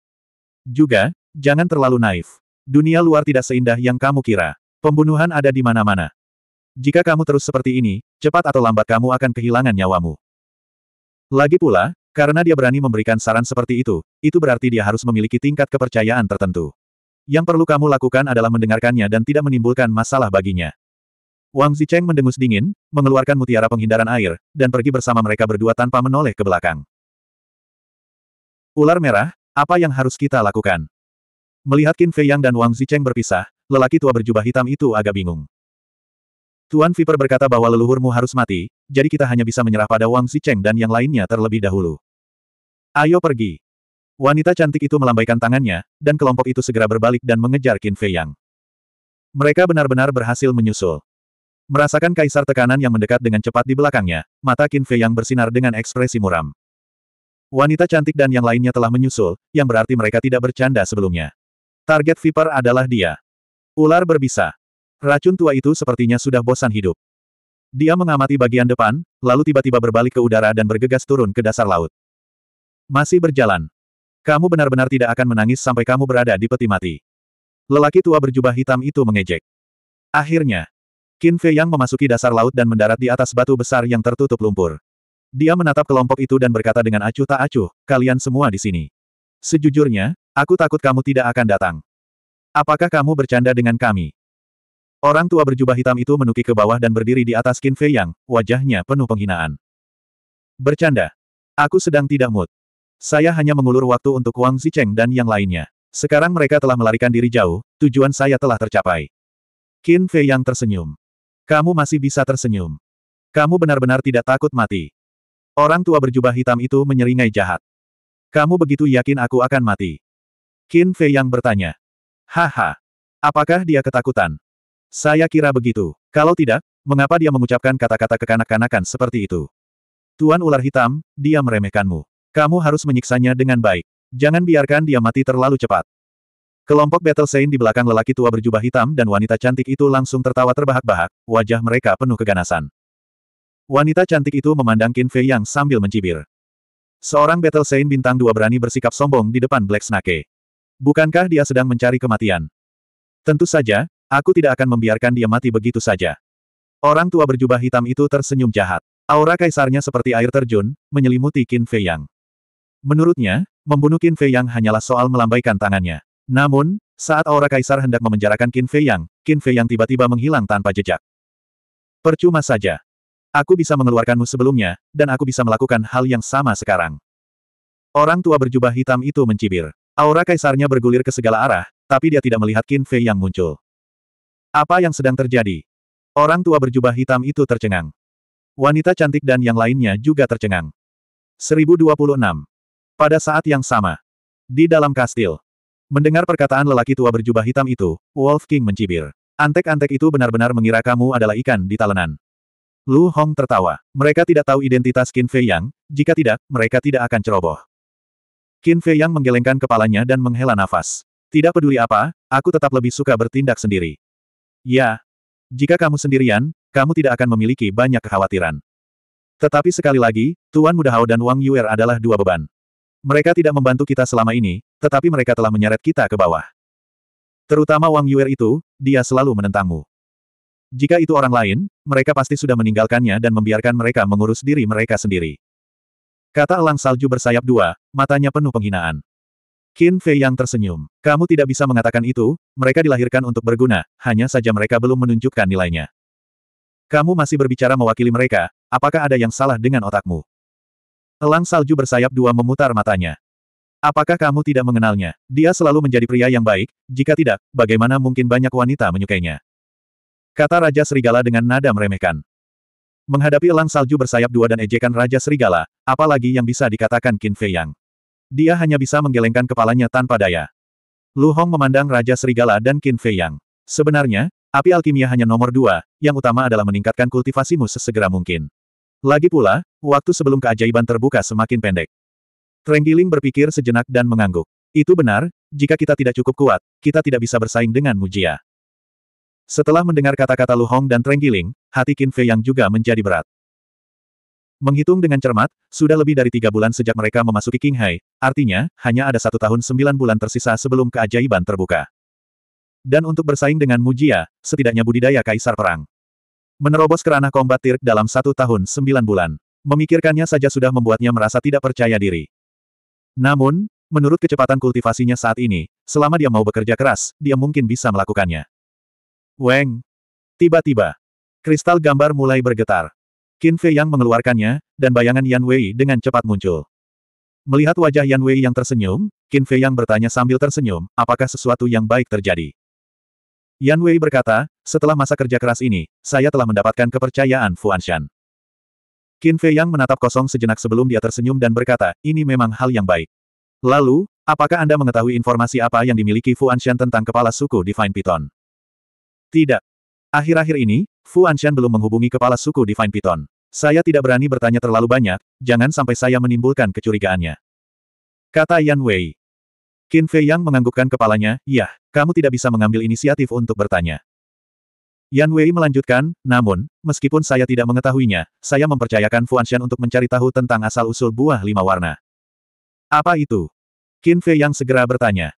Juga, jangan terlalu naif. Dunia luar tidak seindah yang kamu kira. Pembunuhan ada di mana-mana. Jika kamu terus seperti ini, cepat atau lambat kamu akan kehilangan nyawamu. Lagi pula, karena dia berani memberikan saran seperti itu, itu berarti dia harus memiliki tingkat kepercayaan tertentu. Yang perlu kamu lakukan adalah mendengarkannya dan tidak menimbulkan masalah baginya. Wang Zicheng mendengus dingin, mengeluarkan mutiara penghindaran air, dan pergi bersama mereka berdua tanpa menoleh ke belakang. Ular merah, apa yang harus kita lakukan? Melihat Qin Fei Yang dan Wang Zicheng berpisah, lelaki tua berjubah hitam itu agak bingung. Tuan Viper berkata bahwa leluhurmu harus mati, jadi kita hanya bisa menyerah pada Wang Zicheng dan yang lainnya terlebih dahulu. Ayo pergi. Wanita cantik itu melambaikan tangannya, dan kelompok itu segera berbalik dan mengejar Qin Fei Yang. Mereka benar-benar berhasil menyusul. Merasakan kaisar tekanan yang mendekat dengan cepat di belakangnya, mata Qin Fei yang bersinar dengan ekspresi muram. Wanita cantik dan yang lainnya telah menyusul, yang berarti mereka tidak bercanda sebelumnya. Target Viper adalah dia. Ular berbisa. Racun tua itu sepertinya sudah bosan hidup. Dia mengamati bagian depan, lalu tiba-tiba berbalik ke udara dan bergegas turun ke dasar laut. Masih berjalan. Kamu benar-benar tidak akan menangis sampai kamu berada di peti mati. Lelaki tua berjubah hitam itu mengejek. Akhirnya, Qin Fei Yang memasuki dasar laut dan mendarat di atas batu besar yang tertutup lumpur. Dia menatap kelompok itu dan berkata dengan acuh tak acuh, kalian semua di sini. Sejujurnya, aku takut kamu tidak akan datang. Apakah kamu bercanda dengan kami? Orang tua berjubah hitam itu menuki ke bawah dan berdiri di atas Qin Fei Yang, wajahnya penuh penghinaan. Bercanda. Aku sedang tidak mood. Saya hanya mengulur waktu untuk Wang Zicheng dan yang lainnya. Sekarang mereka telah melarikan diri jauh, tujuan saya telah tercapai. Qin Fei Yang tersenyum. Kamu masih bisa tersenyum. Kamu benar-benar tidak takut mati. Orang tua berjubah hitam itu menyeringai jahat. Kamu begitu yakin aku akan mati? Qin Fei yang bertanya. Haha. Apakah dia ketakutan? Saya kira begitu. Kalau tidak, mengapa dia mengucapkan kata-kata kekanak-kanakan seperti itu? Tuan ular hitam, dia meremehkanmu. Kamu harus menyiksanya dengan baik. Jangan biarkan dia mati terlalu cepat. Kelompok Battle Saint di belakang lelaki tua berjubah hitam dan wanita cantik itu langsung tertawa terbahak-bahak, wajah mereka penuh keganasan. Wanita cantik itu memandang Qin Fei Yang sambil mencibir. Seorang Battle Saint bintang dua berani bersikap sombong di depan Black Snake. Bukankah dia sedang mencari kematian? Tentu saja, aku tidak akan membiarkan dia mati begitu saja. Orang tua berjubah hitam itu tersenyum jahat. Aura kaisarnya seperti air terjun, menyelimuti Qin Fei Yang. Menurutnya, membunuh Qin Fei Yang hanyalah soal melambaikan tangannya. Namun, saat aura kaisar hendak memenjarakan Qin Fei Yang, Qin Fei Yang tiba-tiba menghilang tanpa jejak. Percuma saja. Aku bisa mengeluarkanmu sebelumnya, dan aku bisa melakukan hal yang sama sekarang. Orang tua berjubah hitam itu mencibir. Aura kaisarnya bergulir ke segala arah, tapi dia tidak melihat Qin Fei Yang muncul. Apa yang sedang terjadi? Orang tua berjubah hitam itu tercengang. Wanita cantik dan yang lainnya juga tercengang. 1026. Pada saat yang sama. Di dalam kastil, Mendengar perkataan lelaki tua berjubah hitam itu, Wolf King mencibir. Antek-antek itu benar-benar mengira kamu adalah ikan di talenan. Lu Hong tertawa. Mereka tidak tahu identitas Qin Fei Yang, jika tidak, mereka tidak akan ceroboh. Qin Fei Yang menggelengkan kepalanya dan menghela nafas. Tidak peduli apa, aku tetap lebih suka bertindak sendiri. Ya. Jika kamu sendirian, kamu tidak akan memiliki banyak kekhawatiran. Tetapi sekali lagi, Tuan Muda dan Wang Yuer adalah dua beban. Mereka tidak membantu kita selama ini, tetapi mereka telah menyeret kita ke bawah. Terutama Wang Yuer itu, dia selalu menentangmu. Jika itu orang lain, mereka pasti sudah meninggalkannya dan membiarkan mereka mengurus diri mereka sendiri. Kata elang salju bersayap dua, matanya penuh penghinaan. Qin Fei yang tersenyum. Kamu tidak bisa mengatakan itu, mereka dilahirkan untuk berguna, hanya saja mereka belum menunjukkan nilainya. Kamu masih berbicara mewakili mereka, apakah ada yang salah dengan otakmu? Elang salju bersayap dua memutar matanya. Apakah kamu tidak mengenalnya? Dia selalu menjadi pria yang baik, jika tidak, bagaimana mungkin banyak wanita menyukainya? Kata Raja Serigala dengan nada meremehkan. Menghadapi elang salju bersayap dua dan ejekan Raja Serigala, apalagi yang bisa dikatakan Qin Fei Yang. Dia hanya bisa menggelengkan kepalanya tanpa daya. Lu Hong memandang Raja Serigala dan Qin Fei Yang. Sebenarnya, api alkimia hanya nomor dua, yang utama adalah meningkatkan kultivasimu sesegera mungkin. Lagi pula, waktu sebelum keajaiban terbuka semakin pendek. Trenggiling berpikir sejenak dan mengangguk. Itu benar, jika kita tidak cukup kuat, kita tidak bisa bersaing dengan Mujia. Setelah mendengar kata-kata Lu Hong dan Trenggiling, hati Qin Fei yang juga menjadi berat. Menghitung dengan cermat, sudah lebih dari tiga bulan sejak mereka memasuki Qinghai, artinya, hanya ada satu tahun sembilan bulan tersisa sebelum keajaiban terbuka. Dan untuk bersaing dengan Mujia, setidaknya budidaya kaisar perang. Menerobos kerana kombat tirk dalam satu tahun sembilan bulan. Memikirkannya saja sudah membuatnya merasa tidak percaya diri. Namun, menurut kecepatan kultivasinya saat ini, selama dia mau bekerja keras, dia mungkin bisa melakukannya. Weng! Tiba-tiba, kristal gambar mulai bergetar. Qin Fei yang mengeluarkannya, dan bayangan Yan Wei dengan cepat muncul. Melihat wajah Yan Wei yang tersenyum, Qin Fei yang bertanya sambil tersenyum, apakah sesuatu yang baik terjadi? Yan Wei berkata, setelah masa kerja keras ini, saya telah mendapatkan kepercayaan Fuanshan. Qin Fei Yang menatap kosong sejenak sebelum dia tersenyum dan berkata, ini memang hal yang baik. Lalu, apakah Anda mengetahui informasi apa yang dimiliki Fuanshan tentang kepala suku Divine Python? Tidak. Akhir-akhir ini, Fuanshan belum menghubungi kepala suku Divine Python. Saya tidak berani bertanya terlalu banyak, jangan sampai saya menimbulkan kecurigaannya. Kata Yan Wei. Qin Fei Yang menganggukkan kepalanya, Yah, kamu tidak bisa mengambil inisiatif untuk bertanya. Yan Wei melanjutkan, namun, meskipun saya tidak mengetahuinya, saya mempercayakan Fuanshan untuk mencari tahu tentang asal-usul buah lima warna. Apa itu? Qin Fei Yang segera bertanya.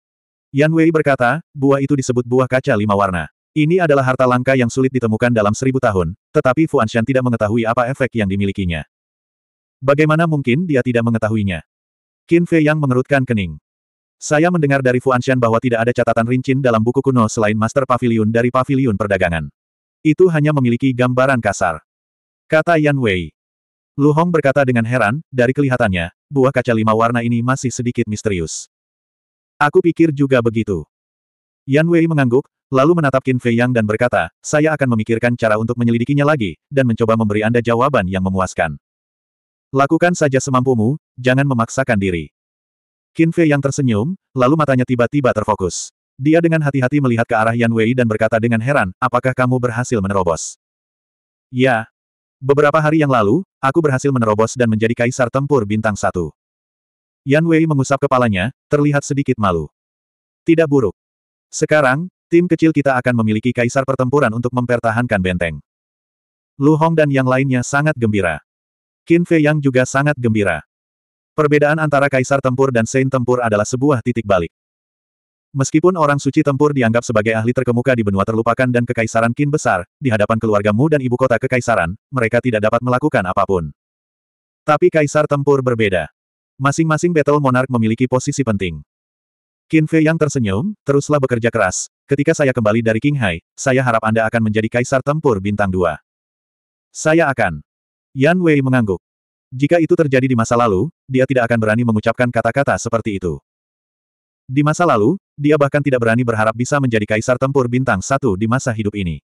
Yan Wei berkata, buah itu disebut buah kaca lima warna. Ini adalah harta langka yang sulit ditemukan dalam seribu tahun, tetapi Fuanshan tidak mengetahui apa efek yang dimilikinya. Bagaimana mungkin dia tidak mengetahuinya? Qin Fei Yang mengerutkan kening. Saya mendengar dari Fuanshan bahwa tidak ada catatan rincin dalam buku kuno selain Master Pavilion dari Pavilion Perdagangan. Itu hanya memiliki gambaran kasar. Kata Yan Wei. Lu Hong berkata dengan heran, dari kelihatannya, buah kaca lima warna ini masih sedikit misterius. Aku pikir juga begitu. Yan Wei mengangguk, lalu menatap Qin Fei Yang dan berkata, saya akan memikirkan cara untuk menyelidikinya lagi, dan mencoba memberi Anda jawaban yang memuaskan. Lakukan saja semampumu, jangan memaksakan diri. Qin Fei yang tersenyum, lalu matanya tiba-tiba terfokus. Dia dengan hati-hati melihat ke arah Yan Wei dan berkata dengan heran, apakah kamu berhasil menerobos? Ya. Beberapa hari yang lalu, aku berhasil menerobos dan menjadi kaisar tempur bintang satu. Yan Wei mengusap kepalanya, terlihat sedikit malu. Tidak buruk. Sekarang, tim kecil kita akan memiliki kaisar pertempuran untuk mempertahankan benteng. Lu Hong dan yang lainnya sangat gembira. Qin Fei Yang juga sangat gembira. Perbedaan antara Kaisar Tempur dan Saint Tempur adalah sebuah titik balik. Meskipun orang suci tempur dianggap sebagai ahli terkemuka di benua terlupakan dan kekaisaran Kin besar, di hadapan keluargamu dan ibu kota kekaisaran, mereka tidak dapat melakukan apapun. Tapi Kaisar Tempur berbeda. Masing-masing Battle Monarch memiliki posisi penting. Qin Fei yang tersenyum, teruslah bekerja keras. Ketika saya kembali dari Qinghai, saya harap Anda akan menjadi Kaisar Tempur Bintang dua. Saya akan. Yan Wei mengangguk. Jika itu terjadi di masa lalu, dia tidak akan berani mengucapkan kata-kata seperti itu. Di masa lalu, dia bahkan tidak berani berharap bisa menjadi kaisar tempur bintang satu di masa hidup ini.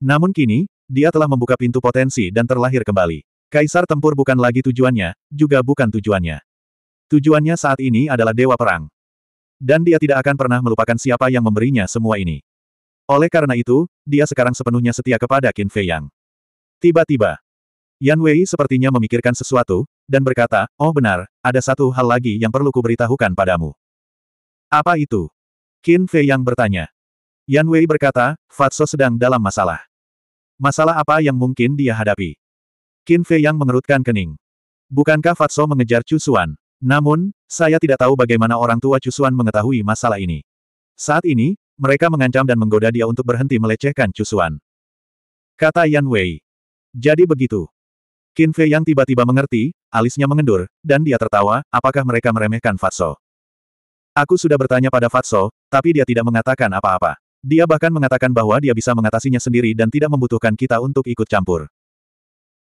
Namun kini, dia telah membuka pintu potensi dan terlahir kembali. Kaisar tempur bukan lagi tujuannya, juga bukan tujuannya. Tujuannya saat ini adalah Dewa Perang. Dan dia tidak akan pernah melupakan siapa yang memberinya semua ini. Oleh karena itu, dia sekarang sepenuhnya setia kepada Qin Fei Yang. Tiba-tiba, Yan Wei sepertinya memikirkan sesuatu, dan berkata, Oh benar, ada satu hal lagi yang perlu kuberitahukan padamu. Apa itu? Qin Fei yang bertanya. Yan Wei berkata, Fatso sedang dalam masalah. Masalah apa yang mungkin dia hadapi? Qin Fei yang mengerutkan kening. Bukankah Fatso mengejar Cusuan? Namun, saya tidak tahu bagaimana orang tua Cusuan mengetahui masalah ini. Saat ini, mereka mengancam dan menggoda dia untuk berhenti melecehkan Cusuan. Kata Yan Wei. Jadi begitu. Qin Fei yang tiba-tiba mengerti, alisnya mengendur, dan dia tertawa, apakah mereka meremehkan Fatso? Aku sudah bertanya pada Fatso, tapi dia tidak mengatakan apa-apa. Dia bahkan mengatakan bahwa dia bisa mengatasinya sendiri dan tidak membutuhkan kita untuk ikut campur.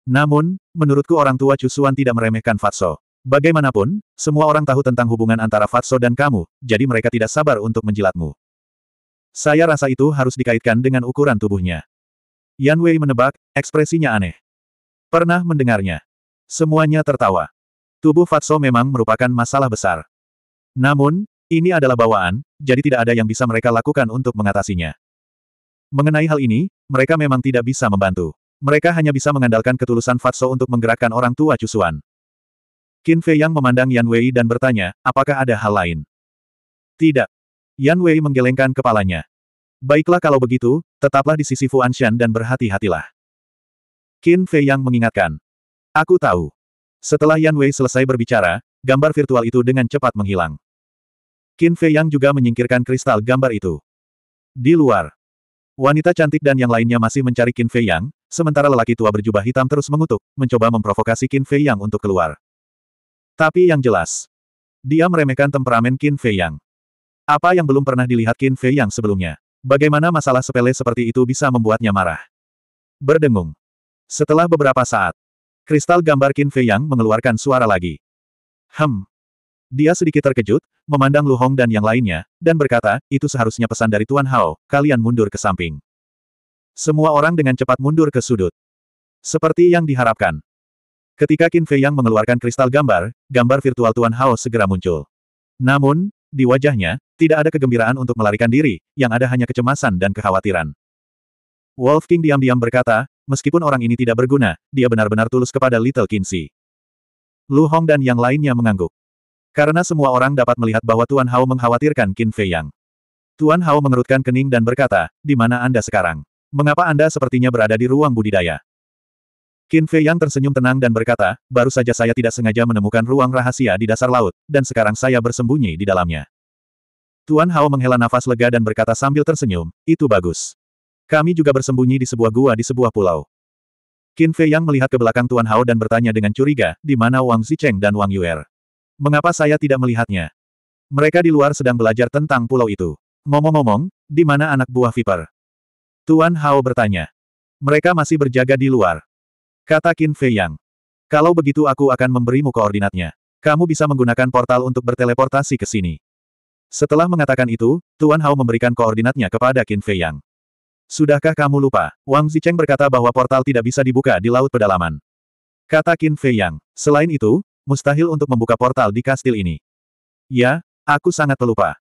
Namun, menurutku orang tua Cusuan tidak meremehkan Fatso. Bagaimanapun, semua orang tahu tentang hubungan antara Fatso dan kamu, jadi mereka tidak sabar untuk menjilatmu. Saya rasa itu harus dikaitkan dengan ukuran tubuhnya. Yan Wei menebak, ekspresinya aneh. Pernah mendengarnya. Semuanya tertawa. Tubuh Fatso memang merupakan masalah besar. Namun, ini adalah bawaan, jadi tidak ada yang bisa mereka lakukan untuk mengatasinya. Mengenai hal ini, mereka memang tidak bisa membantu. Mereka hanya bisa mengandalkan ketulusan Fatso untuk menggerakkan orang tua Cusuan. Qin Fei Yang memandang Yan Wei dan bertanya, apakah ada hal lain? Tidak. Yan Wei menggelengkan kepalanya. Baiklah kalau begitu, tetaplah di sisi Fu Anshan dan berhati-hatilah. Qin Fei Yang mengingatkan. Aku tahu. Setelah Yan Wei selesai berbicara, gambar virtual itu dengan cepat menghilang. Qin Fei Yang juga menyingkirkan kristal gambar itu. Di luar, wanita cantik dan yang lainnya masih mencari Qin Fei Yang, sementara lelaki tua berjubah hitam terus mengutuk, mencoba memprovokasi Qin Fei Yang untuk keluar. Tapi yang jelas, dia meremehkan temperamen Qin Fei Yang. Apa yang belum pernah dilihat Qin Fei Yang sebelumnya? Bagaimana masalah sepele seperti itu bisa membuatnya marah? Berdengung. Setelah beberapa saat, kristal gambar Qin Fei Yang mengeluarkan suara lagi. Hem. Dia sedikit terkejut, memandang Lu Hong dan yang lainnya, dan berkata, itu seharusnya pesan dari Tuan Hao, kalian mundur ke samping. Semua orang dengan cepat mundur ke sudut. Seperti yang diharapkan. Ketika Qin Fei Yang mengeluarkan kristal gambar, gambar virtual Tuan Hao segera muncul. Namun, di wajahnya, tidak ada kegembiraan untuk melarikan diri, yang ada hanya kecemasan dan kekhawatiran. Wolf King diam-diam berkata, meskipun orang ini tidak berguna, dia benar-benar tulus kepada Little Kinsey. Lu Hong dan yang lainnya mengangguk. Karena semua orang dapat melihat bahwa Tuan Hao mengkhawatirkan Qin Fei Yang. Tuan Hao mengerutkan kening dan berkata, di mana Anda sekarang? Mengapa Anda sepertinya berada di ruang budidaya? Qin Fei Yang tersenyum tenang dan berkata, baru saja saya tidak sengaja menemukan ruang rahasia di dasar laut, dan sekarang saya bersembunyi di dalamnya. Tuan Hao menghela nafas lega dan berkata sambil tersenyum, itu bagus. Kami juga bersembunyi di sebuah gua di sebuah pulau. Qin Fei Yang melihat ke belakang Tuan Hao dan bertanya dengan curiga, di mana Wang Zicheng dan Wang Yuer. Mengapa saya tidak melihatnya? Mereka di luar sedang belajar tentang pulau itu. Ngomong-ngomong, di mana anak buah Viper? Tuan Hao bertanya. Mereka masih berjaga di luar. Kata Qin Fei Yang. Kalau begitu aku akan memberimu koordinatnya. Kamu bisa menggunakan portal untuk berteleportasi ke sini. Setelah mengatakan itu, Tuan Hao memberikan koordinatnya kepada Qin Fei Yang. Sudahkah kamu lupa? Wang Zicheng berkata bahwa portal tidak bisa dibuka di Laut Pedalaman. Kata Qin Fei Yang. Selain itu, mustahil untuk membuka portal di kastil ini. Ya, aku sangat pelupa.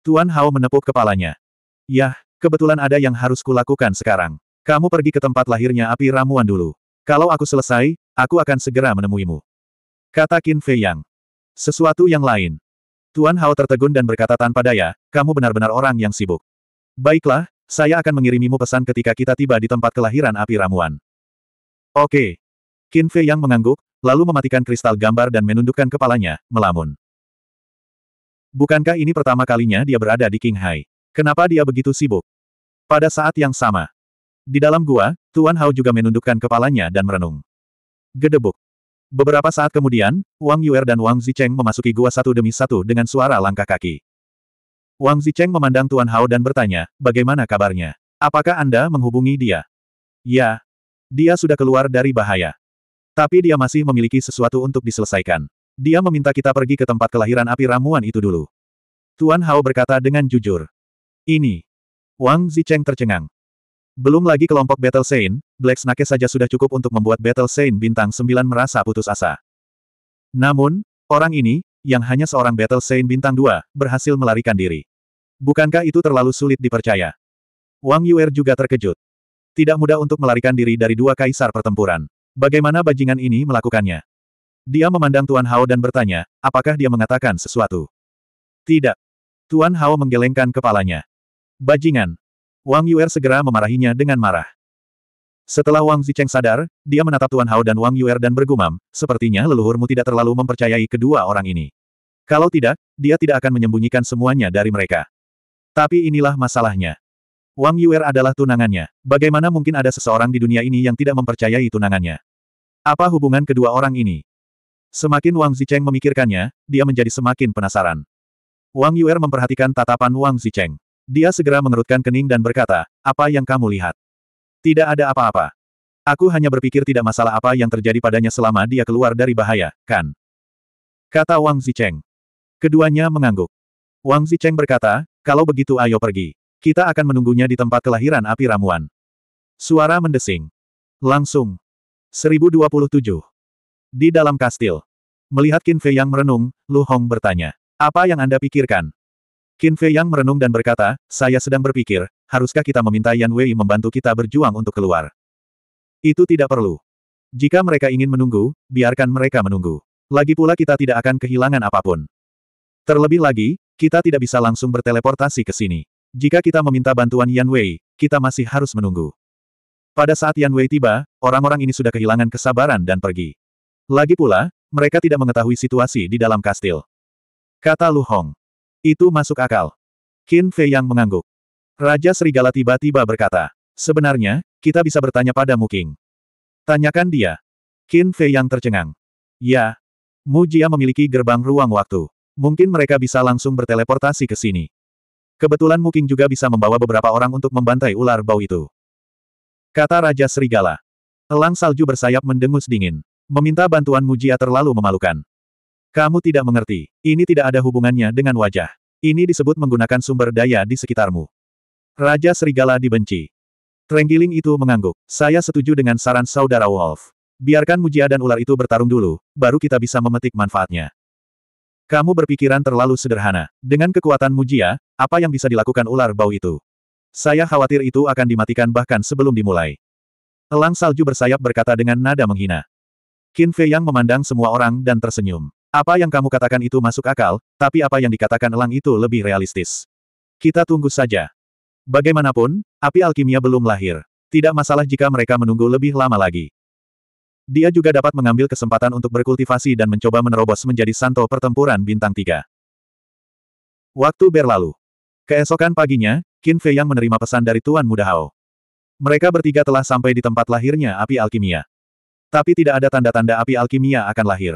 Tuan Hao menepuk kepalanya. Yah, kebetulan ada yang harus kulakukan sekarang. Kamu pergi ke tempat lahirnya api ramuan dulu. Kalau aku selesai, aku akan segera menemuimu. Kata Qin Fei Yang. Sesuatu yang lain. Tuan Hao tertegun dan berkata tanpa daya, kamu benar-benar orang yang sibuk. Baiklah, saya akan mengirimimu pesan ketika kita tiba di tempat kelahiran api ramuan. Oke. Qin Fei yang mengangguk, lalu mematikan kristal gambar dan menundukkan kepalanya, melamun. Bukankah ini pertama kalinya dia berada di King Hai? Kenapa dia begitu sibuk? Pada saat yang sama. Di dalam gua, Tuan Hao juga menundukkan kepalanya dan merenung. Gedebuk. Beberapa saat kemudian, Wang Yuer dan Wang Zicheng memasuki gua satu demi satu dengan suara langkah kaki. Wang Zicheng memandang Tuan Hao dan bertanya, bagaimana kabarnya? Apakah Anda menghubungi dia? Ya. Dia sudah keluar dari bahaya. Tapi dia masih memiliki sesuatu untuk diselesaikan. Dia meminta kita pergi ke tempat kelahiran api ramuan itu dulu. Tuan Hao berkata dengan jujur. Ini. Wang Zicheng tercengang. Belum lagi kelompok Battle Saint, Black Snake saja sudah cukup untuk membuat Battle Saint bintang 9 merasa putus asa. Namun, orang ini, yang hanya seorang Battle Saint bintang 2, berhasil melarikan diri. Bukankah itu terlalu sulit dipercaya? Wang Yuer juga terkejut. Tidak mudah untuk melarikan diri dari dua kaisar pertempuran. Bagaimana bajingan ini melakukannya? Dia memandang Tuan Hao dan bertanya, apakah dia mengatakan sesuatu? Tidak. Tuan Hao menggelengkan kepalanya. Bajingan. Wang Yuer segera memarahinya dengan marah. Setelah Wang Zicheng sadar, dia menatap Tuan Hao dan Wang Yuer dan bergumam, sepertinya leluhurmu tidak terlalu mempercayai kedua orang ini. Kalau tidak, dia tidak akan menyembunyikan semuanya dari mereka. Tapi inilah masalahnya. Wang Yuer adalah tunangannya. Bagaimana mungkin ada seseorang di dunia ini yang tidak mempercayai tunangannya? Apa hubungan kedua orang ini? Semakin Wang Zicheng memikirkannya, dia menjadi semakin penasaran. Wang Yuer memperhatikan tatapan Wang Zicheng. Dia segera mengerutkan kening dan berkata, apa yang kamu lihat? Tidak ada apa-apa. Aku hanya berpikir tidak masalah apa yang terjadi padanya selama dia keluar dari bahaya, kan? Kata Wang Zicheng. Keduanya mengangguk. Wang Zicheng berkata, kalau begitu ayo pergi. Kita akan menunggunya di tempat kelahiran api ramuan. Suara mendesing. Langsung. 1027. Di dalam kastil. Melihat Qin Fei yang merenung, Lu Hong bertanya. Apa yang Anda pikirkan? Qin Fei yang merenung dan berkata, saya sedang berpikir, haruskah kita meminta Yan Wei membantu kita berjuang untuk keluar? Itu tidak perlu. Jika mereka ingin menunggu, biarkan mereka menunggu. Lagi pula kita tidak akan kehilangan apapun. Terlebih lagi, kita tidak bisa langsung berteleportasi ke sini. Jika kita meminta bantuan Yan Wei, kita masih harus menunggu. Pada saat Yan Wei tiba, orang-orang ini sudah kehilangan kesabaran dan pergi. Lagi pula, mereka tidak mengetahui situasi di dalam kastil. Kata Lu Hong. Itu masuk akal. Qin Fei yang mengangguk. Raja Serigala tiba-tiba berkata, Sebenarnya, kita bisa bertanya pada Mu King. Tanyakan dia. Qin Fei yang tercengang. Ya. Mu Jia memiliki gerbang ruang waktu. Mungkin mereka bisa langsung berteleportasi ke sini. Kebetulan Mungkin juga bisa membawa beberapa orang untuk membantai ular bau itu. Kata Raja Serigala. Elang salju bersayap mendengus dingin. Meminta bantuan Mujia terlalu memalukan. Kamu tidak mengerti, ini tidak ada hubungannya dengan wajah. Ini disebut menggunakan sumber daya di sekitarmu. Raja Serigala dibenci. Trenggiling itu mengangguk. Saya setuju dengan saran saudara Wolf. Biarkan Mujia dan ular itu bertarung dulu, baru kita bisa memetik manfaatnya. Kamu berpikiran terlalu sederhana. Dengan kekuatan Mujia, apa yang bisa dilakukan ular bau itu? Saya khawatir itu akan dimatikan bahkan sebelum dimulai. Elang salju bersayap berkata dengan nada menghina. Qin Fei yang memandang semua orang dan tersenyum. Apa yang kamu katakan itu masuk akal, tapi apa yang dikatakan elang itu lebih realistis. Kita tunggu saja. Bagaimanapun, api alkimia belum lahir. Tidak masalah jika mereka menunggu lebih lama lagi. Dia juga dapat mengambil kesempatan untuk berkultivasi dan mencoba menerobos menjadi santo pertempuran bintang tiga. Waktu berlalu. Keesokan paginya, Qin Fei yang menerima pesan dari Tuan Muda Hao. Mereka bertiga telah sampai di tempat lahirnya api alkimia. Tapi tidak ada tanda-tanda api alkimia akan lahir.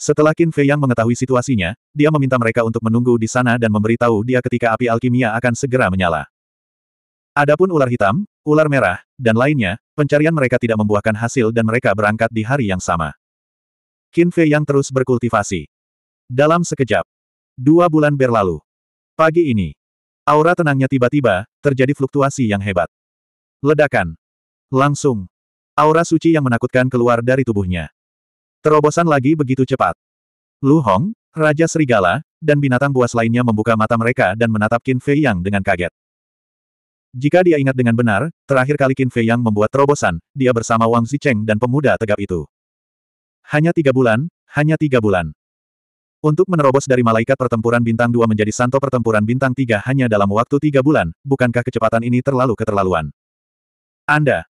Setelah Qin Fei yang mengetahui situasinya, dia meminta mereka untuk menunggu di sana dan memberitahu dia ketika api alkimia akan segera menyala. Adapun ular hitam, ular merah, dan lainnya, pencarian mereka tidak membuahkan hasil dan mereka berangkat di hari yang sama. Qin Fei yang terus berkultivasi. Dalam sekejap, dua bulan berlalu. Pagi ini, aura tenangnya tiba-tiba, terjadi fluktuasi yang hebat. Ledakan. Langsung. Aura suci yang menakutkan keluar dari tubuhnya. Terobosan lagi begitu cepat. Lu Hong, Raja Serigala, dan binatang buas lainnya membuka mata mereka dan menatap Qin Fei Yang dengan kaget. Jika dia ingat dengan benar, terakhir kali Qin Fei Yang membuat terobosan, dia bersama Wang Zicheng dan pemuda tegap itu. Hanya tiga bulan, hanya tiga bulan. Untuk menerobos dari malaikat pertempuran bintang dua menjadi santo pertempuran bintang tiga hanya dalam waktu tiga bulan, bukankah kecepatan ini terlalu keterlaluan? Anda.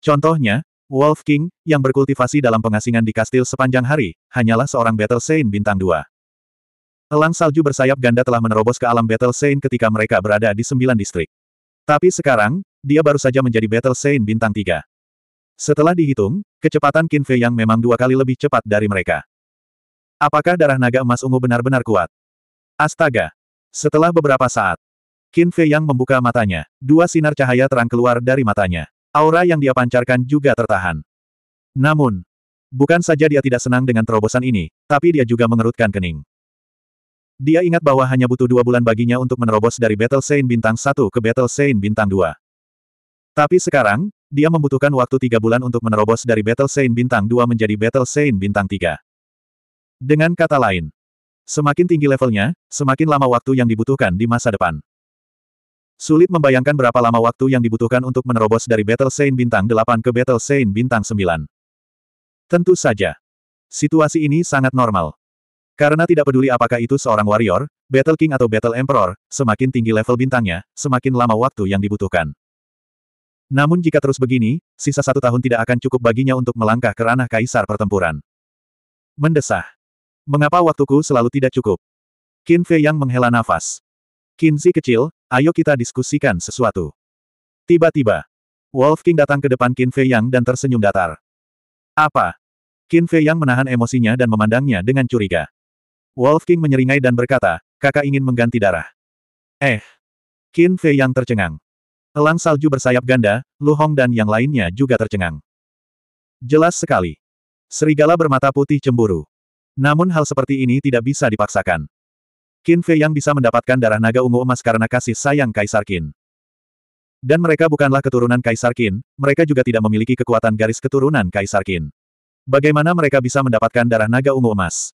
Contohnya, Wolf King, yang berkultivasi dalam pengasingan di kastil sepanjang hari, hanyalah seorang Battle Saint bintang dua. Elang salju bersayap ganda telah menerobos ke alam Battle Saint ketika mereka berada di sembilan distrik. Tapi sekarang, dia baru saja menjadi Battle Saint bintang 3. Setelah dihitung, kecepatan Qin Fei yang memang dua kali lebih cepat dari mereka. Apakah darah naga emas ungu benar-benar kuat? Astaga! Setelah beberapa saat, Qin Fei yang membuka matanya. Dua sinar cahaya terang keluar dari matanya. Aura yang dia pancarkan juga tertahan. Namun, bukan saja dia tidak senang dengan terobosan ini, tapi dia juga mengerutkan kening. Dia ingat bahwa hanya butuh dua bulan baginya untuk menerobos dari Battle Saint Bintang 1 ke Battle Saint Bintang 2. Tapi sekarang, dia membutuhkan waktu tiga bulan untuk menerobos dari Battle Saint Bintang 2 menjadi Battle Saint Bintang 3. Dengan kata lain, semakin tinggi levelnya, semakin lama waktu yang dibutuhkan di masa depan. Sulit membayangkan berapa lama waktu yang dibutuhkan untuk menerobos dari Battle Saint Bintang 8 ke Battle Saint Bintang 9. Tentu saja. Situasi ini sangat normal. Karena tidak peduli apakah itu seorang warrior, Battle King atau Battle Emperor, semakin tinggi level bintangnya, semakin lama waktu yang dibutuhkan. Namun jika terus begini, sisa satu tahun tidak akan cukup baginya untuk melangkah ke ranah kaisar pertempuran. Mendesah. Mengapa waktuku selalu tidak cukup? Qin Fei yang menghela nafas. Kinzi kecil, ayo kita diskusikan sesuatu. Tiba-tiba, Wolf King datang ke depan Qin Fei Yang dan tersenyum datar. Apa? Qin Fei Yang menahan emosinya dan memandangnya dengan curiga. Wolf King menyeringai dan berkata, kakak ingin mengganti darah. Eh. Qin Fei yang tercengang. Elang salju bersayap ganda, Lu Hong dan yang lainnya juga tercengang. Jelas sekali. Serigala bermata putih cemburu. Namun hal seperti ini tidak bisa dipaksakan. Qin Fei yang bisa mendapatkan darah naga ungu emas karena kasih sayang Kaisar Qin. Dan mereka bukanlah keturunan Kaisar Qin, mereka juga tidak memiliki kekuatan garis keturunan Kaisar Qin. Bagaimana mereka bisa mendapatkan darah naga ungu emas?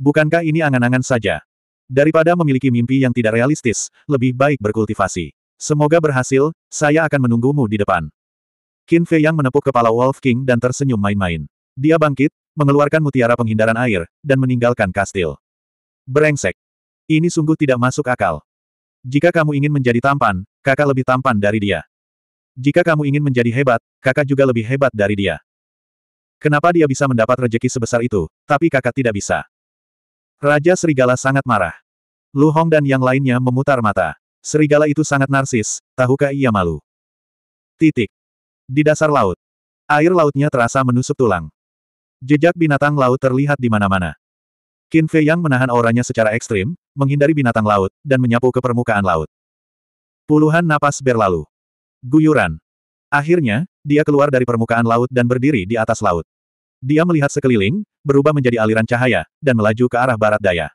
Bukankah ini angan-angan saja? Daripada memiliki mimpi yang tidak realistis, lebih baik berkultivasi. Semoga berhasil, saya akan menunggumu di depan. Qin Fei yang menepuk kepala Wolf King dan tersenyum main-main. Dia bangkit, mengeluarkan mutiara penghindaran air, dan meninggalkan kastil. Berengsek! Ini sungguh tidak masuk akal. Jika kamu ingin menjadi tampan, kakak lebih tampan dari dia. Jika kamu ingin menjadi hebat, kakak juga lebih hebat dari dia. Kenapa dia bisa mendapat rejeki sebesar itu, tapi kakak tidak bisa? Raja Serigala sangat marah. Lu Hong dan yang lainnya memutar mata. Serigala itu sangat narsis, tahukah ia malu? Titik. Di dasar laut. Air lautnya terasa menusuk tulang. Jejak binatang laut terlihat di mana-mana. Qin Fei yang menahan auranya secara ekstrim, menghindari binatang laut, dan menyapu ke permukaan laut. Puluhan napas berlalu. Guyuran. Akhirnya, dia keluar dari permukaan laut dan berdiri di atas laut. Dia melihat sekeliling, berubah menjadi aliran cahaya, dan melaju ke arah barat daya.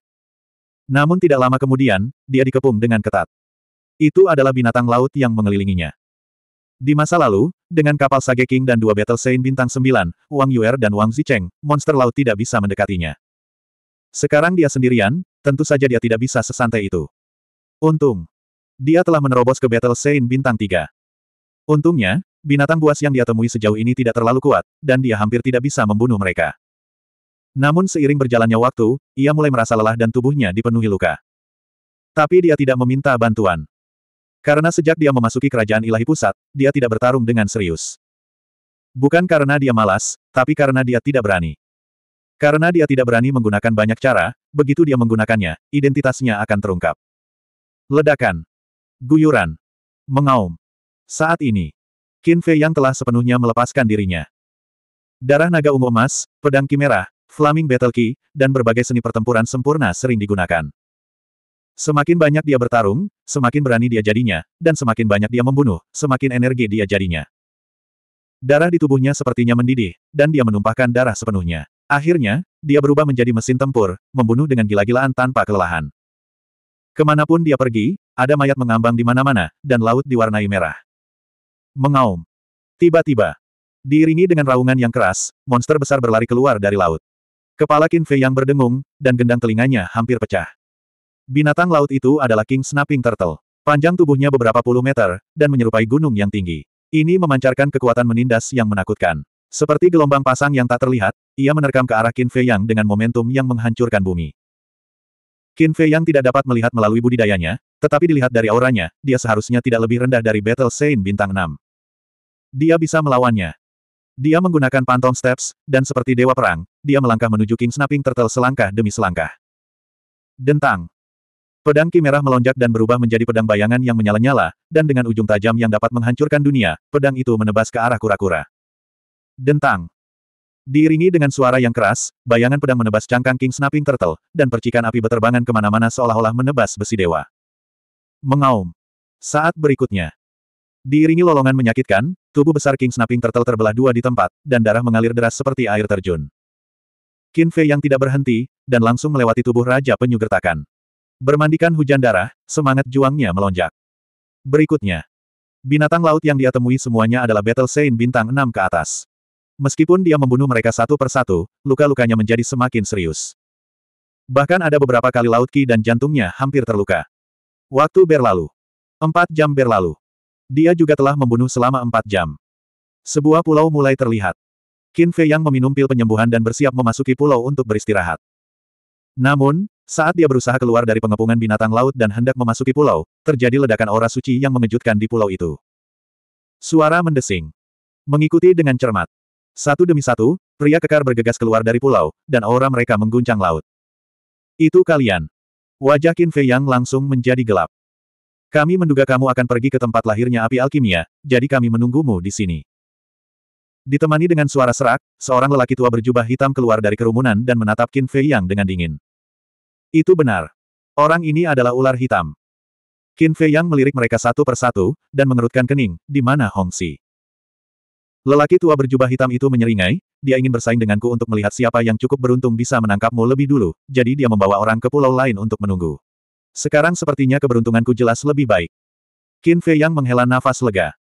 Namun tidak lama kemudian, dia dikepung dengan ketat. Itu adalah binatang laut yang mengelilinginya. Di masa lalu, dengan kapal Sage King dan dua Battle Saint bintang sembilan, Wang Yuer dan Wang Zicheng, monster laut tidak bisa mendekatinya. Sekarang dia sendirian, tentu saja dia tidak bisa sesantai itu. Untung. Dia telah menerobos ke Battle Saint bintang tiga. Untungnya, binatang buas yang dia temui sejauh ini tidak terlalu kuat, dan dia hampir tidak bisa membunuh mereka. Namun seiring berjalannya waktu, ia mulai merasa lelah dan tubuhnya dipenuhi luka. Tapi dia tidak meminta bantuan. Karena sejak dia memasuki kerajaan ilahi pusat, dia tidak bertarung dengan serius. Bukan karena dia malas, tapi karena dia tidak berani. Karena dia tidak berani menggunakan banyak cara, begitu dia menggunakannya, identitasnya akan terungkap. Ledakan. Guyuran. Mengaum. Saat ini, Qin Fei yang telah sepenuhnya melepaskan dirinya. Darah naga ungu emas, pedang kimera, Flaming Battle Key, dan berbagai seni pertempuran sempurna sering digunakan. Semakin banyak dia bertarung, semakin berani dia jadinya, dan semakin banyak dia membunuh, semakin energi dia jadinya. Darah di tubuhnya sepertinya mendidih, dan dia menumpahkan darah sepenuhnya. Akhirnya, dia berubah menjadi mesin tempur, membunuh dengan gila-gilaan tanpa kelelahan. Kemanapun dia pergi, ada mayat mengambang di mana-mana, dan laut diwarnai merah. Mengaum. Tiba-tiba, diiringi dengan raungan yang keras, monster besar berlari keluar dari laut. Kepala Qin Fei yang berdengung, dan gendang telinganya hampir pecah. Binatang laut itu adalah King Snapping Turtle. Panjang tubuhnya beberapa puluh meter, dan menyerupai gunung yang tinggi. Ini memancarkan kekuatan menindas yang menakutkan. Seperti gelombang pasang yang tak terlihat, ia menerkam ke arah Qin Fei Yang dengan momentum yang menghancurkan bumi. Qin Fei Yang tidak dapat melihat melalui budidayanya, tetapi dilihat dari auranya, dia seharusnya tidak lebih rendah dari Battle Saint bintang 6. Dia bisa melawannya. Dia menggunakan phantom steps, dan seperti dewa perang, dia melangkah menuju King Snapping Turtle selangkah demi selangkah. Dentang. Pedang Ki Merah melonjak dan berubah menjadi pedang bayangan yang menyala-nyala, dan dengan ujung tajam yang dapat menghancurkan dunia, pedang itu menebas ke arah kura-kura. Dentang. Diiringi dengan suara yang keras, bayangan pedang menebas cangkang King Snapping Turtle, dan percikan api beterbangan kemana-mana seolah-olah menebas besi dewa. Mengaum. Saat berikutnya. Diiringi lolongan menyakitkan, tubuh besar King Snapping Turtle terbelah dua di tempat, dan darah mengalir deras seperti air terjun. Qin Fei yang tidak berhenti, dan langsung melewati tubuh Raja Penyu Gertakan. Bermandikan hujan darah, semangat juangnya melonjak. Berikutnya. Binatang laut yang dia temui semuanya adalah Battle Saint bintang 6 ke atas. Meskipun dia membunuh mereka satu persatu, luka-lukanya menjadi semakin serius. Bahkan ada beberapa kali laut ki dan jantungnya hampir terluka. Waktu berlalu. Empat jam berlalu. Dia juga telah membunuh selama empat jam. Sebuah pulau mulai terlihat. Qin Fei yang meminum pil penyembuhan dan bersiap memasuki pulau untuk beristirahat. Namun, saat dia berusaha keluar dari pengepungan binatang laut dan hendak memasuki pulau, terjadi ledakan aura suci yang mengejutkan di pulau itu. Suara mendesing. Mengikuti dengan cermat. Satu demi satu, pria kekar bergegas keluar dari pulau, dan aura mereka mengguncang laut. Itu kalian. Wajah Qin Fei Yang langsung menjadi gelap. Kami menduga kamu akan pergi ke tempat lahirnya api alkimia, jadi kami menunggumu di sini. Ditemani dengan suara serak, seorang lelaki tua berjubah hitam keluar dari kerumunan dan menatap Qin Fei Yang dengan dingin. Itu benar. Orang ini adalah ular hitam. Qin Fei Yang melirik mereka satu persatu, dan mengerutkan kening, di mana Hong Si. Lelaki tua berjubah hitam itu menyeringai, dia ingin bersaing denganku untuk melihat siapa yang cukup beruntung bisa menangkapmu lebih dulu, jadi dia membawa orang ke pulau lain untuk menunggu. Sekarang sepertinya keberuntunganku jelas lebih baik. Qin Fei Yang menghela nafas lega.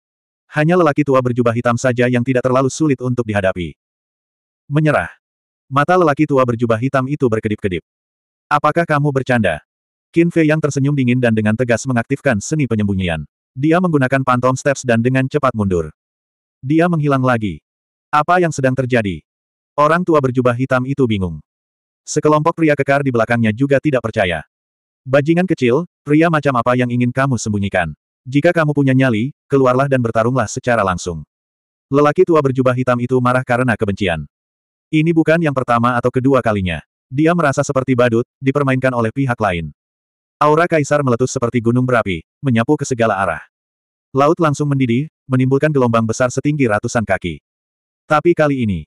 Hanya lelaki tua berjubah hitam saja yang tidak terlalu sulit untuk dihadapi. Menyerah. Mata lelaki tua berjubah hitam itu berkedip-kedip. Apakah kamu bercanda? Qin Fei yang tersenyum dingin dan dengan tegas mengaktifkan seni penyembunyian. Dia menggunakan pantom steps dan dengan cepat mundur. Dia menghilang lagi. Apa yang sedang terjadi? Orang tua berjubah hitam itu bingung. Sekelompok pria kekar di belakangnya juga tidak percaya. Bajingan kecil, pria macam apa yang ingin kamu sembunyikan? Jika kamu punya nyali, keluarlah dan bertarunglah secara langsung. Lelaki tua berjubah hitam itu marah karena kebencian. Ini bukan yang pertama atau kedua kalinya. Dia merasa seperti badut, dipermainkan oleh pihak lain. Aura kaisar meletus seperti gunung berapi, menyapu ke segala arah. Laut langsung mendidih, menimbulkan gelombang besar setinggi ratusan kaki. Tapi kali ini,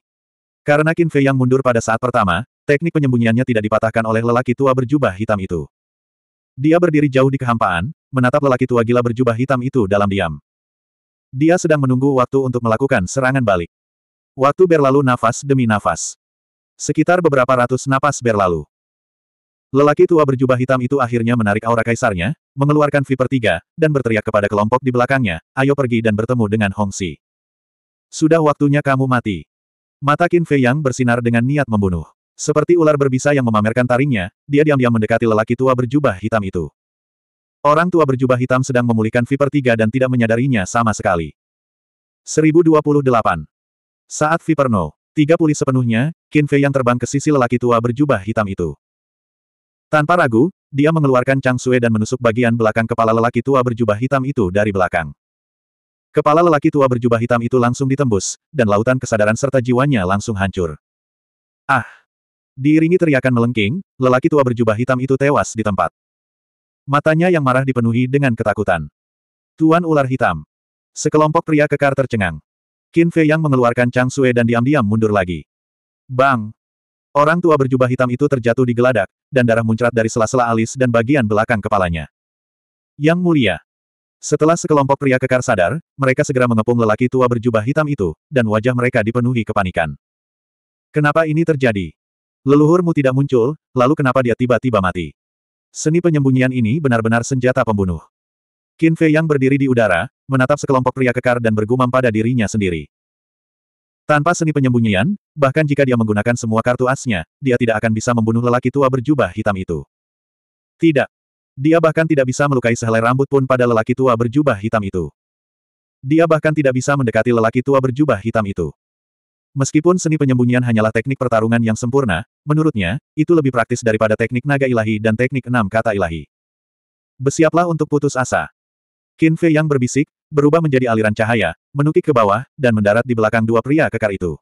karena Qin Fei yang mundur pada saat pertama, teknik penyembunyiannya tidak dipatahkan oleh lelaki tua berjubah hitam itu. Dia berdiri jauh di kehampaan, menatap lelaki tua gila berjubah hitam itu dalam diam. Dia sedang menunggu waktu untuk melakukan serangan balik. Waktu berlalu nafas demi nafas. Sekitar beberapa ratus napas berlalu. Lelaki tua berjubah hitam itu akhirnya menarik aura kaisarnya, mengeluarkan Viper 3, dan berteriak kepada kelompok di belakangnya, ayo pergi dan bertemu dengan Hong Xi. Sudah waktunya kamu mati. Mata Qin Fei Yang bersinar dengan niat membunuh. Seperti ular berbisa yang memamerkan taringnya, dia diam-diam mendekati lelaki tua berjubah hitam itu. Orang tua berjubah hitam sedang memulihkan Viper 3 dan tidak menyadarinya sama sekali. 1028. Saat Viper No. pulih sepenuhnya, Qin Fei yang terbang ke sisi lelaki tua berjubah hitam itu. Tanpa ragu, dia mengeluarkan Chang Sue dan menusuk bagian belakang kepala lelaki tua berjubah hitam itu dari belakang. Kepala lelaki tua berjubah hitam itu langsung ditembus, dan lautan kesadaran serta jiwanya langsung hancur. Ah! Diiringi teriakan melengking, lelaki tua berjubah hitam itu tewas di tempat. Matanya yang marah dipenuhi dengan ketakutan. Tuan ular hitam. Sekelompok pria kekar tercengang. Qin Fei yang mengeluarkan Chang Sue dan diam-diam mundur lagi. Bang! Orang tua berjubah hitam itu terjatuh di geladak, dan darah muncrat dari sela-sela alis dan bagian belakang kepalanya. Yang mulia! Setelah sekelompok pria kekar sadar, mereka segera mengepung lelaki tua berjubah hitam itu, dan wajah mereka dipenuhi kepanikan. Kenapa ini terjadi? Leluhurmu tidak muncul, lalu kenapa dia tiba-tiba mati? Seni penyembunyian ini benar-benar senjata pembunuh. Qin Fei yang berdiri di udara, menatap sekelompok pria kekar dan bergumam pada dirinya sendiri. Tanpa seni penyembunyian, bahkan jika dia menggunakan semua kartu asnya, dia tidak akan bisa membunuh lelaki tua berjubah hitam itu. Tidak. Dia bahkan tidak bisa melukai sehelai rambut pun pada lelaki tua berjubah hitam itu. Dia bahkan tidak bisa mendekati lelaki tua berjubah hitam itu. Meskipun seni penyembunyian hanyalah teknik pertarungan yang sempurna, menurutnya, itu lebih praktis daripada teknik naga ilahi dan teknik enam kata ilahi. Bersiaplah untuk putus asa. Qin Fei yang berbisik, berubah menjadi aliran cahaya, menukik ke bawah, dan mendarat di belakang dua pria kekar itu.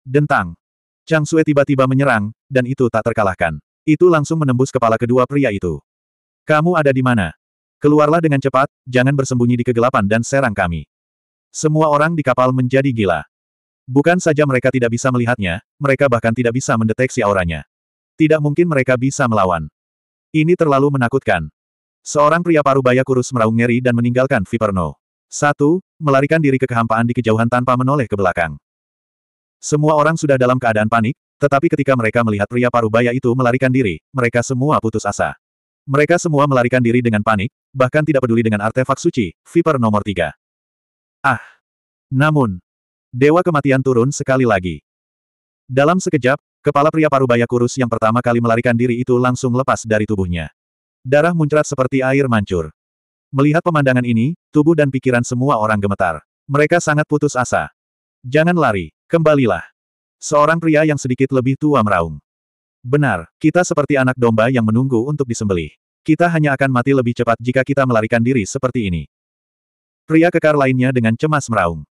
Dentang. Chang Sue tiba-tiba menyerang, dan itu tak terkalahkan. Itu langsung menembus kepala kedua pria itu. Kamu ada di mana? Keluarlah dengan cepat, jangan bersembunyi di kegelapan dan serang kami. Semua orang di kapal menjadi gila. Bukan saja mereka tidak bisa melihatnya, mereka bahkan tidak bisa mendeteksi auranya. Tidak mungkin mereka bisa melawan. Ini terlalu menakutkan. Seorang pria parubaya kurus meraung ngeri dan meninggalkan Viperno. Satu, melarikan diri ke kehampaan di kejauhan tanpa menoleh ke belakang. Semua orang sudah dalam keadaan panik, tetapi ketika mereka melihat pria parubaya itu melarikan diri, mereka semua putus asa. Mereka semua melarikan diri dengan panik, bahkan tidak peduli dengan artefak suci, Viper nomor tiga. Ah! Namun, Dewa kematian turun sekali lagi. Dalam sekejap, kepala pria parubaya kurus yang pertama kali melarikan diri itu langsung lepas dari tubuhnya. Darah muncrat seperti air mancur. Melihat pemandangan ini, tubuh dan pikiran semua orang gemetar. Mereka sangat putus asa. Jangan lari, kembalilah. Seorang pria yang sedikit lebih tua meraung. Benar, kita seperti anak domba yang menunggu untuk disembelih. Kita hanya akan mati lebih cepat jika kita melarikan diri seperti ini. Pria kekar lainnya dengan cemas meraung.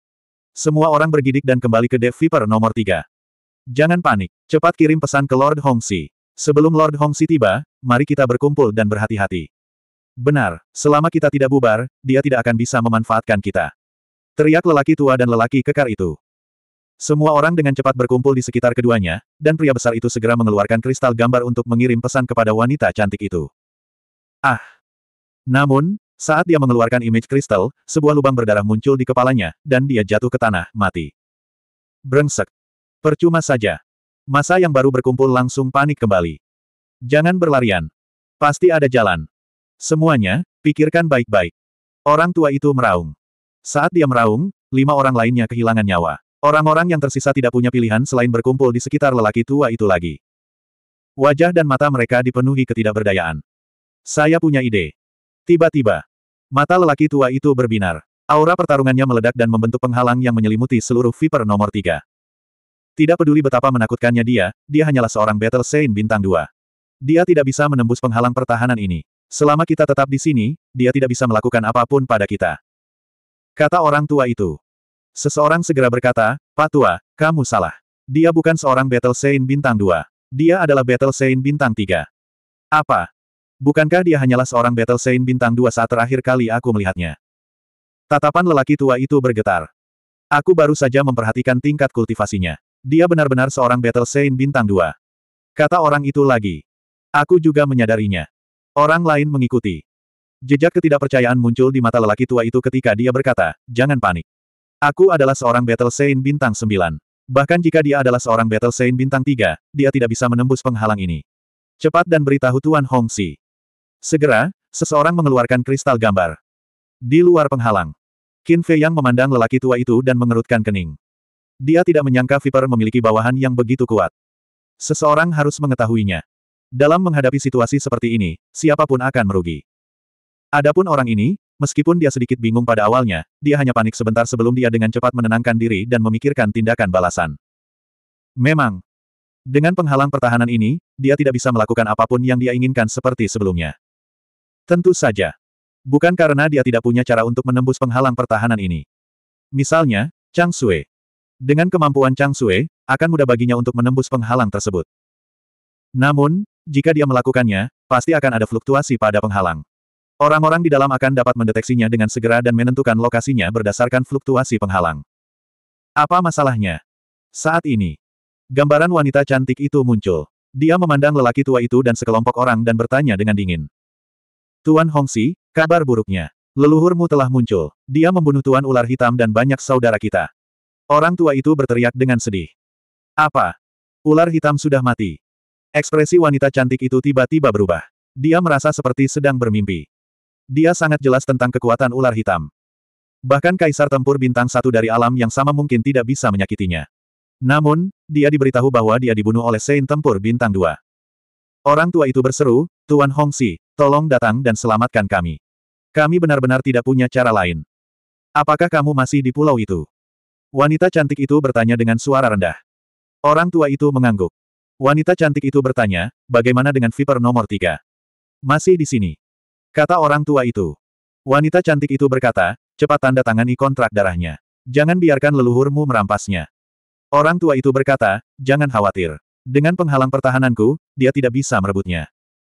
Semua orang bergidik dan kembali ke Dev Viper nomor tiga. Jangan panik, cepat kirim pesan ke Lord Hongxi. Sebelum Lord Hongxi tiba, mari kita berkumpul dan berhati-hati. Benar, selama kita tidak bubar, dia tidak akan bisa memanfaatkan kita. Teriak lelaki tua dan lelaki kekar itu. Semua orang dengan cepat berkumpul di sekitar keduanya, dan pria besar itu segera mengeluarkan kristal gambar untuk mengirim pesan kepada wanita cantik itu. Ah! Namun, saat dia mengeluarkan image kristal, sebuah lubang berdarah muncul di kepalanya, dan dia jatuh ke tanah, mati. Brengsek. Percuma saja. Masa yang baru berkumpul langsung panik kembali. Jangan berlarian. Pasti ada jalan. Semuanya, pikirkan baik-baik. Orang tua itu meraung. Saat dia meraung, lima orang lainnya kehilangan nyawa. Orang-orang yang tersisa tidak punya pilihan selain berkumpul di sekitar lelaki tua itu lagi. Wajah dan mata mereka dipenuhi ketidakberdayaan. Saya punya ide. Tiba-tiba, Mata lelaki tua itu berbinar. Aura pertarungannya meledak dan membentuk penghalang yang menyelimuti seluruh Viper nomor tiga. Tidak peduli betapa menakutkannya dia, dia hanyalah seorang Battle Saint bintang dua. Dia tidak bisa menembus penghalang pertahanan ini. Selama kita tetap di sini, dia tidak bisa melakukan apapun pada kita. Kata orang tua itu. Seseorang segera berkata, Pak Tua, kamu salah. Dia bukan seorang Battle Saint bintang dua. Dia adalah Battle Saint bintang tiga. Apa? Bukankah dia hanyalah seorang Battle Saint bintang dua saat terakhir kali aku melihatnya? Tatapan lelaki tua itu bergetar. Aku baru saja memperhatikan tingkat kultivasinya. Dia benar-benar seorang Battle Saint bintang dua. Kata orang itu lagi. Aku juga menyadarinya. Orang lain mengikuti. Jejak ketidakpercayaan muncul di mata lelaki tua itu ketika dia berkata, jangan panik. Aku adalah seorang Battle Saint bintang sembilan. Bahkan jika dia adalah seorang Battle Saint bintang tiga, dia tidak bisa menembus penghalang ini. Cepat dan beritahu Tuan Si. Segera, seseorang mengeluarkan kristal gambar. Di luar penghalang. Qin Fei Yang memandang lelaki tua itu dan mengerutkan kening. Dia tidak menyangka Viper memiliki bawahan yang begitu kuat. Seseorang harus mengetahuinya. Dalam menghadapi situasi seperti ini, siapapun akan merugi. Adapun orang ini, meskipun dia sedikit bingung pada awalnya, dia hanya panik sebentar sebelum dia dengan cepat menenangkan diri dan memikirkan tindakan balasan. Memang. Dengan penghalang pertahanan ini, dia tidak bisa melakukan apapun yang dia inginkan seperti sebelumnya. Tentu saja. Bukan karena dia tidak punya cara untuk menembus penghalang pertahanan ini. Misalnya, Chang Sui. Dengan kemampuan Chang Sui, akan mudah baginya untuk menembus penghalang tersebut. Namun, jika dia melakukannya, pasti akan ada fluktuasi pada penghalang. Orang-orang di dalam akan dapat mendeteksinya dengan segera dan menentukan lokasinya berdasarkan fluktuasi penghalang. Apa masalahnya? Saat ini, gambaran wanita cantik itu muncul. Dia memandang lelaki tua itu dan sekelompok orang dan bertanya dengan dingin. Tuan Hongsi, kabar buruknya. Leluhurmu telah muncul. Dia membunuh Tuan Ular Hitam dan banyak saudara kita. Orang tua itu berteriak dengan sedih. Apa? Ular hitam sudah mati. Ekspresi wanita cantik itu tiba-tiba berubah. Dia merasa seperti sedang bermimpi. Dia sangat jelas tentang kekuatan ular hitam. Bahkan kaisar tempur bintang satu dari alam yang sama mungkin tidak bisa menyakitinya. Namun, dia diberitahu bahwa dia dibunuh oleh Saint tempur bintang dua. Orang tua itu berseru, Tuan Hongsi, Tolong datang dan selamatkan kami. Kami benar-benar tidak punya cara lain. Apakah kamu masih di pulau itu? Wanita cantik itu bertanya dengan suara rendah. Orang tua itu mengangguk. Wanita cantik itu bertanya, bagaimana dengan Viper nomor tiga? Masih di sini. Kata orang tua itu. Wanita cantik itu berkata, cepat tanda tangani kontrak darahnya. Jangan biarkan leluhurmu merampasnya. Orang tua itu berkata, jangan khawatir. Dengan penghalang pertahananku, dia tidak bisa merebutnya.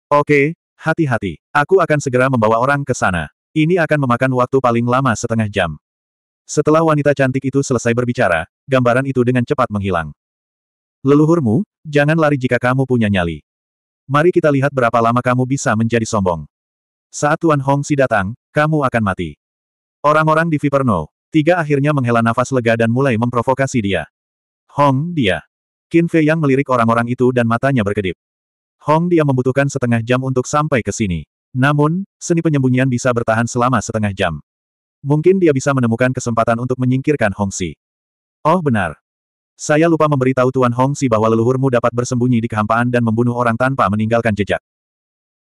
Oke, Hati-hati, aku akan segera membawa orang ke sana. Ini akan memakan waktu paling lama setengah jam. Setelah wanita cantik itu selesai berbicara, gambaran itu dengan cepat menghilang. Leluhurmu, jangan lari jika kamu punya nyali. Mari kita lihat berapa lama kamu bisa menjadi sombong. Saat Tuan Hong Si datang, kamu akan mati. Orang-orang di Viperno, tiga akhirnya menghela nafas lega dan mulai memprovokasi dia. Hong dia. Qin Fei yang melirik orang-orang itu dan matanya berkedip. Hong Dia membutuhkan setengah jam untuk sampai ke sini. Namun, seni penyembunyian bisa bertahan selama setengah jam. Mungkin dia bisa menemukan kesempatan untuk menyingkirkan Hong Si. Oh benar. Saya lupa memberitahu Tuan Hong Si bahwa leluhurmu dapat bersembunyi di kehampaan dan membunuh orang tanpa meninggalkan jejak.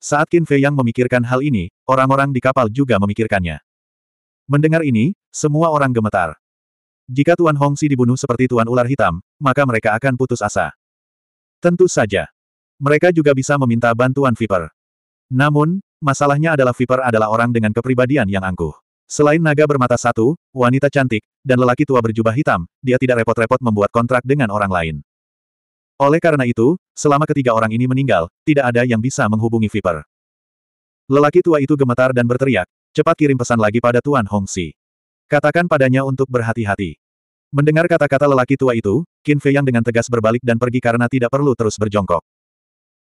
Saat Qin Fei yang memikirkan hal ini, orang-orang di kapal juga memikirkannya. Mendengar ini, semua orang gemetar. Jika Tuan Hong Si dibunuh seperti Tuan Ular Hitam, maka mereka akan putus asa. Tentu saja. Mereka juga bisa meminta bantuan Viper. Namun, masalahnya adalah Viper adalah orang dengan kepribadian yang angkuh. Selain naga bermata satu, wanita cantik, dan lelaki tua berjubah hitam, dia tidak repot-repot membuat kontrak dengan orang lain. Oleh karena itu, selama ketiga orang ini meninggal, tidak ada yang bisa menghubungi Viper. Lelaki tua itu gemetar dan berteriak, cepat kirim pesan lagi pada Tuan Hong Hongxi. Katakan padanya untuk berhati-hati. Mendengar kata-kata lelaki tua itu, Qin Fei yang dengan tegas berbalik dan pergi karena tidak perlu terus berjongkok.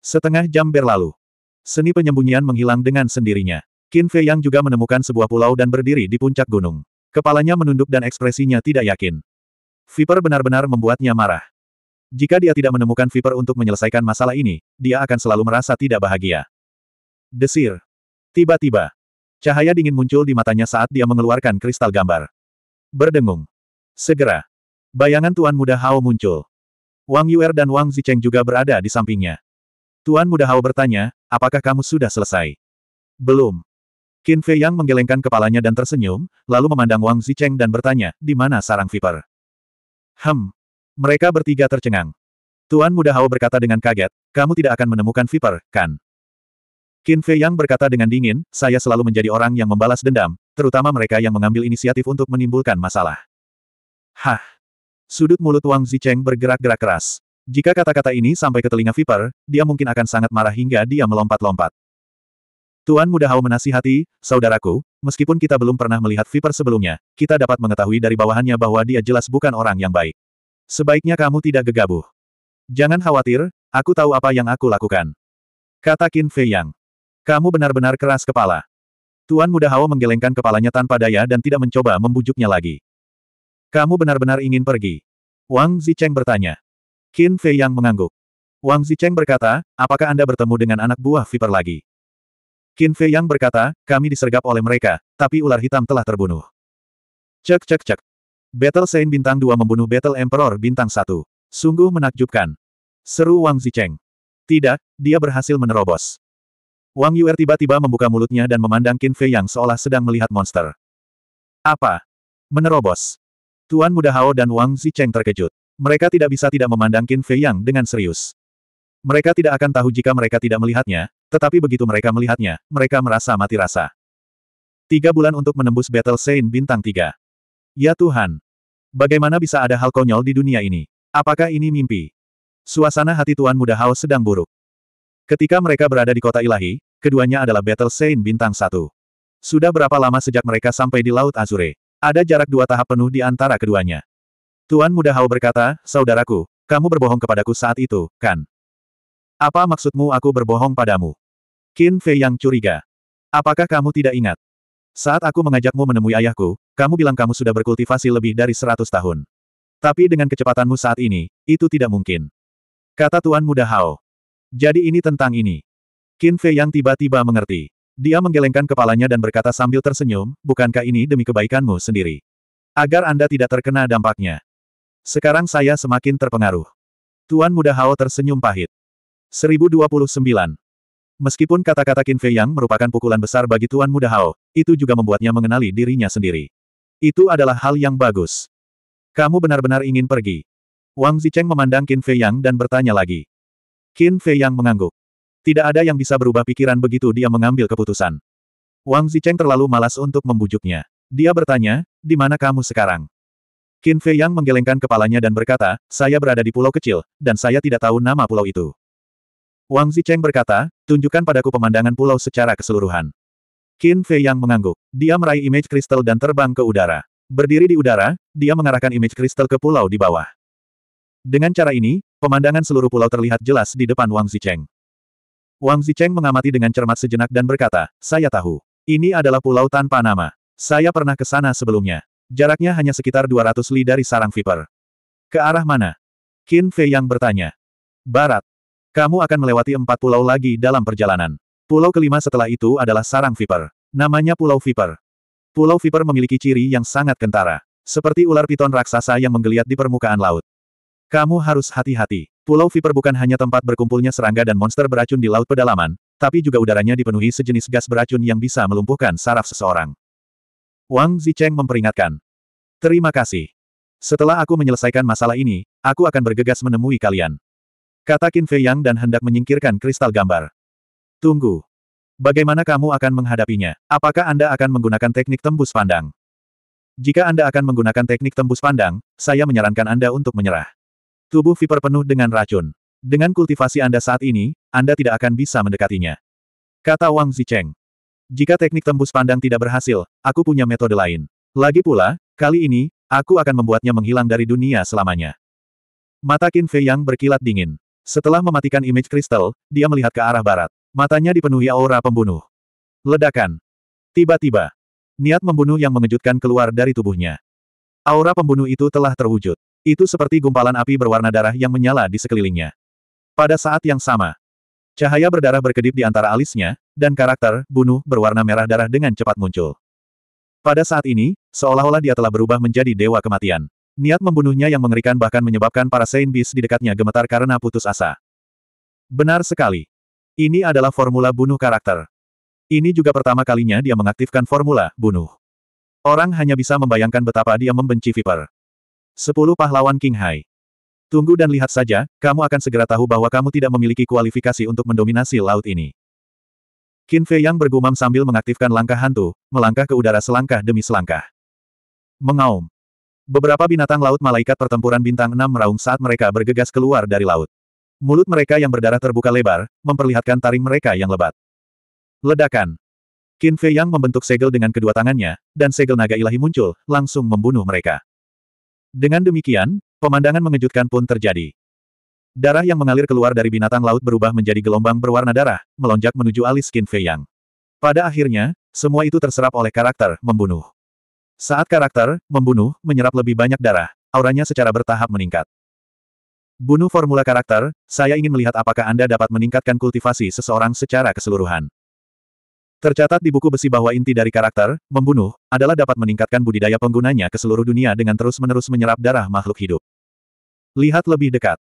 Setengah jam berlalu. Seni penyembunyian menghilang dengan sendirinya. Qin Fei Yang juga menemukan sebuah pulau dan berdiri di puncak gunung. Kepalanya menunduk dan ekspresinya tidak yakin. Viper benar-benar membuatnya marah. Jika dia tidak menemukan Viper untuk menyelesaikan masalah ini, dia akan selalu merasa tidak bahagia. Desir. Tiba-tiba. Cahaya dingin muncul di matanya saat dia mengeluarkan kristal gambar. Berdengung. Segera. Bayangan Tuan Muda Hao muncul. Wang Yuer dan Wang Zicheng juga berada di sampingnya. Tuan Muda Hao bertanya, apakah kamu sudah selesai? Belum. Qin Fei Yang menggelengkan kepalanya dan tersenyum, lalu memandang Wang Zicheng dan bertanya, di mana sarang viper? Hem. Mereka bertiga tercengang. Tuan Muda Hao berkata dengan kaget, kamu tidak akan menemukan viper, kan? Qin Fei Yang berkata dengan dingin, saya selalu menjadi orang yang membalas dendam, terutama mereka yang mengambil inisiatif untuk menimbulkan masalah. Hah. Sudut mulut Wang Zicheng bergerak-gerak keras. Jika kata-kata ini sampai ke telinga Viper, dia mungkin akan sangat marah hingga dia melompat-lompat. Tuan Muda Hao menasihati, saudaraku, meskipun kita belum pernah melihat Viper sebelumnya, kita dapat mengetahui dari bawahannya bahwa dia jelas bukan orang yang baik. Sebaiknya kamu tidak gegabah. Jangan khawatir, aku tahu apa yang aku lakukan. Kata Qin Fei Yang. Kamu benar-benar keras kepala. Tuan Muda Hao menggelengkan kepalanya tanpa daya dan tidak mencoba membujuknya lagi. Kamu benar-benar ingin pergi? Wang Zicheng bertanya. Qin Fei yang mengangguk. Wang Zicheng berkata, apakah Anda bertemu dengan anak buah Viper lagi? Qin Fei yang berkata, kami disergap oleh mereka, tapi ular hitam telah terbunuh. Cek cek cek. Battle Saint Bintang 2 membunuh Battle Emperor Bintang 1. Sungguh menakjubkan. Seru Wang Zicheng. Tidak, dia berhasil menerobos. Wang Yuer tiba-tiba membuka mulutnya dan memandang Qin Fei yang seolah sedang melihat monster. Apa? Menerobos. Tuan Muda Hao dan Wang Zicheng terkejut. Mereka tidak bisa tidak memandang Qin Fei Yang dengan serius. Mereka tidak akan tahu jika mereka tidak melihatnya, tetapi begitu mereka melihatnya, mereka merasa mati rasa. Tiga bulan untuk menembus Battle Saint Bintang 3. Ya Tuhan! Bagaimana bisa ada hal konyol di dunia ini? Apakah ini mimpi? Suasana hati Tuan Muda Hao sedang buruk. Ketika mereka berada di kota ilahi, keduanya adalah Battle Saint Bintang 1. Sudah berapa lama sejak mereka sampai di Laut Azure? Ada jarak dua tahap penuh di antara keduanya. Tuan Muda Hao berkata, Saudaraku, kamu berbohong kepadaku saat itu, kan? Apa maksudmu aku berbohong padamu? Qin Fei yang curiga. Apakah kamu tidak ingat? Saat aku mengajakmu menemui ayahku, kamu bilang kamu sudah berkultivasi lebih dari seratus tahun. Tapi dengan kecepatanmu saat ini, itu tidak mungkin. Kata Tuan Muda Hao. Jadi ini tentang ini. Qin Fei yang tiba-tiba mengerti. Dia menggelengkan kepalanya dan berkata sambil tersenyum, bukankah ini demi kebaikanmu sendiri? Agar Anda tidak terkena dampaknya. Sekarang saya semakin terpengaruh. Tuan Muda Hao tersenyum pahit. 1029. Meskipun kata-kata Qin Fei Yang merupakan pukulan besar bagi Tuan Muda Hao, itu juga membuatnya mengenali dirinya sendiri. Itu adalah hal yang bagus. Kamu benar-benar ingin pergi. Wang Zicheng memandang Qin Fei Yang dan bertanya lagi. Qin Fei Yang mengangguk. Tidak ada yang bisa berubah pikiran begitu dia mengambil keputusan. Wang Zicheng terlalu malas untuk membujuknya. Dia bertanya, di mana kamu sekarang? Qin Fei Yang menggelengkan kepalanya dan berkata, saya berada di pulau kecil, dan saya tidak tahu nama pulau itu. Wang Zicheng berkata, tunjukkan padaku pemandangan pulau secara keseluruhan. Qin Fei Yang mengangguk. Dia meraih image kristal dan terbang ke udara. Berdiri di udara, dia mengarahkan image kristal ke pulau di bawah. Dengan cara ini, pemandangan seluruh pulau terlihat jelas di depan Wang Zicheng. Wang Zicheng mengamati dengan cermat sejenak dan berkata, saya tahu. Ini adalah pulau tanpa nama. Saya pernah ke sana sebelumnya. Jaraknya hanya sekitar 200 li dari sarang viper. Ke arah mana? Qin Fei yang bertanya. Barat. Kamu akan melewati empat pulau lagi dalam perjalanan. Pulau kelima setelah itu adalah sarang viper. Namanya Pulau Viper. Pulau Viper memiliki ciri yang sangat kentara. Seperti ular piton raksasa yang menggeliat di permukaan laut. Kamu harus hati-hati. Pulau Viper bukan hanya tempat berkumpulnya serangga dan monster beracun di laut pedalaman, tapi juga udaranya dipenuhi sejenis gas beracun yang bisa melumpuhkan saraf seseorang. Wang Zicheng memperingatkan, Terima kasih. Setelah aku menyelesaikan masalah ini, aku akan bergegas menemui kalian. Kata Qin Fei Yang dan hendak menyingkirkan kristal gambar. Tunggu. Bagaimana kamu akan menghadapinya? Apakah Anda akan menggunakan teknik tembus pandang? Jika Anda akan menggunakan teknik tembus pandang, saya menyarankan Anda untuk menyerah. Tubuh Viper penuh dengan racun. Dengan kultivasi Anda saat ini, Anda tidak akan bisa mendekatinya. Kata Wang Zicheng. Jika teknik tembus pandang tidak berhasil, aku punya metode lain. Lagi pula, kali ini, aku akan membuatnya menghilang dari dunia selamanya. Mata Qin Fei yang berkilat dingin. Setelah mematikan image kristal, dia melihat ke arah barat. Matanya dipenuhi aura pembunuh. Ledakan. Tiba-tiba. Niat membunuh yang mengejutkan keluar dari tubuhnya. Aura pembunuh itu telah terwujud. Itu seperti gumpalan api berwarna darah yang menyala di sekelilingnya. Pada saat yang sama, cahaya berdarah berkedip di antara alisnya, dan karakter, bunuh, berwarna merah darah dengan cepat muncul. Pada saat ini, seolah-olah dia telah berubah menjadi dewa kematian. Niat membunuhnya yang mengerikan bahkan menyebabkan para Saint Beast di dekatnya gemetar karena putus asa. Benar sekali. Ini adalah formula bunuh karakter. Ini juga pertama kalinya dia mengaktifkan formula bunuh. Orang hanya bisa membayangkan betapa dia membenci Viper. 10 Pahlawan King Hai. Tunggu dan lihat saja, kamu akan segera tahu bahwa kamu tidak memiliki kualifikasi untuk mendominasi laut ini. Qin Fei Yang bergumam sambil mengaktifkan langkah hantu, melangkah ke udara selangkah demi selangkah. Mengaum. Beberapa binatang laut malaikat pertempuran bintang 6 meraung saat mereka bergegas keluar dari laut. Mulut mereka yang berdarah terbuka lebar, memperlihatkan taring mereka yang lebat. Ledakan. Qin Fei Yang membentuk segel dengan kedua tangannya, dan segel naga ilahi muncul, langsung membunuh mereka. Dengan demikian, pemandangan mengejutkan pun terjadi. Darah yang mengalir keluar dari binatang laut berubah menjadi gelombang berwarna darah, melonjak menuju alis Qin Fei Yang. Pada akhirnya, semua itu terserap oleh karakter, membunuh. Saat karakter, membunuh, menyerap lebih banyak darah, auranya secara bertahap meningkat. Bunuh formula karakter, saya ingin melihat apakah Anda dapat meningkatkan kultivasi seseorang secara keseluruhan. Tercatat di buku besi bahwa inti dari karakter, membunuh, adalah dapat meningkatkan budidaya penggunanya ke seluruh dunia dengan terus-menerus menyerap darah makhluk hidup. Lihat lebih dekat.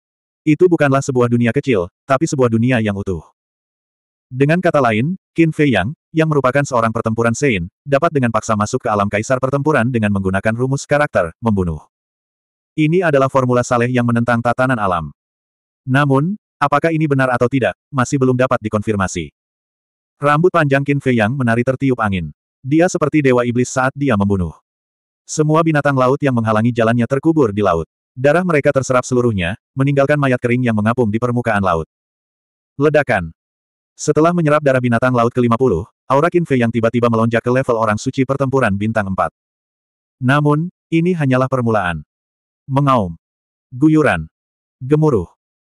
Itu bukanlah sebuah dunia kecil, tapi sebuah dunia yang utuh. Dengan kata lain, Qin Fei Yang, yang merupakan seorang pertempuran Sein, dapat dengan paksa masuk ke alam kaisar pertempuran dengan menggunakan rumus karakter, membunuh. Ini adalah formula saleh yang menentang tatanan alam. Namun, apakah ini benar atau tidak, masih belum dapat dikonfirmasi. Rambut panjang Qin Fei Yang menari tertiup angin. Dia seperti dewa iblis saat dia membunuh. Semua binatang laut yang menghalangi jalannya terkubur di laut. Darah mereka terserap seluruhnya, meninggalkan mayat kering yang mengapung di permukaan laut. Ledakan. Setelah menyerap darah binatang laut ke-50, aura Kinfei yang tiba-tiba melonjak ke level orang suci pertempuran bintang 4. Namun, ini hanyalah permulaan. Mengaum. Guyuran. Gemuruh.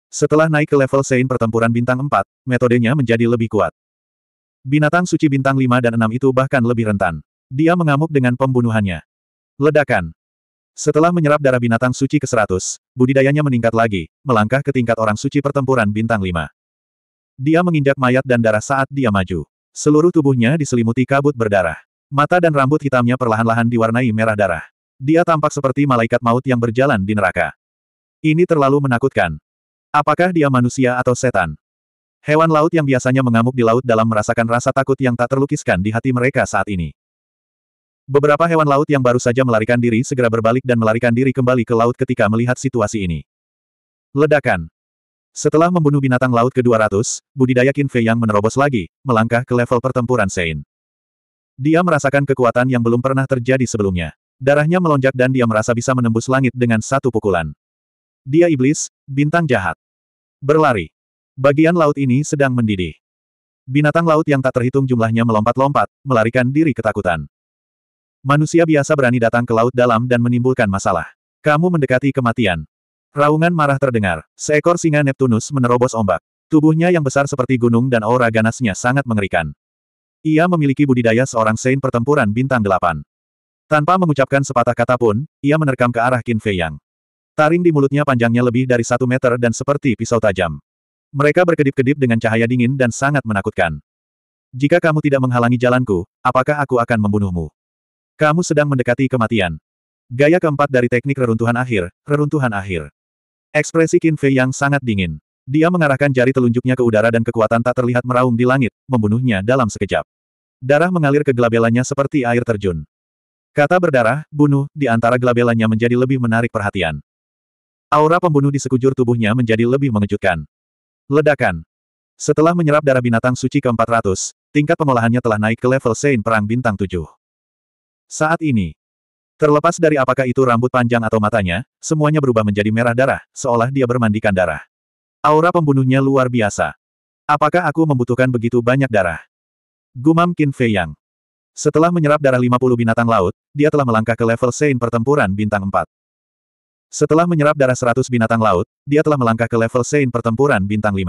Setelah naik ke level Sein pertempuran bintang 4, metodenya menjadi lebih kuat. Binatang suci bintang 5 dan 6 itu bahkan lebih rentan. Dia mengamuk dengan pembunuhannya. Ledakan. Setelah menyerap darah binatang suci ke-100, budidayanya meningkat lagi, melangkah ke tingkat orang suci pertempuran bintang 5. Dia menginjak mayat dan darah saat dia maju. Seluruh tubuhnya diselimuti kabut berdarah. Mata dan rambut hitamnya perlahan-lahan diwarnai merah darah. Dia tampak seperti malaikat maut yang berjalan di neraka. Ini terlalu menakutkan. Apakah dia manusia atau setan? Hewan laut yang biasanya mengamuk di laut dalam merasakan rasa takut yang tak terlukiskan di hati mereka saat ini. Beberapa hewan laut yang baru saja melarikan diri segera berbalik dan melarikan diri kembali ke laut ketika melihat situasi ini. Ledakan. Setelah membunuh binatang laut ke-200, budidaya Qin Fei yang menerobos lagi, melangkah ke level pertempuran Sein. Dia merasakan kekuatan yang belum pernah terjadi sebelumnya. Darahnya melonjak dan dia merasa bisa menembus langit dengan satu pukulan. Dia iblis, bintang jahat. Berlari. Bagian laut ini sedang mendidih. Binatang laut yang tak terhitung jumlahnya melompat-lompat, melarikan diri ketakutan. Manusia biasa berani datang ke laut dalam dan menimbulkan masalah. Kamu mendekati kematian. Raungan marah terdengar. Seekor singa Neptunus menerobos ombak. Tubuhnya yang besar seperti gunung dan aura ganasnya sangat mengerikan. Ia memiliki budidaya seorang saint pertempuran bintang delapan. Tanpa mengucapkan sepatah kata pun, ia menerkam ke arah Qin Fei Yang. Taring di mulutnya panjangnya lebih dari satu meter dan seperti pisau tajam. Mereka berkedip-kedip dengan cahaya dingin dan sangat menakutkan. Jika kamu tidak menghalangi jalanku, apakah aku akan membunuhmu? Kamu sedang mendekati kematian. Gaya keempat dari teknik reruntuhan akhir, reruntuhan akhir. Ekspresi Qin Fei yang sangat dingin. Dia mengarahkan jari telunjuknya ke udara dan kekuatan tak terlihat meraung di langit, membunuhnya dalam sekejap. Darah mengalir ke gelabelannya seperti air terjun. Kata berdarah, bunuh, di antara gelabelannya menjadi lebih menarik perhatian. Aura pembunuh di sekujur tubuhnya menjadi lebih mengejutkan. Ledakan. Setelah menyerap darah binatang suci ke-400, tingkat pengolahannya telah naik ke level Sein Perang Bintang 7. Saat ini, terlepas dari apakah itu rambut panjang atau matanya, semuanya berubah menjadi merah darah, seolah dia bermandikan darah. Aura pembunuhnya luar biasa. Apakah aku membutuhkan begitu banyak darah? Gumam Qin Fei Yang. Setelah menyerap darah 50 binatang laut, dia telah melangkah ke level Sein pertempuran bintang 4. Setelah menyerap darah 100 binatang laut, dia telah melangkah ke level Sein pertempuran bintang 5.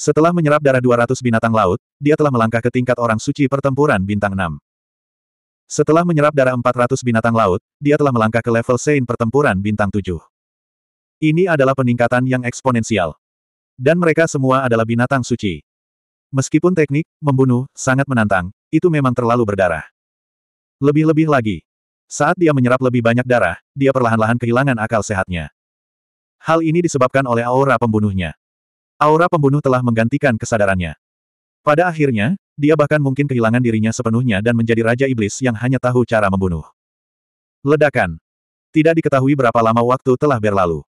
Setelah menyerap darah 200 binatang laut, dia telah melangkah ke tingkat orang suci pertempuran bintang 6. Setelah menyerap darah 400 binatang laut, dia telah melangkah ke level Sein pertempuran bintang 7. Ini adalah peningkatan yang eksponensial. Dan mereka semua adalah binatang suci. Meskipun teknik, membunuh, sangat menantang, itu memang terlalu berdarah. Lebih-lebih lagi. Saat dia menyerap lebih banyak darah, dia perlahan-lahan kehilangan akal sehatnya. Hal ini disebabkan oleh aura pembunuhnya. Aura pembunuh telah menggantikan kesadarannya. Pada akhirnya, dia bahkan mungkin kehilangan dirinya sepenuhnya dan menjadi Raja Iblis yang hanya tahu cara membunuh. Ledakan. Tidak diketahui berapa lama waktu telah berlalu.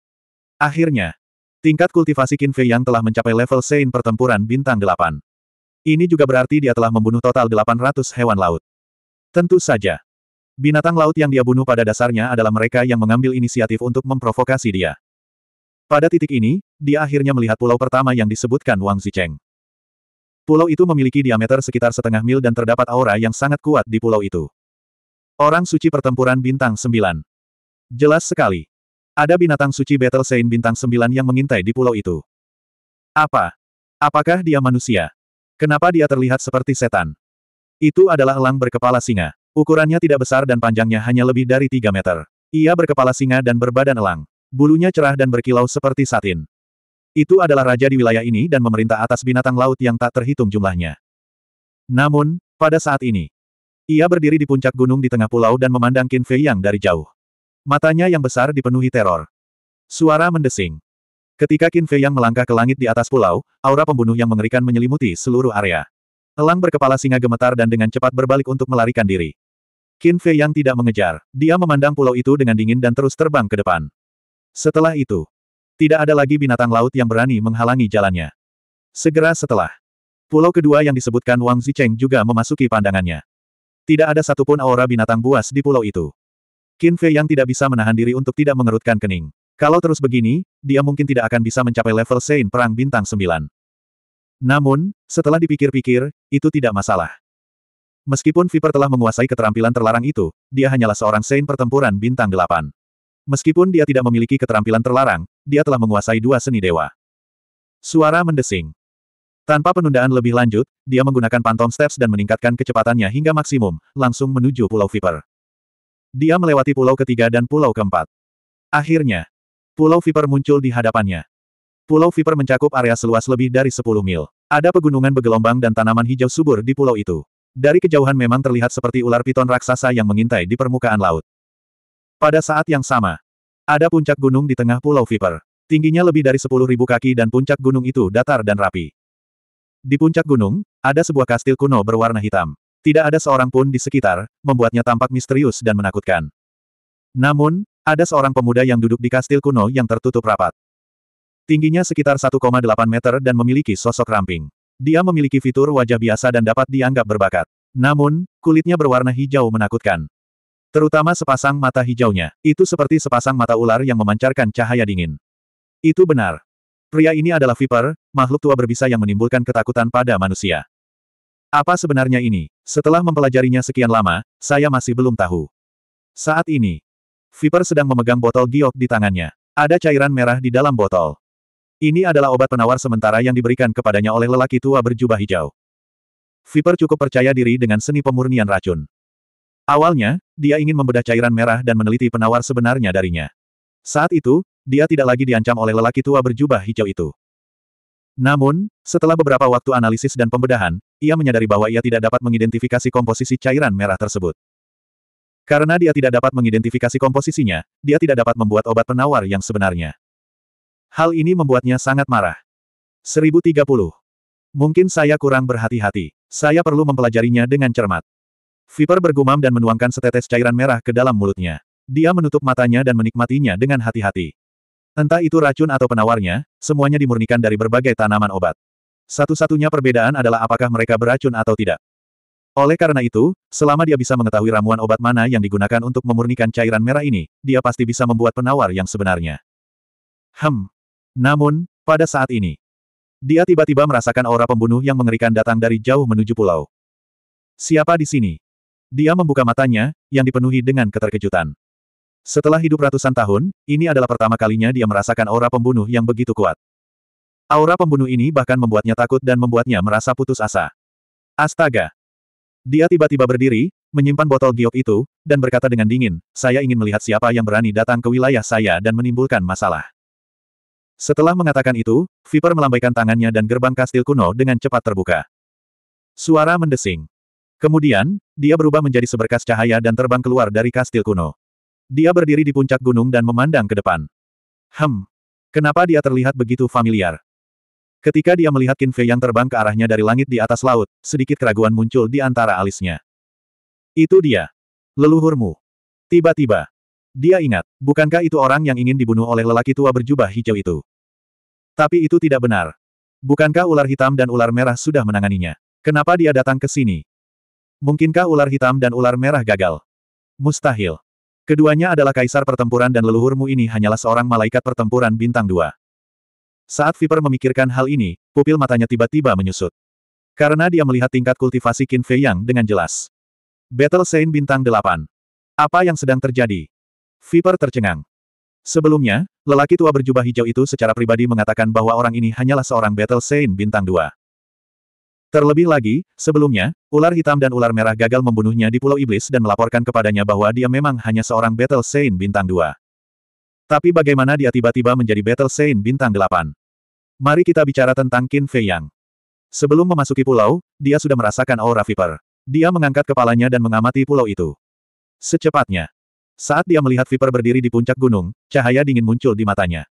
Akhirnya, tingkat kultivasi Qin Fei yang telah mencapai level Sein pertempuran bintang 8. Ini juga berarti dia telah membunuh total 800 hewan laut. Tentu saja. Binatang laut yang dia bunuh pada dasarnya adalah mereka yang mengambil inisiatif untuk memprovokasi dia. Pada titik ini, dia akhirnya melihat pulau pertama yang disebutkan Wang Zicheng. Pulau itu memiliki diameter sekitar setengah mil dan terdapat aura yang sangat kuat di pulau itu. Orang suci pertempuran bintang 9. Jelas sekali. Ada binatang suci Battle Saint bintang 9 yang mengintai di pulau itu. Apa? Apakah dia manusia? Kenapa dia terlihat seperti setan? Itu adalah elang berkepala singa. Ukurannya tidak besar dan panjangnya hanya lebih dari 3 meter. Ia berkepala singa dan berbadan elang. Bulunya cerah dan berkilau seperti satin. Itu adalah raja di wilayah ini dan memerintah atas binatang laut yang tak terhitung jumlahnya. Namun, pada saat ini, ia berdiri di puncak gunung di tengah pulau dan memandang Qin Fei Yang dari jauh. Matanya yang besar dipenuhi teror. Suara mendesing. Ketika Qin Fei Yang melangkah ke langit di atas pulau, aura pembunuh yang mengerikan menyelimuti seluruh area. Elang berkepala singa gemetar dan dengan cepat berbalik untuk melarikan diri. Qin Fei Yang tidak mengejar. Dia memandang pulau itu dengan dingin dan terus terbang ke depan. Setelah itu, tidak ada lagi binatang laut yang berani menghalangi jalannya. Segera setelah, pulau kedua yang disebutkan Wang Zicheng juga memasuki pandangannya. Tidak ada satupun aura binatang buas di pulau itu. Qin Fei yang tidak bisa menahan diri untuk tidak mengerutkan kening. Kalau terus begini, dia mungkin tidak akan bisa mencapai level Sein Perang Bintang 9. Namun, setelah dipikir-pikir, itu tidak masalah. Meskipun Viper telah menguasai keterampilan terlarang itu, dia hanyalah seorang Sein pertempuran bintang 8. Meskipun dia tidak memiliki keterampilan terlarang, dia telah menguasai dua seni dewa. Suara mendesing. Tanpa penundaan lebih lanjut, dia menggunakan pantom steps dan meningkatkan kecepatannya hingga maksimum, langsung menuju Pulau Viper. Dia melewati pulau ketiga dan pulau keempat. Akhirnya, Pulau Viper muncul di hadapannya. Pulau Viper mencakup area seluas lebih dari 10 mil. Ada pegunungan bergelombang dan tanaman hijau subur di pulau itu. Dari kejauhan memang terlihat seperti ular piton raksasa yang mengintai di permukaan laut. Pada saat yang sama, ada puncak gunung di tengah Pulau Viper. Tingginya lebih dari 10.000 kaki dan puncak gunung itu datar dan rapi. Di puncak gunung, ada sebuah kastil kuno berwarna hitam. Tidak ada seorang pun di sekitar, membuatnya tampak misterius dan menakutkan. Namun, ada seorang pemuda yang duduk di kastil kuno yang tertutup rapat. Tingginya sekitar 1,8 meter dan memiliki sosok ramping. Dia memiliki fitur wajah biasa dan dapat dianggap berbakat. Namun, kulitnya berwarna hijau menakutkan. Terutama sepasang mata hijaunya, itu seperti sepasang mata ular yang memancarkan cahaya dingin. Itu benar. Pria ini adalah Viper, makhluk tua berbisa yang menimbulkan ketakutan pada manusia. Apa sebenarnya ini? Setelah mempelajarinya sekian lama, saya masih belum tahu. Saat ini, Viper sedang memegang botol giok di tangannya. Ada cairan merah di dalam botol. Ini adalah obat penawar sementara yang diberikan kepadanya oleh lelaki tua berjubah hijau. Viper cukup percaya diri dengan seni pemurnian racun. Awalnya, dia ingin membedah cairan merah dan meneliti penawar sebenarnya darinya. Saat itu, dia tidak lagi diancam oleh lelaki tua berjubah hijau itu. Namun, setelah beberapa waktu analisis dan pembedahan, ia menyadari bahwa ia tidak dapat mengidentifikasi komposisi cairan merah tersebut. Karena dia tidak dapat mengidentifikasi komposisinya, dia tidak dapat membuat obat penawar yang sebenarnya. Hal ini membuatnya sangat marah. 1030. Mungkin saya kurang berhati-hati. Saya perlu mempelajarinya dengan cermat. Viper bergumam dan menuangkan setetes cairan merah ke dalam mulutnya. Dia menutup matanya dan menikmatinya dengan hati-hati. Entah itu racun atau penawarnya, semuanya dimurnikan dari berbagai tanaman obat. Satu-satunya perbedaan adalah apakah mereka beracun atau tidak. Oleh karena itu, selama dia bisa mengetahui ramuan obat mana yang digunakan untuk memurnikan cairan merah ini, dia pasti bisa membuat penawar yang sebenarnya. Hem. Namun, pada saat ini, dia tiba-tiba merasakan aura pembunuh yang mengerikan datang dari jauh menuju pulau. Siapa di sini? Dia membuka matanya, yang dipenuhi dengan keterkejutan. Setelah hidup ratusan tahun, ini adalah pertama kalinya dia merasakan aura pembunuh yang begitu kuat. Aura pembunuh ini bahkan membuatnya takut dan membuatnya merasa putus asa. Astaga! Dia tiba-tiba berdiri, menyimpan botol giok itu, dan berkata dengan dingin, saya ingin melihat siapa yang berani datang ke wilayah saya dan menimbulkan masalah. Setelah mengatakan itu, Viper melambaikan tangannya dan gerbang kastil kuno dengan cepat terbuka. Suara mendesing. Kemudian, dia berubah menjadi seberkas cahaya dan terbang keluar dari kastil kuno. Dia berdiri di puncak gunung dan memandang ke depan. Hem. Kenapa dia terlihat begitu familiar? Ketika dia melihat Qin Fei yang terbang ke arahnya dari langit di atas laut, sedikit keraguan muncul di antara alisnya. Itu dia. Leluhurmu. Tiba-tiba. Dia ingat, bukankah itu orang yang ingin dibunuh oleh lelaki tua berjubah hijau itu? Tapi itu tidak benar. Bukankah ular hitam dan ular merah sudah menanganinya? Kenapa dia datang ke sini? Mungkinkah ular hitam dan ular merah gagal? Mustahil. Keduanya adalah kaisar pertempuran dan leluhurmu ini hanyalah seorang malaikat pertempuran bintang dua. Saat Viper memikirkan hal ini, pupil matanya tiba-tiba menyusut. Karena dia melihat tingkat kultivasi Qin Fei Yang dengan jelas. Battle Saint bintang 8. Apa yang sedang terjadi? Viper tercengang. Sebelumnya, lelaki tua berjubah hijau itu secara pribadi mengatakan bahwa orang ini hanyalah seorang Battle Saint bintang 2. Terlebih lagi, sebelumnya, ular hitam dan ular merah gagal membunuhnya di Pulau Iblis dan melaporkan kepadanya bahwa dia memang hanya seorang Battle Saint bintang 2. Tapi bagaimana dia tiba-tiba menjadi Battle Saint bintang 8? Mari kita bicara tentang Qin Fei Yang. Sebelum memasuki pulau, dia sudah merasakan aura Viper. Dia mengangkat kepalanya dan mengamati pulau itu. Secepatnya. Saat dia melihat Viper berdiri di puncak gunung, cahaya dingin muncul di matanya.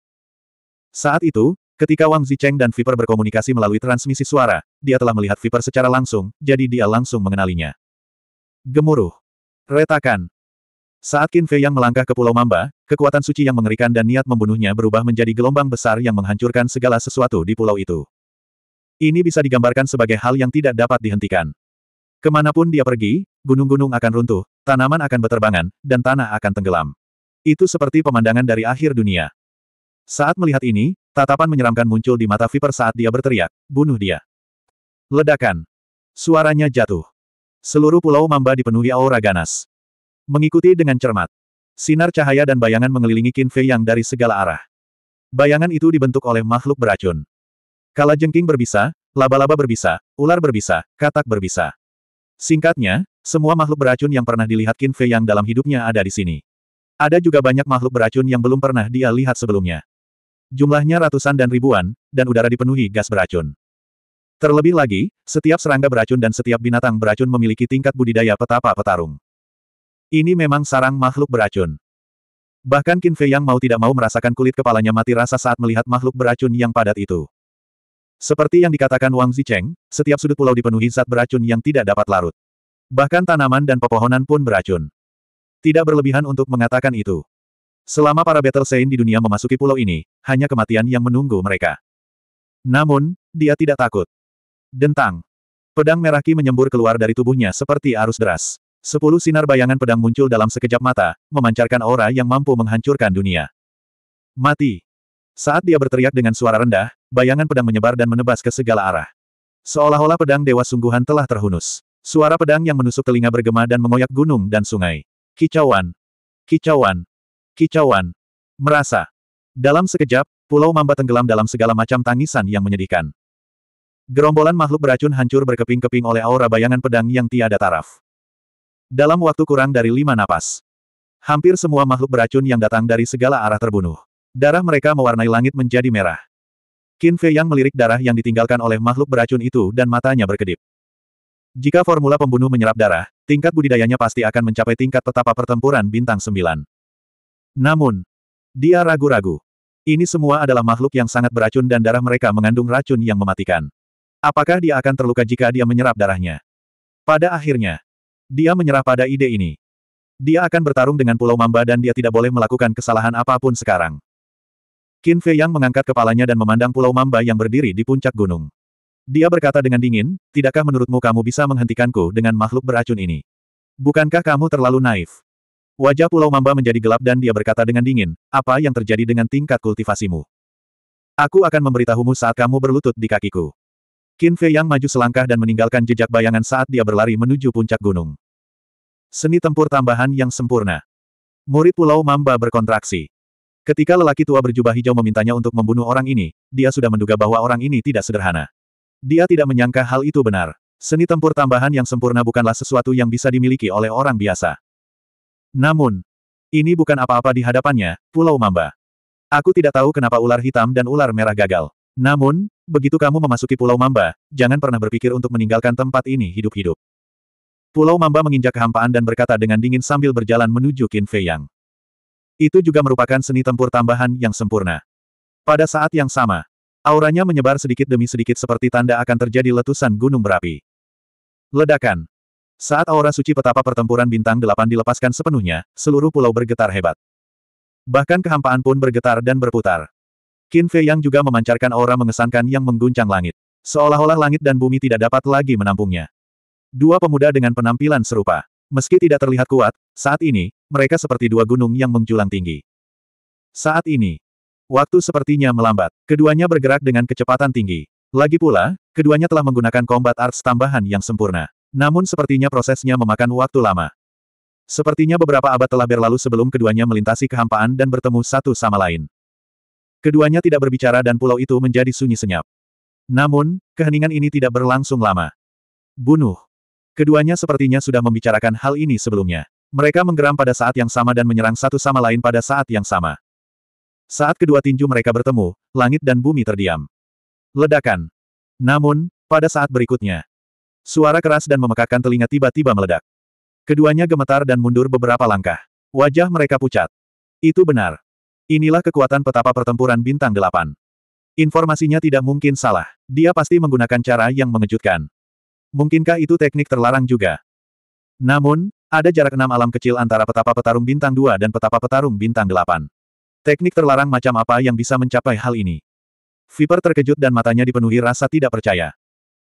Saat itu, Ketika Wang Zicheng dan Viper berkomunikasi melalui transmisi suara, dia telah melihat Viper secara langsung, jadi dia langsung mengenalinya. Gemuruh. Retakan. Saat Qin Fei yang melangkah ke Pulau Mamba, kekuatan suci yang mengerikan dan niat membunuhnya berubah menjadi gelombang besar yang menghancurkan segala sesuatu di pulau itu. Ini bisa digambarkan sebagai hal yang tidak dapat dihentikan. Kemanapun dia pergi, gunung-gunung akan runtuh, tanaman akan berterbangan, dan tanah akan tenggelam. Itu seperti pemandangan dari akhir dunia. Saat melihat ini, Tatapan menyeramkan muncul di mata Viper saat dia berteriak, bunuh dia. Ledakan. Suaranya jatuh. Seluruh pulau mamba dipenuhi aura ganas. Mengikuti dengan cermat. Sinar cahaya dan bayangan mengelilingi Qin Fei yang dari segala arah. Bayangan itu dibentuk oleh makhluk beracun. Kala jengking berbisa, laba-laba berbisa, ular berbisa, katak berbisa. Singkatnya, semua makhluk beracun yang pernah dilihat Qin Fei yang dalam hidupnya ada di sini. Ada juga banyak makhluk beracun yang belum pernah dia lihat sebelumnya. Jumlahnya ratusan dan ribuan, dan udara dipenuhi gas beracun. Terlebih lagi, setiap serangga beracun dan setiap binatang beracun memiliki tingkat budidaya petapa petarung. Ini memang sarang makhluk beracun. Bahkan Qin Fei yang mau tidak mau merasakan kulit kepalanya mati rasa saat melihat makhluk beracun yang padat itu. Seperti yang dikatakan Wang Zicheng, setiap sudut pulau dipenuhi zat beracun yang tidak dapat larut. Bahkan tanaman dan pepohonan pun beracun. Tidak berlebihan untuk mengatakan itu. Selama para Battle Saint di dunia memasuki pulau ini, hanya kematian yang menunggu mereka. Namun, dia tidak takut. Dentang. Pedang merah ki menyembur keluar dari tubuhnya seperti arus deras. Sepuluh sinar bayangan pedang muncul dalam sekejap mata, memancarkan aura yang mampu menghancurkan dunia. Mati. Saat dia berteriak dengan suara rendah, bayangan pedang menyebar dan menebas ke segala arah. Seolah-olah pedang dewa sungguhan telah terhunus. Suara pedang yang menusuk telinga bergema dan mengoyak gunung dan sungai. Kicauan. Kicauan. Kicauan. Merasa. Dalam sekejap, pulau Mamba tenggelam dalam segala macam tangisan yang menyedihkan. Gerombolan makhluk beracun hancur berkeping-keping oleh aura bayangan pedang yang tiada taraf. Dalam waktu kurang dari lima napas, hampir semua makhluk beracun yang datang dari segala arah terbunuh. Darah mereka mewarnai langit menjadi merah. Qin Fei yang melirik darah yang ditinggalkan oleh makhluk beracun itu dan matanya berkedip. Jika formula pembunuh menyerap darah, tingkat budidayanya pasti akan mencapai tingkat petapa pertempuran bintang 9. Namun, dia ragu-ragu. Ini semua adalah makhluk yang sangat beracun dan darah mereka mengandung racun yang mematikan. Apakah dia akan terluka jika dia menyerap darahnya? Pada akhirnya, dia menyerah pada ide ini. Dia akan bertarung dengan Pulau Mamba dan dia tidak boleh melakukan kesalahan apapun sekarang. Qin Fei Yang mengangkat kepalanya dan memandang Pulau Mamba yang berdiri di puncak gunung. Dia berkata dengan dingin, tidakkah menurutmu kamu bisa menghentikanku dengan makhluk beracun ini? Bukankah kamu terlalu naif? Wajah Pulau Mamba menjadi gelap dan dia berkata dengan dingin, apa yang terjadi dengan tingkat kultivasimu? Aku akan memberitahumu saat kamu berlutut di kakiku. Qin Fei yang maju selangkah dan meninggalkan jejak bayangan saat dia berlari menuju puncak gunung. Seni tempur tambahan yang sempurna. Murid Pulau Mamba berkontraksi. Ketika lelaki tua berjubah hijau memintanya untuk membunuh orang ini, dia sudah menduga bahwa orang ini tidak sederhana. Dia tidak menyangka hal itu benar. Seni tempur tambahan yang sempurna bukanlah sesuatu yang bisa dimiliki oleh orang biasa. Namun, ini bukan apa-apa di hadapannya, Pulau Mamba. Aku tidak tahu kenapa ular hitam dan ular merah gagal. Namun, begitu kamu memasuki Pulau Mamba, jangan pernah berpikir untuk meninggalkan tempat ini hidup-hidup. Pulau Mamba menginjak kehampaan dan berkata dengan dingin sambil berjalan menuju Qin Fei Yang. Itu juga merupakan seni tempur tambahan yang sempurna. Pada saat yang sama, auranya menyebar sedikit demi sedikit seperti tanda akan terjadi letusan gunung berapi. Ledakan. Saat aura suci petapa pertempuran bintang delapan dilepaskan sepenuhnya, seluruh pulau bergetar hebat. Bahkan kehampaan pun bergetar dan berputar. Qin Fei Yang juga memancarkan aura mengesankan yang mengguncang langit. Seolah-olah langit dan bumi tidak dapat lagi menampungnya. Dua pemuda dengan penampilan serupa. Meski tidak terlihat kuat, saat ini, mereka seperti dua gunung yang menjulang tinggi. Saat ini, waktu sepertinya melambat. Keduanya bergerak dengan kecepatan tinggi. Lagi pula, keduanya telah menggunakan combat arts tambahan yang sempurna. Namun sepertinya prosesnya memakan waktu lama. Sepertinya beberapa abad telah berlalu sebelum keduanya melintasi kehampaan dan bertemu satu sama lain. Keduanya tidak berbicara dan pulau itu menjadi sunyi senyap. Namun, keheningan ini tidak berlangsung lama. Bunuh. Keduanya sepertinya sudah membicarakan hal ini sebelumnya. Mereka menggeram pada saat yang sama dan menyerang satu sama lain pada saat yang sama. Saat kedua tinju mereka bertemu, langit dan bumi terdiam. Ledakan. Namun, pada saat berikutnya, Suara keras dan memekakkan telinga tiba-tiba meledak. Keduanya gemetar dan mundur beberapa langkah. Wajah mereka pucat. Itu benar. Inilah kekuatan petapa pertempuran bintang delapan. Informasinya tidak mungkin salah. Dia pasti menggunakan cara yang mengejutkan. Mungkinkah itu teknik terlarang juga? Namun, ada jarak enam alam kecil antara petapa petarung bintang dua dan petapa petarung bintang delapan. Teknik terlarang macam apa yang bisa mencapai hal ini? Viper terkejut dan matanya dipenuhi rasa tidak percaya.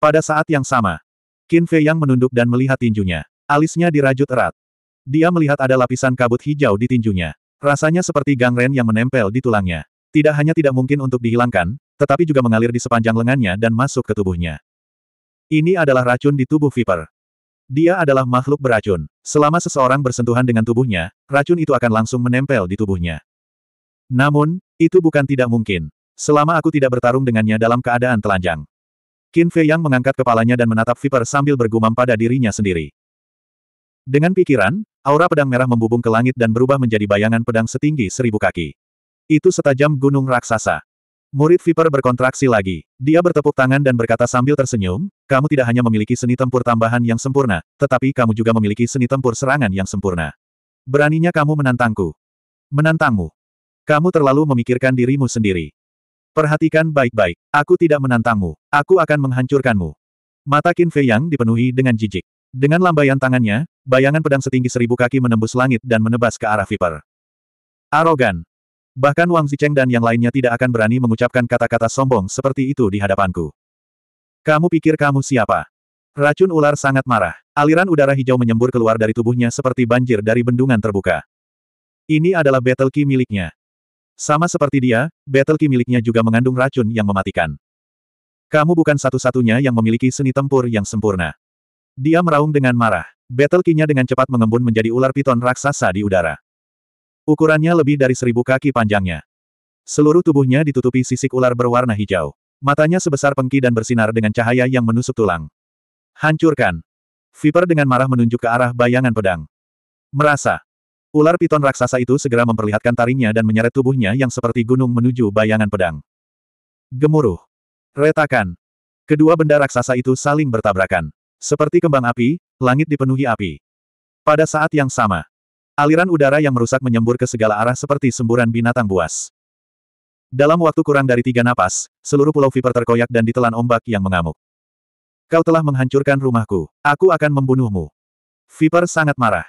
Pada saat yang sama, Qin Fei yang menunduk dan melihat tinjunya. Alisnya dirajut erat. Dia melihat ada lapisan kabut hijau di tinjunya. Rasanya seperti gangren yang menempel di tulangnya. Tidak hanya tidak mungkin untuk dihilangkan, tetapi juga mengalir di sepanjang lengannya dan masuk ke tubuhnya. Ini adalah racun di tubuh Viper. Dia adalah makhluk beracun. Selama seseorang bersentuhan dengan tubuhnya, racun itu akan langsung menempel di tubuhnya. Namun, itu bukan tidak mungkin. Selama aku tidak bertarung dengannya dalam keadaan telanjang. Qin Fei Yang mengangkat kepalanya dan menatap Viper sambil bergumam pada dirinya sendiri. Dengan pikiran, aura pedang merah membubung ke langit dan berubah menjadi bayangan pedang setinggi seribu kaki. Itu setajam gunung raksasa. Murid Viper berkontraksi lagi. Dia bertepuk tangan dan berkata sambil tersenyum, kamu tidak hanya memiliki seni tempur tambahan yang sempurna, tetapi kamu juga memiliki seni tempur serangan yang sempurna. Beraninya kamu menantangku. Menantangmu. Kamu terlalu memikirkan dirimu sendiri. Perhatikan baik-baik, aku tidak menantangmu, aku akan menghancurkanmu. Mata Qin Fei Yang dipenuhi dengan jijik. Dengan lambaian tangannya, bayangan pedang setinggi seribu kaki menembus langit dan menebas ke arah Viper. Arogan. Bahkan Wang Zicheng dan yang lainnya tidak akan berani mengucapkan kata-kata sombong seperti itu di hadapanku. Kamu pikir kamu siapa? Racun ular sangat marah. Aliran udara hijau menyembur keluar dari tubuhnya seperti banjir dari bendungan terbuka. Ini adalah battle key miliknya. Sama seperti dia, battle ki miliknya juga mengandung racun yang mematikan. Kamu bukan satu-satunya yang memiliki seni tempur yang sempurna. Dia meraung dengan marah. Battle ki-nya dengan cepat mengembun menjadi ular piton raksasa di udara. Ukurannya lebih dari seribu kaki panjangnya. Seluruh tubuhnya ditutupi sisik ular berwarna hijau. Matanya sebesar pengki dan bersinar dengan cahaya yang menusuk tulang. Hancurkan. Viper dengan marah menunjuk ke arah bayangan pedang. Merasa. Ular piton raksasa itu segera memperlihatkan taringnya dan menyeret tubuhnya yang seperti gunung menuju bayangan pedang. Gemuruh. Retakan. Kedua benda raksasa itu saling bertabrakan. Seperti kembang api, langit dipenuhi api. Pada saat yang sama, aliran udara yang merusak menyembur ke segala arah seperti semburan binatang buas. Dalam waktu kurang dari tiga napas, seluruh pulau Viper terkoyak dan ditelan ombak yang mengamuk. Kau telah menghancurkan rumahku. Aku akan membunuhmu. Viper sangat marah.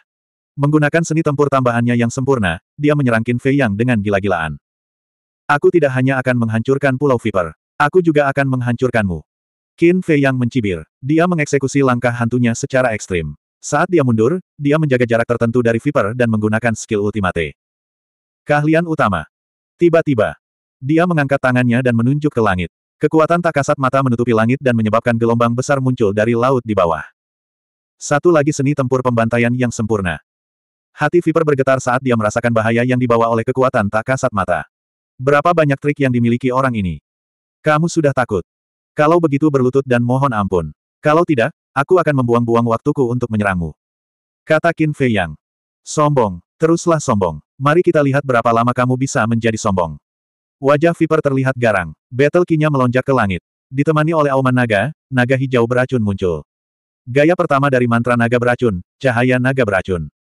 Menggunakan seni tempur tambahannya yang sempurna, dia menyerang Qin Fei Yang dengan gila-gilaan. Aku tidak hanya akan menghancurkan Pulau Viper. Aku juga akan menghancurkanmu. Qin Fei Yang mencibir. Dia mengeksekusi langkah hantunya secara ekstrim. Saat dia mundur, dia menjaga jarak tertentu dari Viper dan menggunakan skill ultimate. Keahlian utama. Tiba-tiba, dia mengangkat tangannya dan menunjuk ke langit. Kekuatan tak kasat mata menutupi langit dan menyebabkan gelombang besar muncul dari laut di bawah. Satu lagi seni tempur pembantaian yang sempurna. Hati Viper bergetar saat dia merasakan bahaya yang dibawa oleh kekuatan tak kasat mata. Berapa banyak trik yang dimiliki orang ini? Kamu sudah takut. Kalau begitu berlutut dan mohon ampun. Kalau tidak, aku akan membuang-buang waktuku untuk menyerangmu. Kata Qin Fei Yang. Sombong, teruslah sombong. Mari kita lihat berapa lama kamu bisa menjadi sombong. Wajah Viper terlihat garang. Battle kinya melonjak ke langit. Ditemani oleh auman naga, naga hijau beracun muncul. Gaya pertama dari mantra naga beracun, cahaya naga beracun.